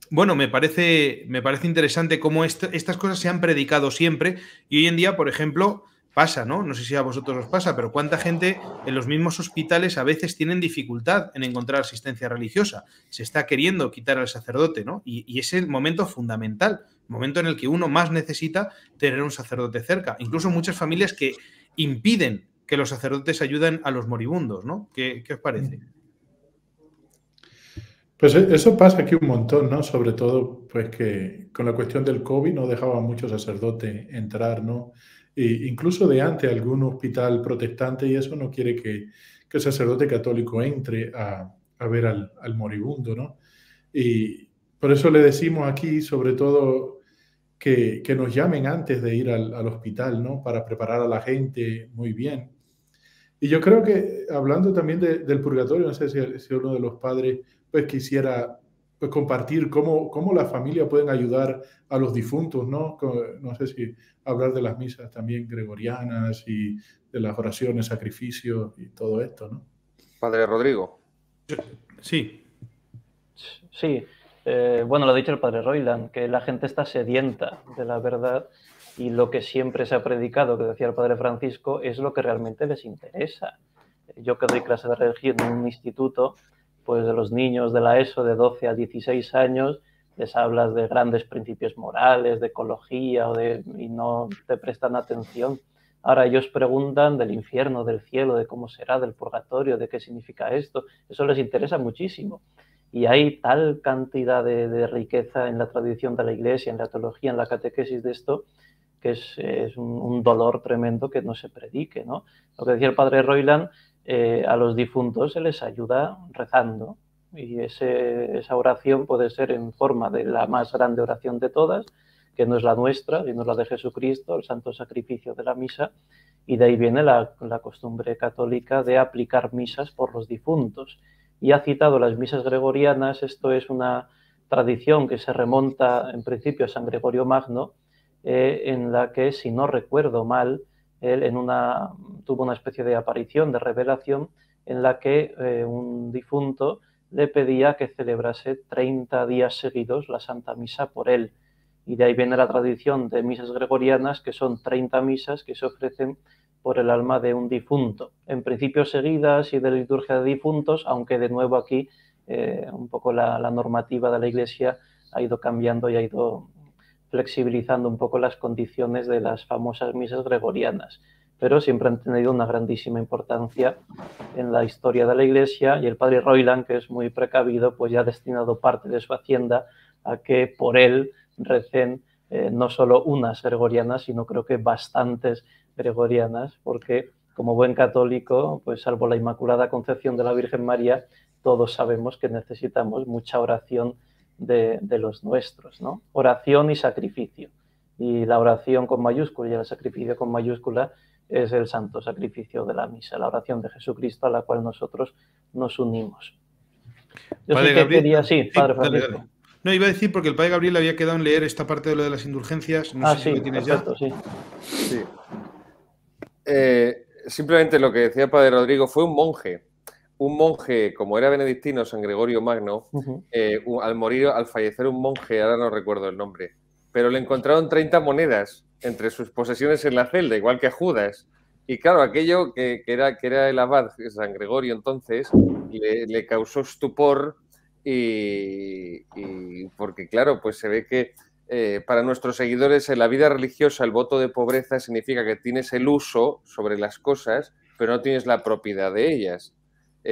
bueno, me parece, me parece interesante cómo estas cosas se han predicado siempre y hoy en día, por ejemplo, pasa, ¿no? No sé si a vosotros os pasa, pero cuánta gente en los mismos hospitales a veces tienen dificultad en encontrar asistencia religiosa. Se está queriendo quitar al sacerdote, ¿no? Y, es el momento fundamental, momento en el que uno más necesita tener un sacerdote cerca. Incluso muchas familias que impiden que los sacerdotes ayuden a los moribundos, ¿no? qué os parece? Mm. Pues e-, eso pasa aquí un montón, ¿no? Sobre todo, pues que con la cuestión del COVID no dejaba mucho muchos sacerdotes entrar, ¿no? incluso de antes algún hospital protestante y eso no quiere que, que el sacerdote católico entre a, ver al, moribundo, ¿no? Y por eso le decimos aquí, sobre todo, que, que nos llamen antes de ir al, hospital, ¿no? Para preparar a la gente muy bien. Y yo creo que, hablando también del purgatorio, no sé si, si uno de los padres pues, quisiera pues, compartir cómo, cómo la familia pueden ayudar a los difuntos, ¿no? No sé si hablar de las misas también gregorianas y de las oraciones, sacrificios y todo esto, ¿no? Padre Rodrigo. Sí. Sí. Eh, bueno, lo ha dicho el padre Roiland, que la gente está sedienta de la verdad y lo que siempre se ha predicado, que decía el padre Francisco, es lo que realmente les interesa. Yo que doy clase de religión en un instituto, pues de los niños de la ESO de 12 a 16 años, les hablas de grandes principios morales, de ecología o de, y no te prestan atención. Ahora ellos preguntan del infierno, del cielo, de cómo será, del purgatorio, de qué significa esto. Eso les interesa muchísimo. Y hay tal cantidad de, riqueza en la tradición de la Iglesia, en la teología, en la catequesis de esto, que es, un, dolor tremendo que no se predique. ¿no? Lo que decía el padre Roiland eh, a los difuntos se les ayuda rezando y esa oración puede ser en forma de la más grande oración de todas, que no es la nuestra, sino la de Jesucristo, el santo sacrificio de la misa, y de ahí viene la, costumbre católica de aplicar misas por los difuntos. Y ha citado las misas gregorianas, esto es una tradición que se remonta en principio a San Gregorio Magno, eh, en la que, si no recuerdo mal, él en una, tuvo una especie de aparición, de revelación, en la que eh, un difunto le pedía que celebrase 30 días seguidos la Santa Misa por él. Y de ahí viene la tradición de misas gregorianas, que son 30 misas que se ofrecen por el alma de un difunto. En principio seguidas y de liturgia de difuntos, aunque de nuevo aquí eh, un poco la, la normativa de la Iglesia ha ido cambiando y ha ido flexibilizando un poco las condiciones de las famosas misas gregorianas, pero siempre han tenido una grandísima importancia en la historia de la Iglesia y el padre Roiland, que es muy precavido, pues ya ha destinado parte de su hacienda a que por él recen eh, no solo unas gregorianas, sino creo que bastantes gregorianas, porque como buen católico, pues salvo la Inmaculada Concepción de la Virgen María, todos sabemos que necesitamos mucha oración de, los nuestros, ¿no? Oración y sacrificio. Y la oración con mayúscula y el sacrificio con mayúscula es el santo sacrificio de la misa, la oración de Jesucristo a la cual nosotros nos unimos. Yo padre que quería, sí, padre No, iba a decir porque el padre Gabriel había quedado en leer esta parte de lo de las indulgencias. No ah, sé sí, si Sí. Eh, simplemente lo que decía el padre Rodrigo fue un monje un monje, como era benedictino, San Gregorio Magno, eh, al morir, al fallecer un monje, ahora no recuerdo el nombre, pero le encontraron 30 monedas entre sus posesiones en la celda, igual que a Judas. Y claro, aquello que, era, el abad San Gregorio entonces le, causó estupor y, porque claro, pues se ve que eh, para nuestros seguidores en la vida religiosa el voto de pobreza significa que tienes el uso sobre las cosas, pero no tienes la propiedad de ellas.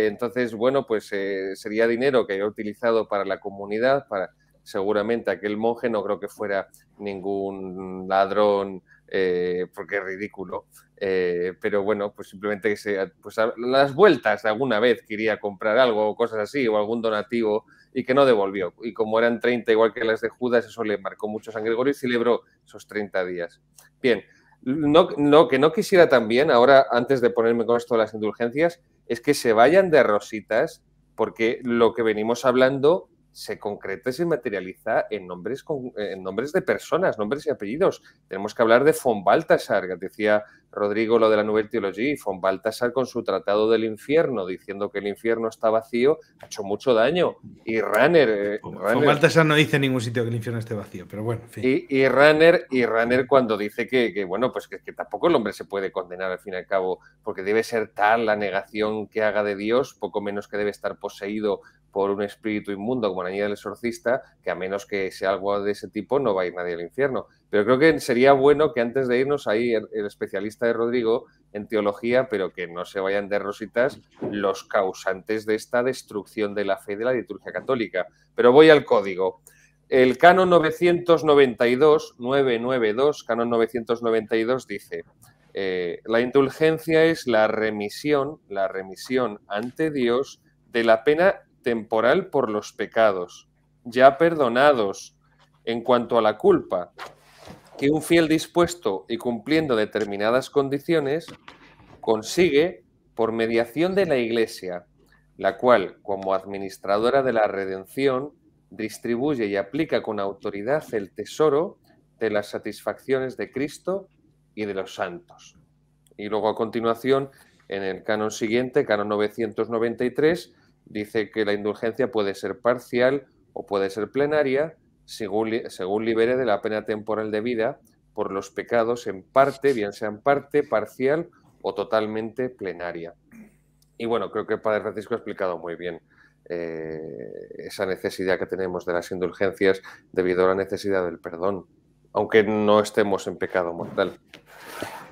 Entonces, bueno, pues eh, sería dinero que haya utilizado para la comunidad, para seguramente aquel monje no creo que fuera ningún ladrón, eh, porque es ridículo. Eh, pero bueno, pues simplemente que pues las vueltas de alguna vez quería comprar algo o cosas así, o algún donativo, y que no devolvió. Y como eran 30 igual que las de Judas, eso le marcó mucho a San Gregorio y celebró esos 30 días. Bien, lo que no quisiera también, ahora antes de ponerme con esto las indulgencias, es que se vayan de rositas porque lo que venimos hablando se concreta y se materializa en nombres, en nombres de personas, nombres y apellidos. Tenemos que hablar de von Baltasar, que decía Rodrigo lo de la Nueva Teología y von Baltasar con su Tratado del Infierno, diciendo que el infierno está vacío, ha hecho mucho daño. Y Runner... Eh, no dice en ningún sitio que el infierno esté vacío, pero bueno. y, Runner, y Runner cuando dice que, bueno, pues que, que, tampoco el hombre se puede condenar al fin y al cabo, porque debe ser tal la negación que haga de Dios, poco menos que debe estar poseído por un espíritu inmundo como la niña del exorcista, que a menos que sea algo de ese tipo no va a ir nadie al infierno. Pero creo que sería bueno que antes de irnos ahí el, especialista de Rodrigo en teología, pero que no se vayan de rositas los causantes de esta destrucción de la fe de la liturgia católica. Pero voy al código. El canon 992, 992, canon 992 dice, eh, la indulgencia es la remisión, la remisión ante Dios de la pena temporal por los pecados, ya perdonados en cuanto a la culpa, que un fiel dispuesto y cumpliendo determinadas condiciones consigue por mediación de la Iglesia, la cual, como administradora de la redención, distribuye y aplica con autoridad el tesoro de las satisfacciones de Cristo y de los santos. Y luego a continuación, en el canon siguiente, canon 993, dice que la indulgencia puede ser parcial o puede ser plenaria, según, libere de la pena temporal de vida por los pecados en parte, bien sea en parte, parcial o totalmente plenaria. Y bueno, creo que el Padre Francisco ha explicado muy bien eh, esa necesidad que tenemos de las indulgencias debido a la necesidad del perdón, aunque no estemos en pecado mortal.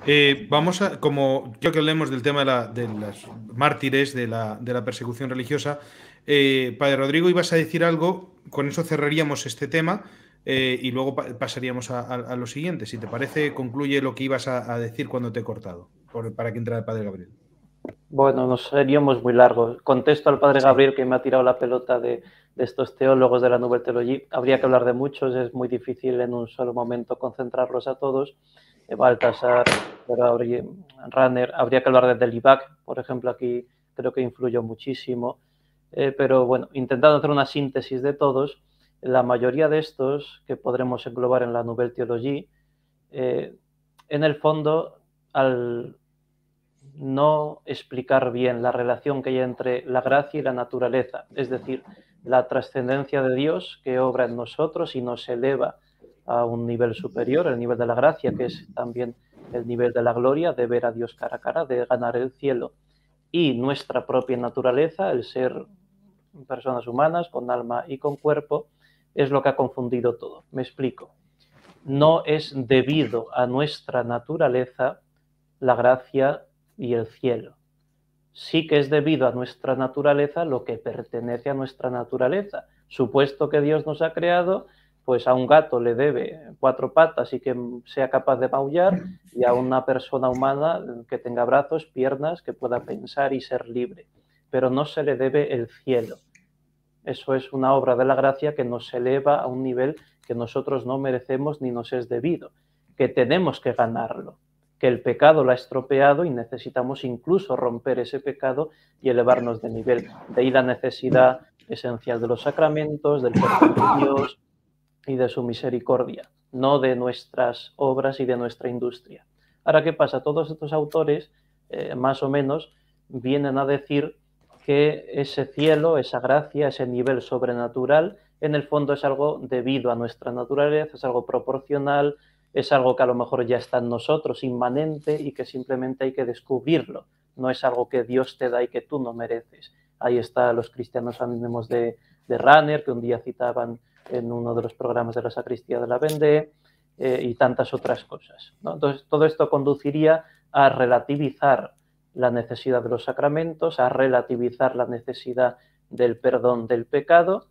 Eh, vamos a, como yo que hablemos del tema de, los mártires, de la, de la persecución religiosa, eh, Padre Rodrigo, ibas a decir algo con eso cerraríamos este tema eh, y luego pasaríamos a, lo siguiente. Si te parece, concluye lo que ibas a, decir cuando te he cortado, para que entrara el padre Gabriel. Bueno, nos seríamos muy largos. Contesto al padre Gabriel que me ha tirado la pelota de, estos teólogos de la Nube Teología. Habría que hablar de muchos, es muy difícil en un solo momento concentrarlos a todos. Eh, Baltasar, Runner, habría que hablar de Delibac, por ejemplo, aquí creo que influyó muchísimo. Eh, pero bueno, intentando hacer una síntesis de todos, la mayoría de estos que podremos englobar en la Nouvelle Theologie, eh, en el fondo, al no explicar bien la relación que hay entre la gracia y la naturaleza, es decir, la trascendencia de Dios que obra en nosotros y nos eleva a un nivel superior, el nivel de la gracia, que es también el nivel de la gloria, de ver a Dios cara a cara, de ganar el cielo, y nuestra propia naturaleza, el ser personas humanas, con alma y con cuerpo, es lo que ha confundido todo. Me explico. No es debido a nuestra naturaleza la gracia y el cielo. Sí que es debido a nuestra naturaleza lo que pertenece a nuestra naturaleza. Supuesto que Dios nos ha creado, pues a un gato le debe cuatro patas y que sea capaz de maullar, y a una persona humana que tenga brazos, piernas, que pueda pensar y ser libre pero no se le debe el cielo. Eso es una obra de la gracia que nos eleva a un nivel que nosotros no merecemos ni nos es debido, que tenemos que ganarlo, que el pecado lo ha estropeado y necesitamos incluso romper ese pecado y elevarnos de nivel. De ahí la necesidad esencial de los sacramentos, del perdón de Dios y de su misericordia, no de nuestras obras y de nuestra industria. Ahora, ¿qué pasa? Todos estos autores, eh, más o menos, vienen a decir que ese cielo, esa gracia, ese nivel sobrenatural, en el fondo es algo debido a nuestra naturaleza, es algo proporcional, es algo que a lo mejor ya está en nosotros, inmanente, y que simplemente hay que descubrirlo. No es algo que Dios te da y que tú no mereces. Ahí está los cristianos ánimos de, de Runner, que un día citaban en uno de los programas de la sacristía de la Vendée, eh, y tantas otras cosas. Entonces, todo esto conduciría a relativizar la necesidad de los sacramentos, a relativizar la necesidad del perdón del pecado,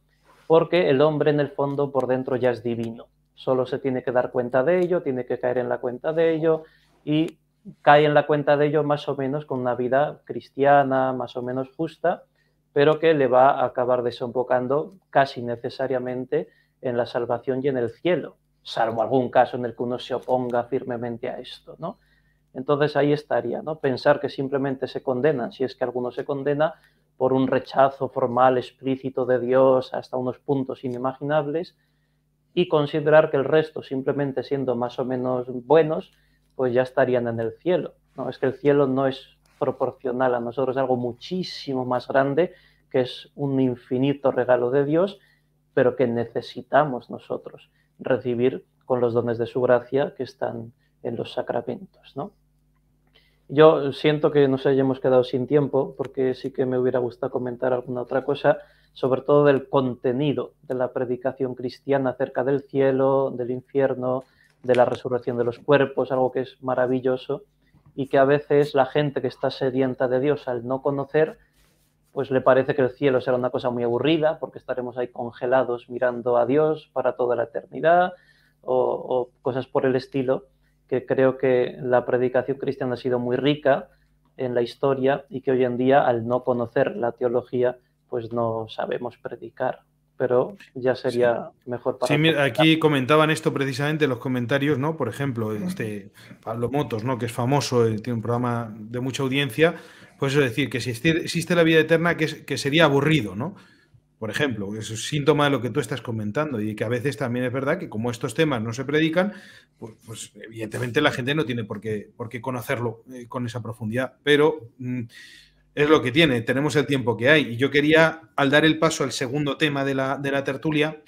porque el hombre en el fondo por dentro ya es divino. Solo se tiene que dar cuenta de ello, tiene que caer en la cuenta de ello y cae en la cuenta de ello más o menos con una vida cristiana, más o menos justa, pero que le va a acabar desembocando casi necesariamente en la salvación y en el cielo, salvo algún caso en el que uno se oponga firmemente a esto, ¿no? Entonces ahí estaría, ¿no? Pensar que simplemente se condenan, si es que alguno se condena, por un rechazo formal, explícito de Dios hasta unos puntos inimaginables, y considerar que el resto, simplemente siendo más o menos buenos, pues ya estarían en el cielo. ¿no? Es que el cielo no es proporcional a nosotros, es algo muchísimo más grande, que es un infinito regalo de Dios, pero que necesitamos nosotros recibir con los dones de su gracia que están en los sacramentos. ¿no? Yo siento que nos hayamos quedado sin tiempo, porque sí que me hubiera gustado comentar alguna otra cosa, sobre todo del contenido de la predicación cristiana acerca del cielo, del infierno, de la resurrección de los cuerpos, algo que es maravilloso y que a veces la gente que está sedienta de Dios al no conocer, pues le parece que el cielo será una cosa muy aburrida porque estaremos ahí congelados mirando a Dios para toda la eternidad o, o cosas por el estilo que creo que la predicación cristiana ha sido muy rica en la historia y que hoy en día, al no conocer la teología, pues no sabemos predicar. Pero ya sería mejor para. Sí, aquí comentaban esto precisamente en los comentarios, ¿no? Por ejemplo, este Pablo Motos, ¿no? Que es famoso, eh, tiene un programa de mucha audiencia. Pues es decir, que si existe, la vida eterna, que, que sería aburrido, ¿no? por ejemplo, es síntoma de lo que tú estás comentando y que a veces también es verdad que como estos temas no se predican, pues, pues evidentemente la gente no tiene por qué, por qué conocerlo eh, con esa profundidad, pero mm, es lo que tiene, tenemos el tiempo que hay. Y yo quería, al dar el paso al segundo tema de la, de la tertulia,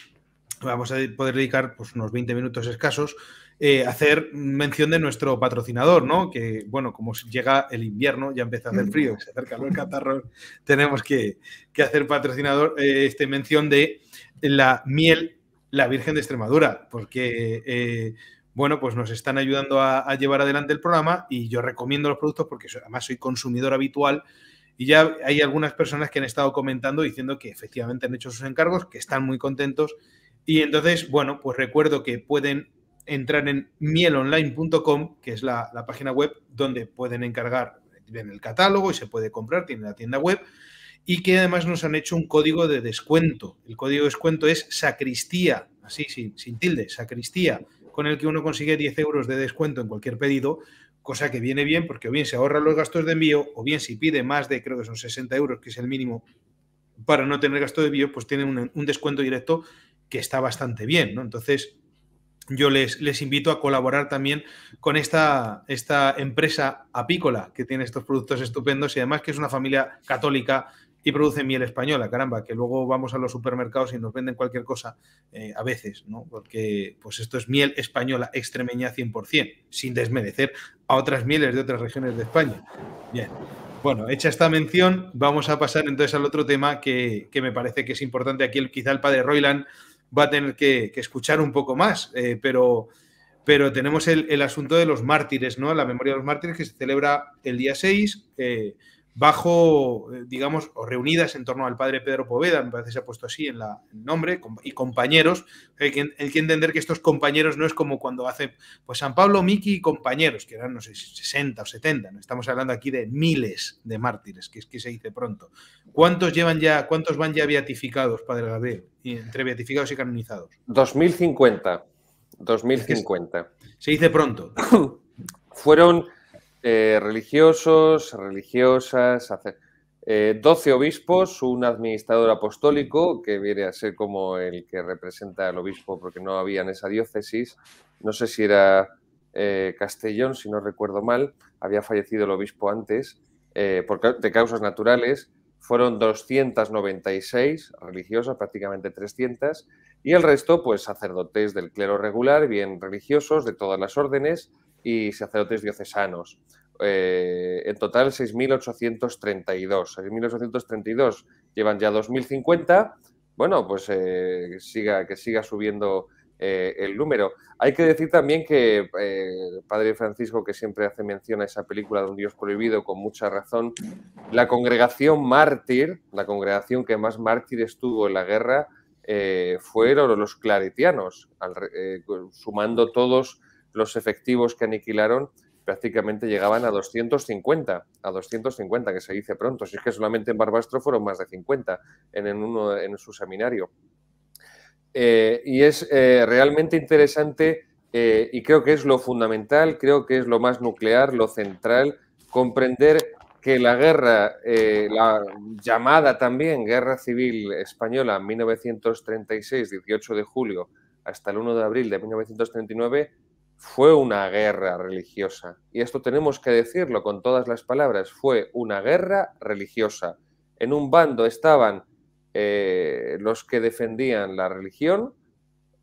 vamos a poder dedicar pues, unos 20 minutos escasos eh, hacer mención de nuestro patrocinador, ¿no? Que, bueno, como llega el invierno, ya empieza a hacer frío, se acerca el catarro, tenemos que, hacer patrocinador, eh, Esta mención de la miel, la Virgen de Extremadura, porque, eh, bueno, pues nos están ayudando a, a, llevar adelante el programa y yo recomiendo los productos porque además soy consumidor habitual. Y ya hay algunas personas que han estado comentando diciendo que efectivamente han hecho sus encargos, que están muy contentos. Y entonces, bueno, pues recuerdo que pueden entrar en mielonline.com, que es la, página web donde pueden encargar en el catálogo y se puede comprar, tiene la tienda web, y que además nos han hecho un código de descuento. El código de descuento es sacristía, así sin, sin tilde, sacristía, con el que uno consigue 10 euros de descuento en cualquier pedido, cosa que viene bien porque o bien se ahorra los gastos de envío, o bien si pide más de, creo que son 60 euros, que es el mínimo para no tener gasto de envío, pues tiene un, un descuento directo que está bastante bien, ¿no? Entonces, yo les, invito a colaborar también con esta, esta empresa apícola que tiene estos productos estupendos y además que es una familia católica y produce miel española, caramba, que luego vamos a los supermercados y nos venden cualquier cosa eh, a veces, ¿no? Porque pues esto es miel española extremeña 100%, sin desmerecer a otras mieles de otras regiones de España. Bien. Bueno, hecha esta mención, vamos a pasar entonces al otro tema que, me parece que es importante aquí, el, quizá el padre Roiland va a tener que, escuchar un poco más, eh, pero, pero tenemos el, asunto de los mártires, ¿no? La memoria de los mártires que se celebra el día 6 bajo, eh, digamos, o reunidas en torno al padre Pedro Poveda, me parece que se ha puesto así en la, el nombre, y compañeros. Eh, hay que, entender que estos compañeros no es como cuando hace pues San Pablo, Miki y compañeros, que eran, no sé, 60 o 70, estamos hablando aquí de miles de mártires, que es que se dice pronto. ¿Cuántos llevan ya, cuántos van ya beatificados, padre Gabriel, entre beatificados y canonizados? 2050. 2050. se dice pronto. Fueron eh, religiosos, religiosas, eh, doce 12 obispos, un administrador apostólico, que viene a ser como el que representa al obispo, porque no había en esa diócesis, no sé si era eh, Castellón, si no recuerdo mal, había fallecido el obispo antes, por, de causas naturales, fueron 296 religiosas, prácticamente 300, y el resto, pues sacerdotes del clero regular, bien religiosos, de todas las órdenes, y sacerdotes diocesanos. Eh, en total 6.832. 6.832 llevan ya 2.050. Bueno, pues eh, siga, que siga subiendo eh, el número. Hay que decir también que ...el Padre Francisco, que siempre hace mención a esa película de un Dios prohibido con mucha razón, la congregación mártir, la congregación que más mártir estuvo en la guerra, fueron los claretianos, sumando todos los efectivos que aniquilaron prácticamente llegaban a 250, a 250, que se dice pronto. Si es que solamente en Barbastro fueron más de 50 en, en uno, en su seminario. Eh, y es eh, realmente interesante eh, y creo que es lo fundamental, creo que es lo más nuclear, lo central, comprender que la guerra, la llamada también Guerra Civil Española 1936, 18 de julio, hasta el 1 de abril de 1939, fue una guerra religiosa. Y esto tenemos que decirlo con todas las palabras, fue una guerra religiosa. En un bando estaban eh, los que defendían la religión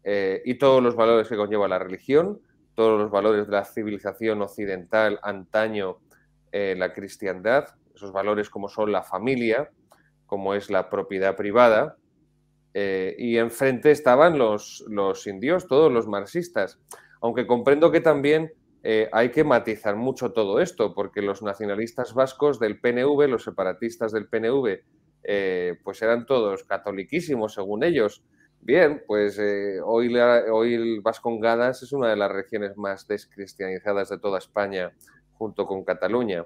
eh, y todos los valores que conlleva la religión, todos los valores de la civilización occidental, antaño eh, la cristiandad, esos valores como son la familia, como es la propiedad privada, y enfrente estaban los, los indios, todos los marxistas aunque comprendo que también eh, hay que matizar mucho todo esto, porque los nacionalistas vascos del PNV, los separatistas del PNV, eh, pues eran todos catoliquísimos según ellos. Bien, pues eh, hoy, el Vascongadas es una de las regiones más descristianizadas de toda España, junto con Cataluña.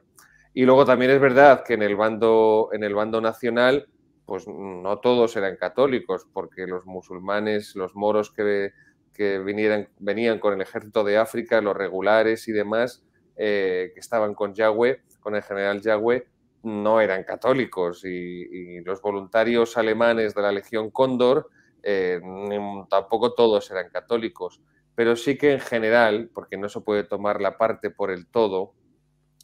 Y luego también es verdad que en el bando, en el bando nacional, pues no todos eran católicos, porque los musulmanes, los moros que que venían con el ejército de África, los regulares y demás, eh, que estaban con Yahweh, con el general Yahweh, no eran católicos y, los voluntarios alemanes de la Legión Cóndor eh, tampoco todos eran católicos, pero sí que en general, porque no se puede tomar la parte por el todo,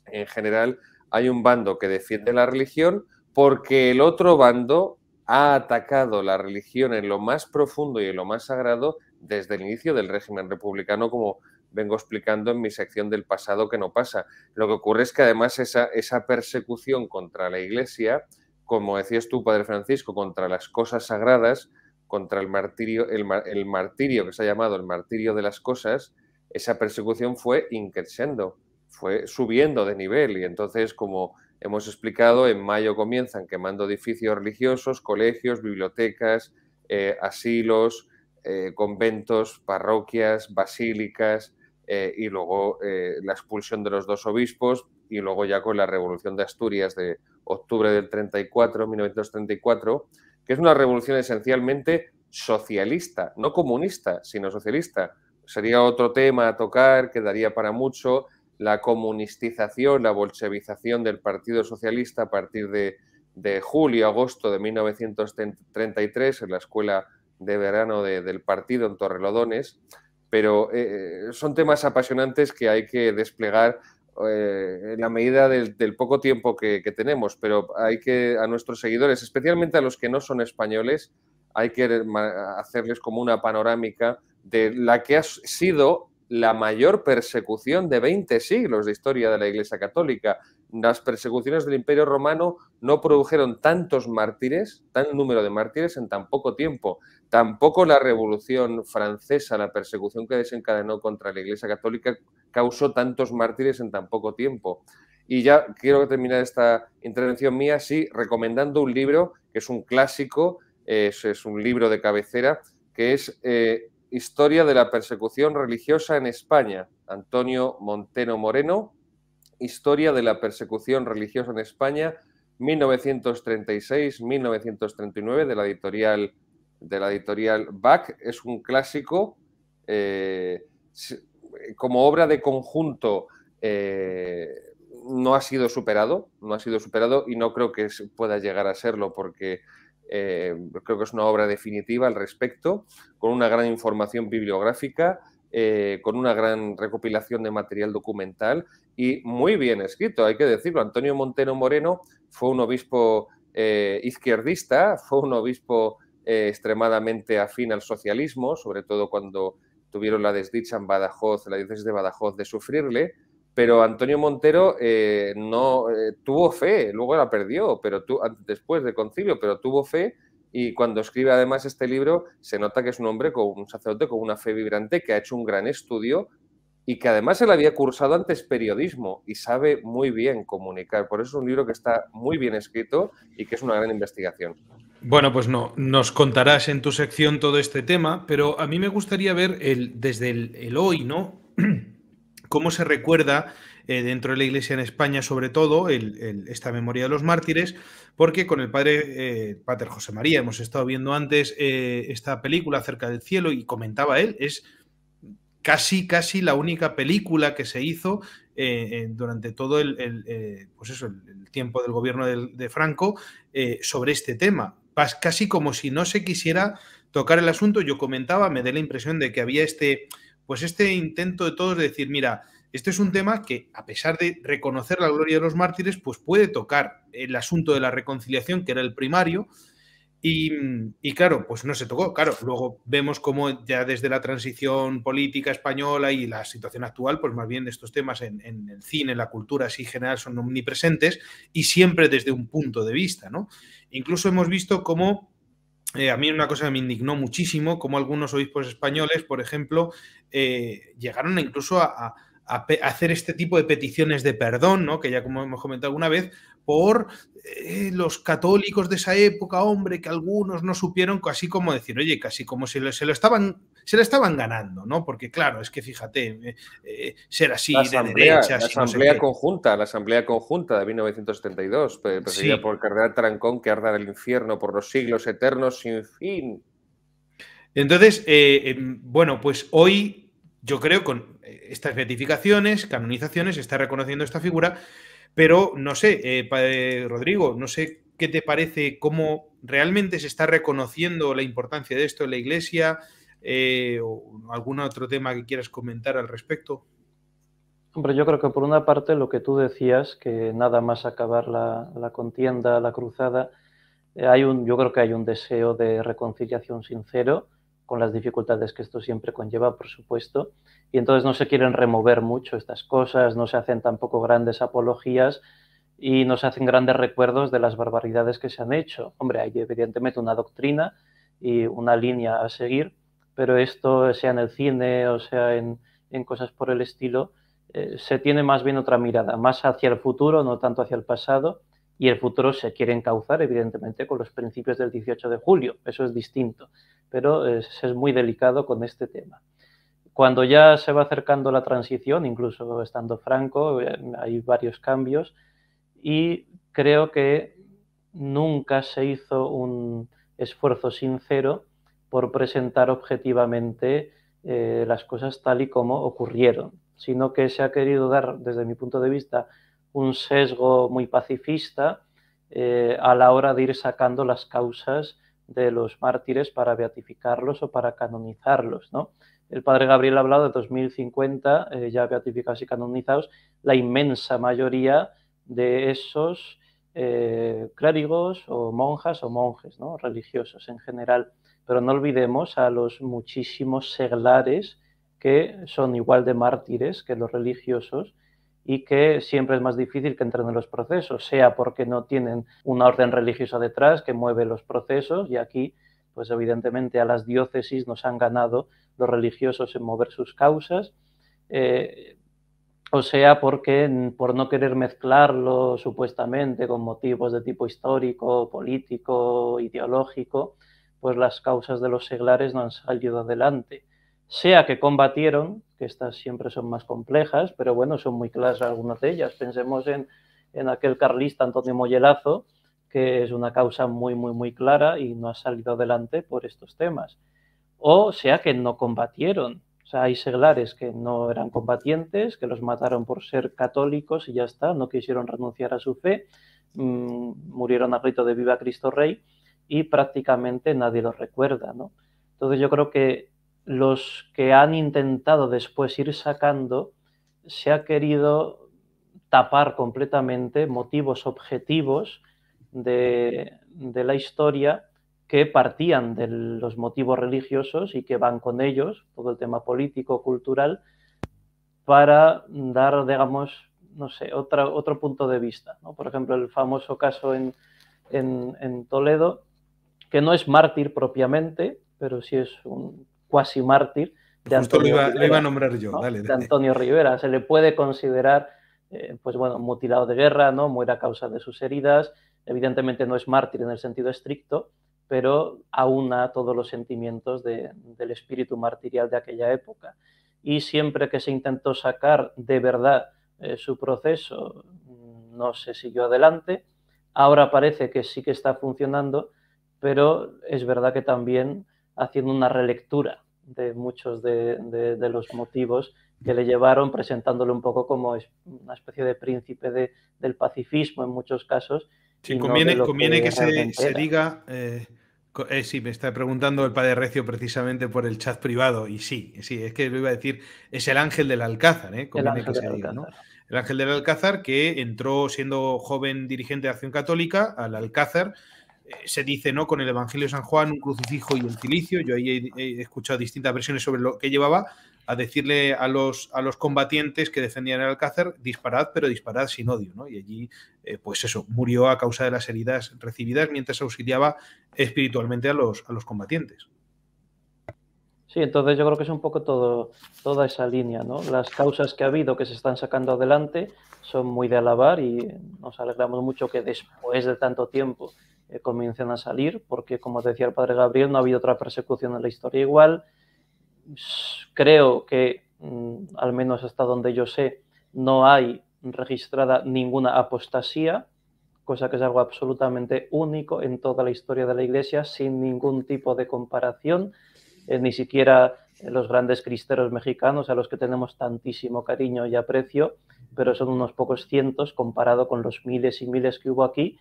en general hay un bando que defiende la religión porque el otro bando ha atacado la religión en lo más profundo y en lo más sagrado desde el inicio del régimen republicano, como vengo explicando en mi sección del pasado que no pasa. Lo que ocurre es que además esa, esa persecución contra la Iglesia, como decías tú, Padre Francisco, contra las cosas sagradas, contra el martirio, el, martirio que se ha llamado el martirio de las cosas, esa persecución fue increciendo, fue subiendo de nivel y entonces como hemos explicado, en mayo comienzan quemando edificios religiosos, colegios, bibliotecas, eh, asilos, eh, conventos, parroquias, basílicas eh, y luego eh, la expulsión de los dos obispos y luego ya con la Revolución de Asturias de octubre del 34, 1934, que es una revolución esencialmente socialista, no comunista, sino socialista. Sería otro tema a tocar, quedaría para mucho la comunistización, la bolchevización del Partido Socialista a partir de, de julio, agosto de 1933 en la escuela de verano del partido en Torrelodones, pero eh, eh, son temas apasionantes que hay que desplegar eh, en la medida del, poco tiempo que, que, tenemos, pero hay que a nuestros seguidores, especialmente a los que no son españoles, hay que hacerles como una panorámica de la que ha sido la mayor persecución de 20 siglos de historia de la Iglesia Católica las persecuciones del Imperio Romano no produjeron tantos mártires, tan número de mártires en tan poco tiempo. Tampoco la Revolución Francesa, la persecución que desencadenó contra la Iglesia Católica, causó tantos mártires en tan poco tiempo. Y ya quiero terminar esta intervención mía, sí, recomendando un libro que es un clásico, es, es un libro de cabecera, que es eh, Historia de la Persecución Religiosa en España, Antonio Monteno Moreno, Historia de la Persecución Religiosa en España, 1936-1939, de la editorial de editorial Bach. Es un clásico eh, como obra de conjunto. Eh, no ha sido superado, no ha sido superado y no creo que pueda llegar a serlo porque eh, creo que es una obra definitiva al respecto, con una gran información bibliográfica eh, con una gran recopilación de material documental y muy bien escrito, hay que decirlo. Antonio Montero Moreno fue un obispo eh, izquierdista, fue un obispo eh, extremadamente afín al socialismo, sobre todo cuando tuvieron la desdicha en Badajoz, la diócesis de Badajoz, de sufrirle. Pero Antonio Montero no tuvo fe, luego la perdió, pero después del concilio, pero tuvo fe y cuando escribe además este libro, se nota que es un hombre con un sacerdote con una fe vibrante que ha hecho un gran estudio y que además él había cursado antes periodismo y sabe muy bien comunicar. Por eso es un libro que está muy bien escrito y que es una gran investigación. Bueno, pues no, nos contarás en tu sección todo este tema, pero a mí me gustaría ver el, desde el, el hoy, ¿no? cómo se recuerda eh, dentro de la Iglesia en España, sobre todo, esta memoria de los mártires, porque con el padre, eh, José María, hemos estado viendo antes eh, esta película acerca del cielo y comentaba él, es casi, casi la única película que se hizo durante todo el, pues el, tiempo del gobierno de, Franco sobre este tema. casi como si no se quisiera tocar el asunto. Yo comentaba, me dé la impresión de que había este, pues este intento de todos de decir, mira, este es un tema que, a pesar de reconocer la gloria de los mártires, pues puede tocar el asunto de la reconciliación, que era el primario, y, claro, pues no se tocó. Claro, luego vemos cómo ya desde la transición política española y la situación actual, pues más bien estos temas en, el cine, en la cultura así general son omnipresentes y siempre desde un punto de vista, Incluso hemos visto cómo, eh, a mí una cosa me indignó muchísimo, cómo algunos obispos españoles, por ejemplo, eh, llegaron incluso a hacer este tipo de peticiones de perdón, ¿no? que ya como hemos comentado alguna vez, por eh, los católicos de esa época, hombre, que algunos no supieron, casi como decir, oye, casi como se lo estaban, se lo estaban ganando, ¿no? Porque claro, es que fíjate, eh, eh, ser así asamblea, de derecha, La asamblea conjunta, la asamblea conjunta de 1972, presidida por Cardenal Trancón, que arda el infierno por los siglos eternos sin fin. Entonces, em, bueno, pues hoy yo creo con estas beatificaciones, canonizaciones, se está reconociendo esta figura, pero no sé, eh, padre eh, Rodrigo, no sé qué te parece, cómo realmente se está reconociendo la importancia de esto en la Iglesia, eh, o algún otro tema que quieras comentar al respecto. Hombre, yo creo que por una parte lo que tú decías, que nada más acabar la, la contienda, la cruzada, hay un, yo creo que hay un deseo de reconciliación sincero con las dificultades que esto siempre conlleva, por supuesto, y entonces no se quieren remover mucho estas cosas, no se hacen tampoco grandes apologías y no se hacen grandes recuerdos de las barbaridades que se han hecho. Hombre, hay evidentemente una doctrina y una línea a seguir, pero esto, sea en el cine o sea en, cosas por el estilo, eh, se tiene más bien otra mirada, más hacia el futuro, no tanto hacia el pasado, y el futuro se quiere encauzar, evidentemente, con los principios del 18 de julio, eso es distinto pero es, muy delicado con este tema cuando ya se va acercando la transición, incluso estando franco, eh, hay varios cambios y creo que nunca se hizo un esfuerzo sincero por presentar objetivamente eh, las cosas tal y como ocurrieron, sino que se ha querido dar, desde mi punto de vista, un sesgo muy pacifista eh, a la hora de ir sacando las causas de los mártires para beatificarlos o para canonizarlos. ¿no? El padre Gabriel ha hablado de 2050 eh, ya beatificados y canonizados, la inmensa mayoría de esos eh, clérigos o monjas o monjes ¿no? religiosos en general. Pero no olvidemos a los muchísimos seglares que son igual de mártires que los religiosos y que siempre es más difícil que entren en los procesos, sea porque no tienen una orden religiosa detrás que mueve los procesos y aquí pues evidentemente a las diócesis nos han ganado los religiosos en mover sus causas, eh, o sea porque mm, por no querer mezclarlo supuestamente con motivos de tipo histórico, político, ideológico, pues las causas de los seglares no han salido adelante, sea que combatieron estas siempre son más complejas, pero bueno, son muy claras algunas de ellas. Pensemos en, aquel carlista Antonio Moyelazo, que es una causa muy, muy, muy clara y no ha salido adelante por estos temas. O sea que no combatieron. O sea, hay seglares que no eran combatientes, que los mataron por ser católicos y ya está, no quisieron renunciar a su fe, mm, murieron a grito de viva Cristo Rey y prácticamente nadie los recuerda, ¿no? Entonces yo creo que los que han intentado después ir sacando, se ha querido tapar completamente motivos objetivos de, la historia que partían de los motivos religiosos y que van con ellos, todo el tema político, cultural, para dar, digamos, no sé, otro punto de vista. Por ejemplo, el famoso caso en, en Toledo, que no es mártir propiamente, pero sí es un cuasi mártir de Antonio Rivera, a nombrar yo, De Antonio Rivera. Se le puede considerar, eh, pues bueno, mutilado de guerra, ¿no? Muere a causa de sus heridas. Evidentemente no es mártir en el sentido estricto, pero aúna todos los sentimientos del espíritu martirial de aquella época. Y siempre que se intentó sacar de verdad eh, su proceso, mm, no se siguió adelante. Ahora parece que sí que está funcionando, pero es verdad que también haciendo una relectura de muchos de, los motivos que le llevaron, presentándolo un poco como una especie de príncipe del pacifismo en muchos casos. Sí, conviene, que, se, diga, eh, eh, sí, me está preguntando el padre Recio precisamente por el chat privado, y sí, sí, es que lo iba a decir, es el ángel del Alcázar, ¿eh? El ángel del Alcázar que entró siendo joven dirigente de Acción Católica al Alcázar eh, se dice, ¿no? Con el Evangelio de San Juan, un crucifijo y un cilicio. Yo ahí he, escuchado distintas versiones sobre lo que llevaba a decirle a los, combatientes que defendían el Alcázar, disparad, pero disparad sin odio, ¿no? Y allí, eh, pues eso, murió a causa de las heridas recibidas mientras auxiliaba espiritualmente a los, a los combatientes. Sí, entonces yo creo que es un poco todo, toda esa línea, ¿no? Las causas que ha habido que se están sacando adelante son muy de alabar y nos alegramos mucho que después de tanto tiempo eh, comiencen a salir, porque como decía el padre Gabriel, no ha habido otra persecución en la historia igual. Creo que, mm, al menos hasta donde yo sé, no hay registrada ninguna apostasía, cosa que es algo absolutamente único en toda la historia de la Iglesia, sin ningún tipo de comparación, eh, ni siquiera los grandes cristeros mexicanos a los que tenemos tantísimo cariño y aprecio, pero son unos pocos cientos comparado con los miles y miles que hubo aquí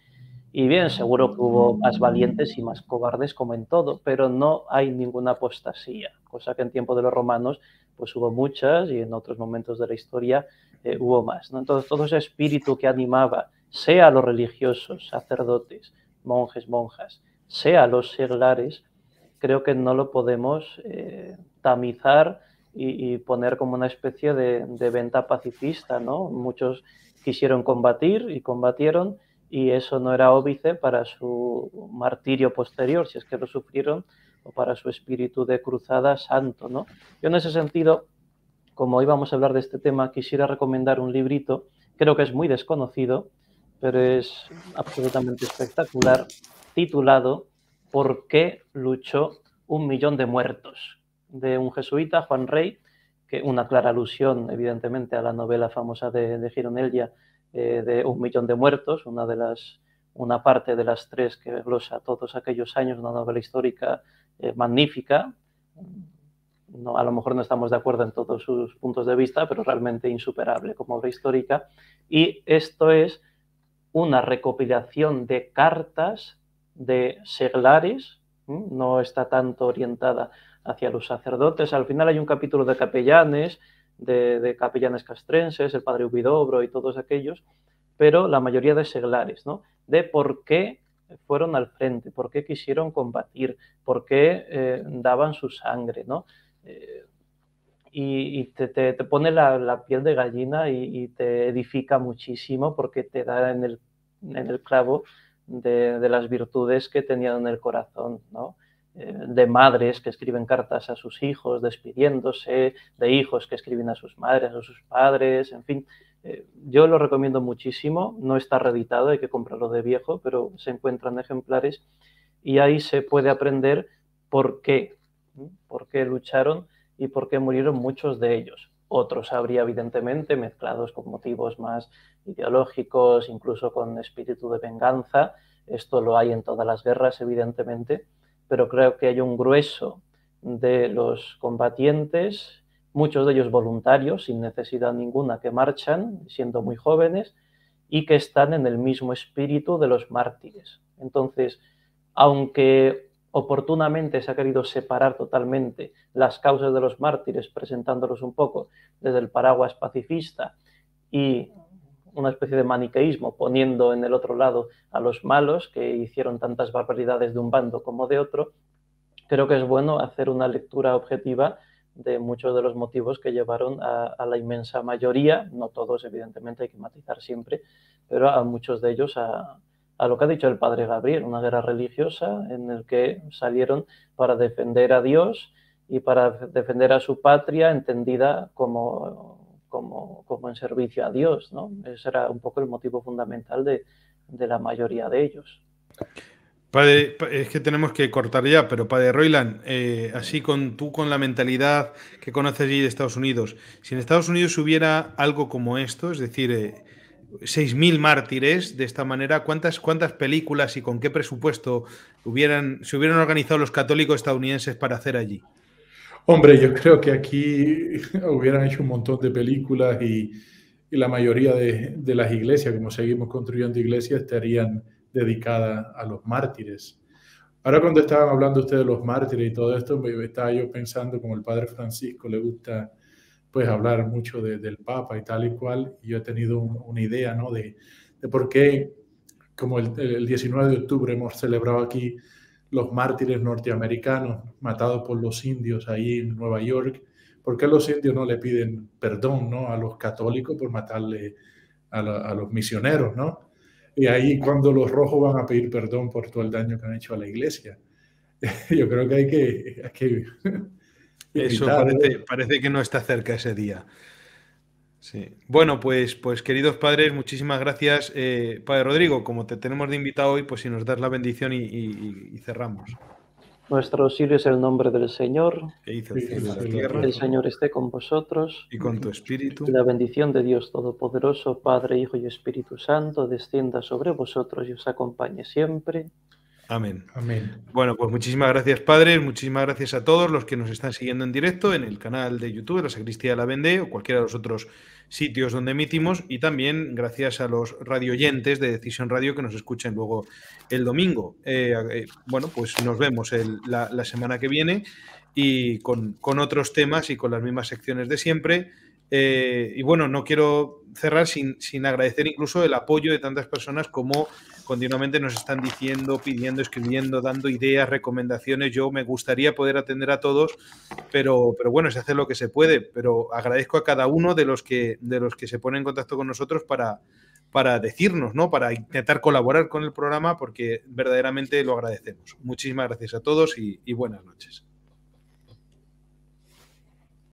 y bien, seguro que hubo más valientes y más cobardes como en todo, pero no hay ninguna apostasía, cosa que en tiempo de los romanos pues hubo muchas y en otros momentos de la historia eh, hubo más. Entonces todo ese espíritu que animaba, sea los religiosos, sacerdotes, monjes, monjas, sea los seglares, creo que no lo podemos eh, tamizar y, poner como una especie de, de venta pacifista. ¿no? Muchos quisieron combatir y combatieron y eso no era óbice para su martirio posterior, si es que lo sufrieron, o para su espíritu de cruzada santo. ¿no? Yo en ese sentido, como hoy vamos a hablar de este tema, quisiera recomendar un librito, creo que es muy desconocido, pero es absolutamente espectacular, titulado ¿Por qué luchó un millón de muertos? de un jesuita, Juan Rey, que una clara alusión, evidentemente, a la novela famosa de, de Gironella, eh, de un millón de muertos, una de las una parte de las tres que glosa todos aquellos años, una novela histórica eh, magnífica. No, a lo mejor no estamos de acuerdo en todos sus puntos de vista, pero realmente insuperable como obra histórica. Y esto es una recopilación de cartas de seglares, no está tanto orientada hacia los sacerdotes. Al final hay un capítulo de capellanes, de, capellanes castrenses, el padre Ubidobro y todos aquellos, pero la mayoría de seglares, ¿no? De por qué fueron al frente, por qué quisieron combatir, por qué eh, daban su sangre, ¿no? Eh, y, te, pone la, piel de gallina y, te edifica muchísimo porque te da en el, clavo de, de, las virtudes que tenían en el corazón, ¿no? Eh, de madres que escriben cartas a sus hijos despidiéndose, de hijos que escriben a sus madres, o sus padres, en fin. Eh, yo lo recomiendo muchísimo, no está reeditado, hay que comprarlo de viejo, pero se encuentran ejemplares y ahí se puede aprender por qué, por qué lucharon y por qué murieron muchos de ellos. Otros habría, evidentemente, mezclados con motivos más ideológicos, incluso con espíritu de venganza. Esto lo hay en todas las guerras, evidentemente pero creo que hay un grueso de los combatientes, muchos de ellos voluntarios, sin necesidad ninguna, que marchan siendo muy jóvenes y que están en el mismo espíritu de los mártires. Entonces, aunque oportunamente se ha querido separar totalmente las causas de los mártires, presentándolos un poco desde el paraguas pacifista y una especie de maniqueísmo, poniendo en el otro lado a los malos que hicieron tantas barbaridades de un bando como de otro, creo que es bueno hacer una lectura objetiva de muchos de los motivos que llevaron a, la inmensa mayoría, no todos evidentemente hay que matizar siempre, pero a muchos de ellos a, a lo que ha dicho el padre Gabriel, una guerra religiosa en la que salieron para defender a Dios y para defender a su patria entendida como como, como en servicio a Dios, ¿no? Ese era un poco el motivo fundamental de, la mayoría de ellos. Padre, es que tenemos que cortar ya, pero Padre Roiland, eh, así con tú, con la mentalidad que conoces allí de Estados Unidos, si en Estados Unidos hubiera algo como esto, es decir, 6.000 eh, mártires de esta manera, ¿cuántas, ¿cuántas películas y con qué presupuesto hubieran, se hubieran organizado los católicos estadounidenses para hacer allí? Hombre, yo creo que aquí hubieran hecho un montón de películas y, la mayoría de, las iglesias, como seguimos construyendo iglesias, estarían dedicadas a los mártires. Ahora cuando estaban hablando ustedes de los mártires y todo esto, estaba yo pensando como el Padre Francisco le gusta pues hablar mucho del Papa y tal y cual, y yo he tenido una idea ¿no? de, por qué, como el 19 de octubre hemos celebrado aquí los mártires norteamericanos matados por los indios ahí en Nueva York. ¿Por qué los indios no le piden perdón a los católicos por matarle a, los misioneros? Y ahí cuando los rojos van a pedir perdón por todo el daño que han hecho a la iglesia. Yo creo que hay que... Eso ¿eh? parece, que no está cerca ese día. Bueno, pues, pues queridos padres, muchísimas gracias. Eh, padre Rodrigo, como te tenemos de invitado hoy, pues si nos das la bendición y, cerramos. Nuestro auxilio es el nombre del Señor. Que el, Señor esté con vosotros. Y con tu espíritu. la bendición de Dios Todopoderoso, Padre, Hijo y Espíritu Santo, descienda sobre vosotros y os acompañe siempre. Amén. Bueno, pues muchísimas gracias, padres, Muchísimas gracias a todos los que nos están siguiendo en directo en el canal de YouTube, la Sacristía de la Vendée o cualquiera de los otros sitios donde emitimos. Y también gracias a los radioyentes de Decisión Radio que nos escuchen luego el domingo. Eh, eh, bueno, pues nos vemos la, semana que viene y con, otros temas y con las mismas secciones de siempre. Eh, y bueno, no quiero cerrar sin, sin agradecer incluso el apoyo de tantas personas como continuamente nos están diciendo, pidiendo, escribiendo, dando ideas, recomendaciones. Yo me gustaría poder atender a todos, pero, pero bueno, se hace lo que se puede. Pero agradezco a cada uno de los que, de los que se pone en contacto con nosotros para, para decirnos, ¿no? Para intentar colaborar con el programa, porque verdaderamente lo agradecemos. Muchísimas gracias a todos y buenas noches.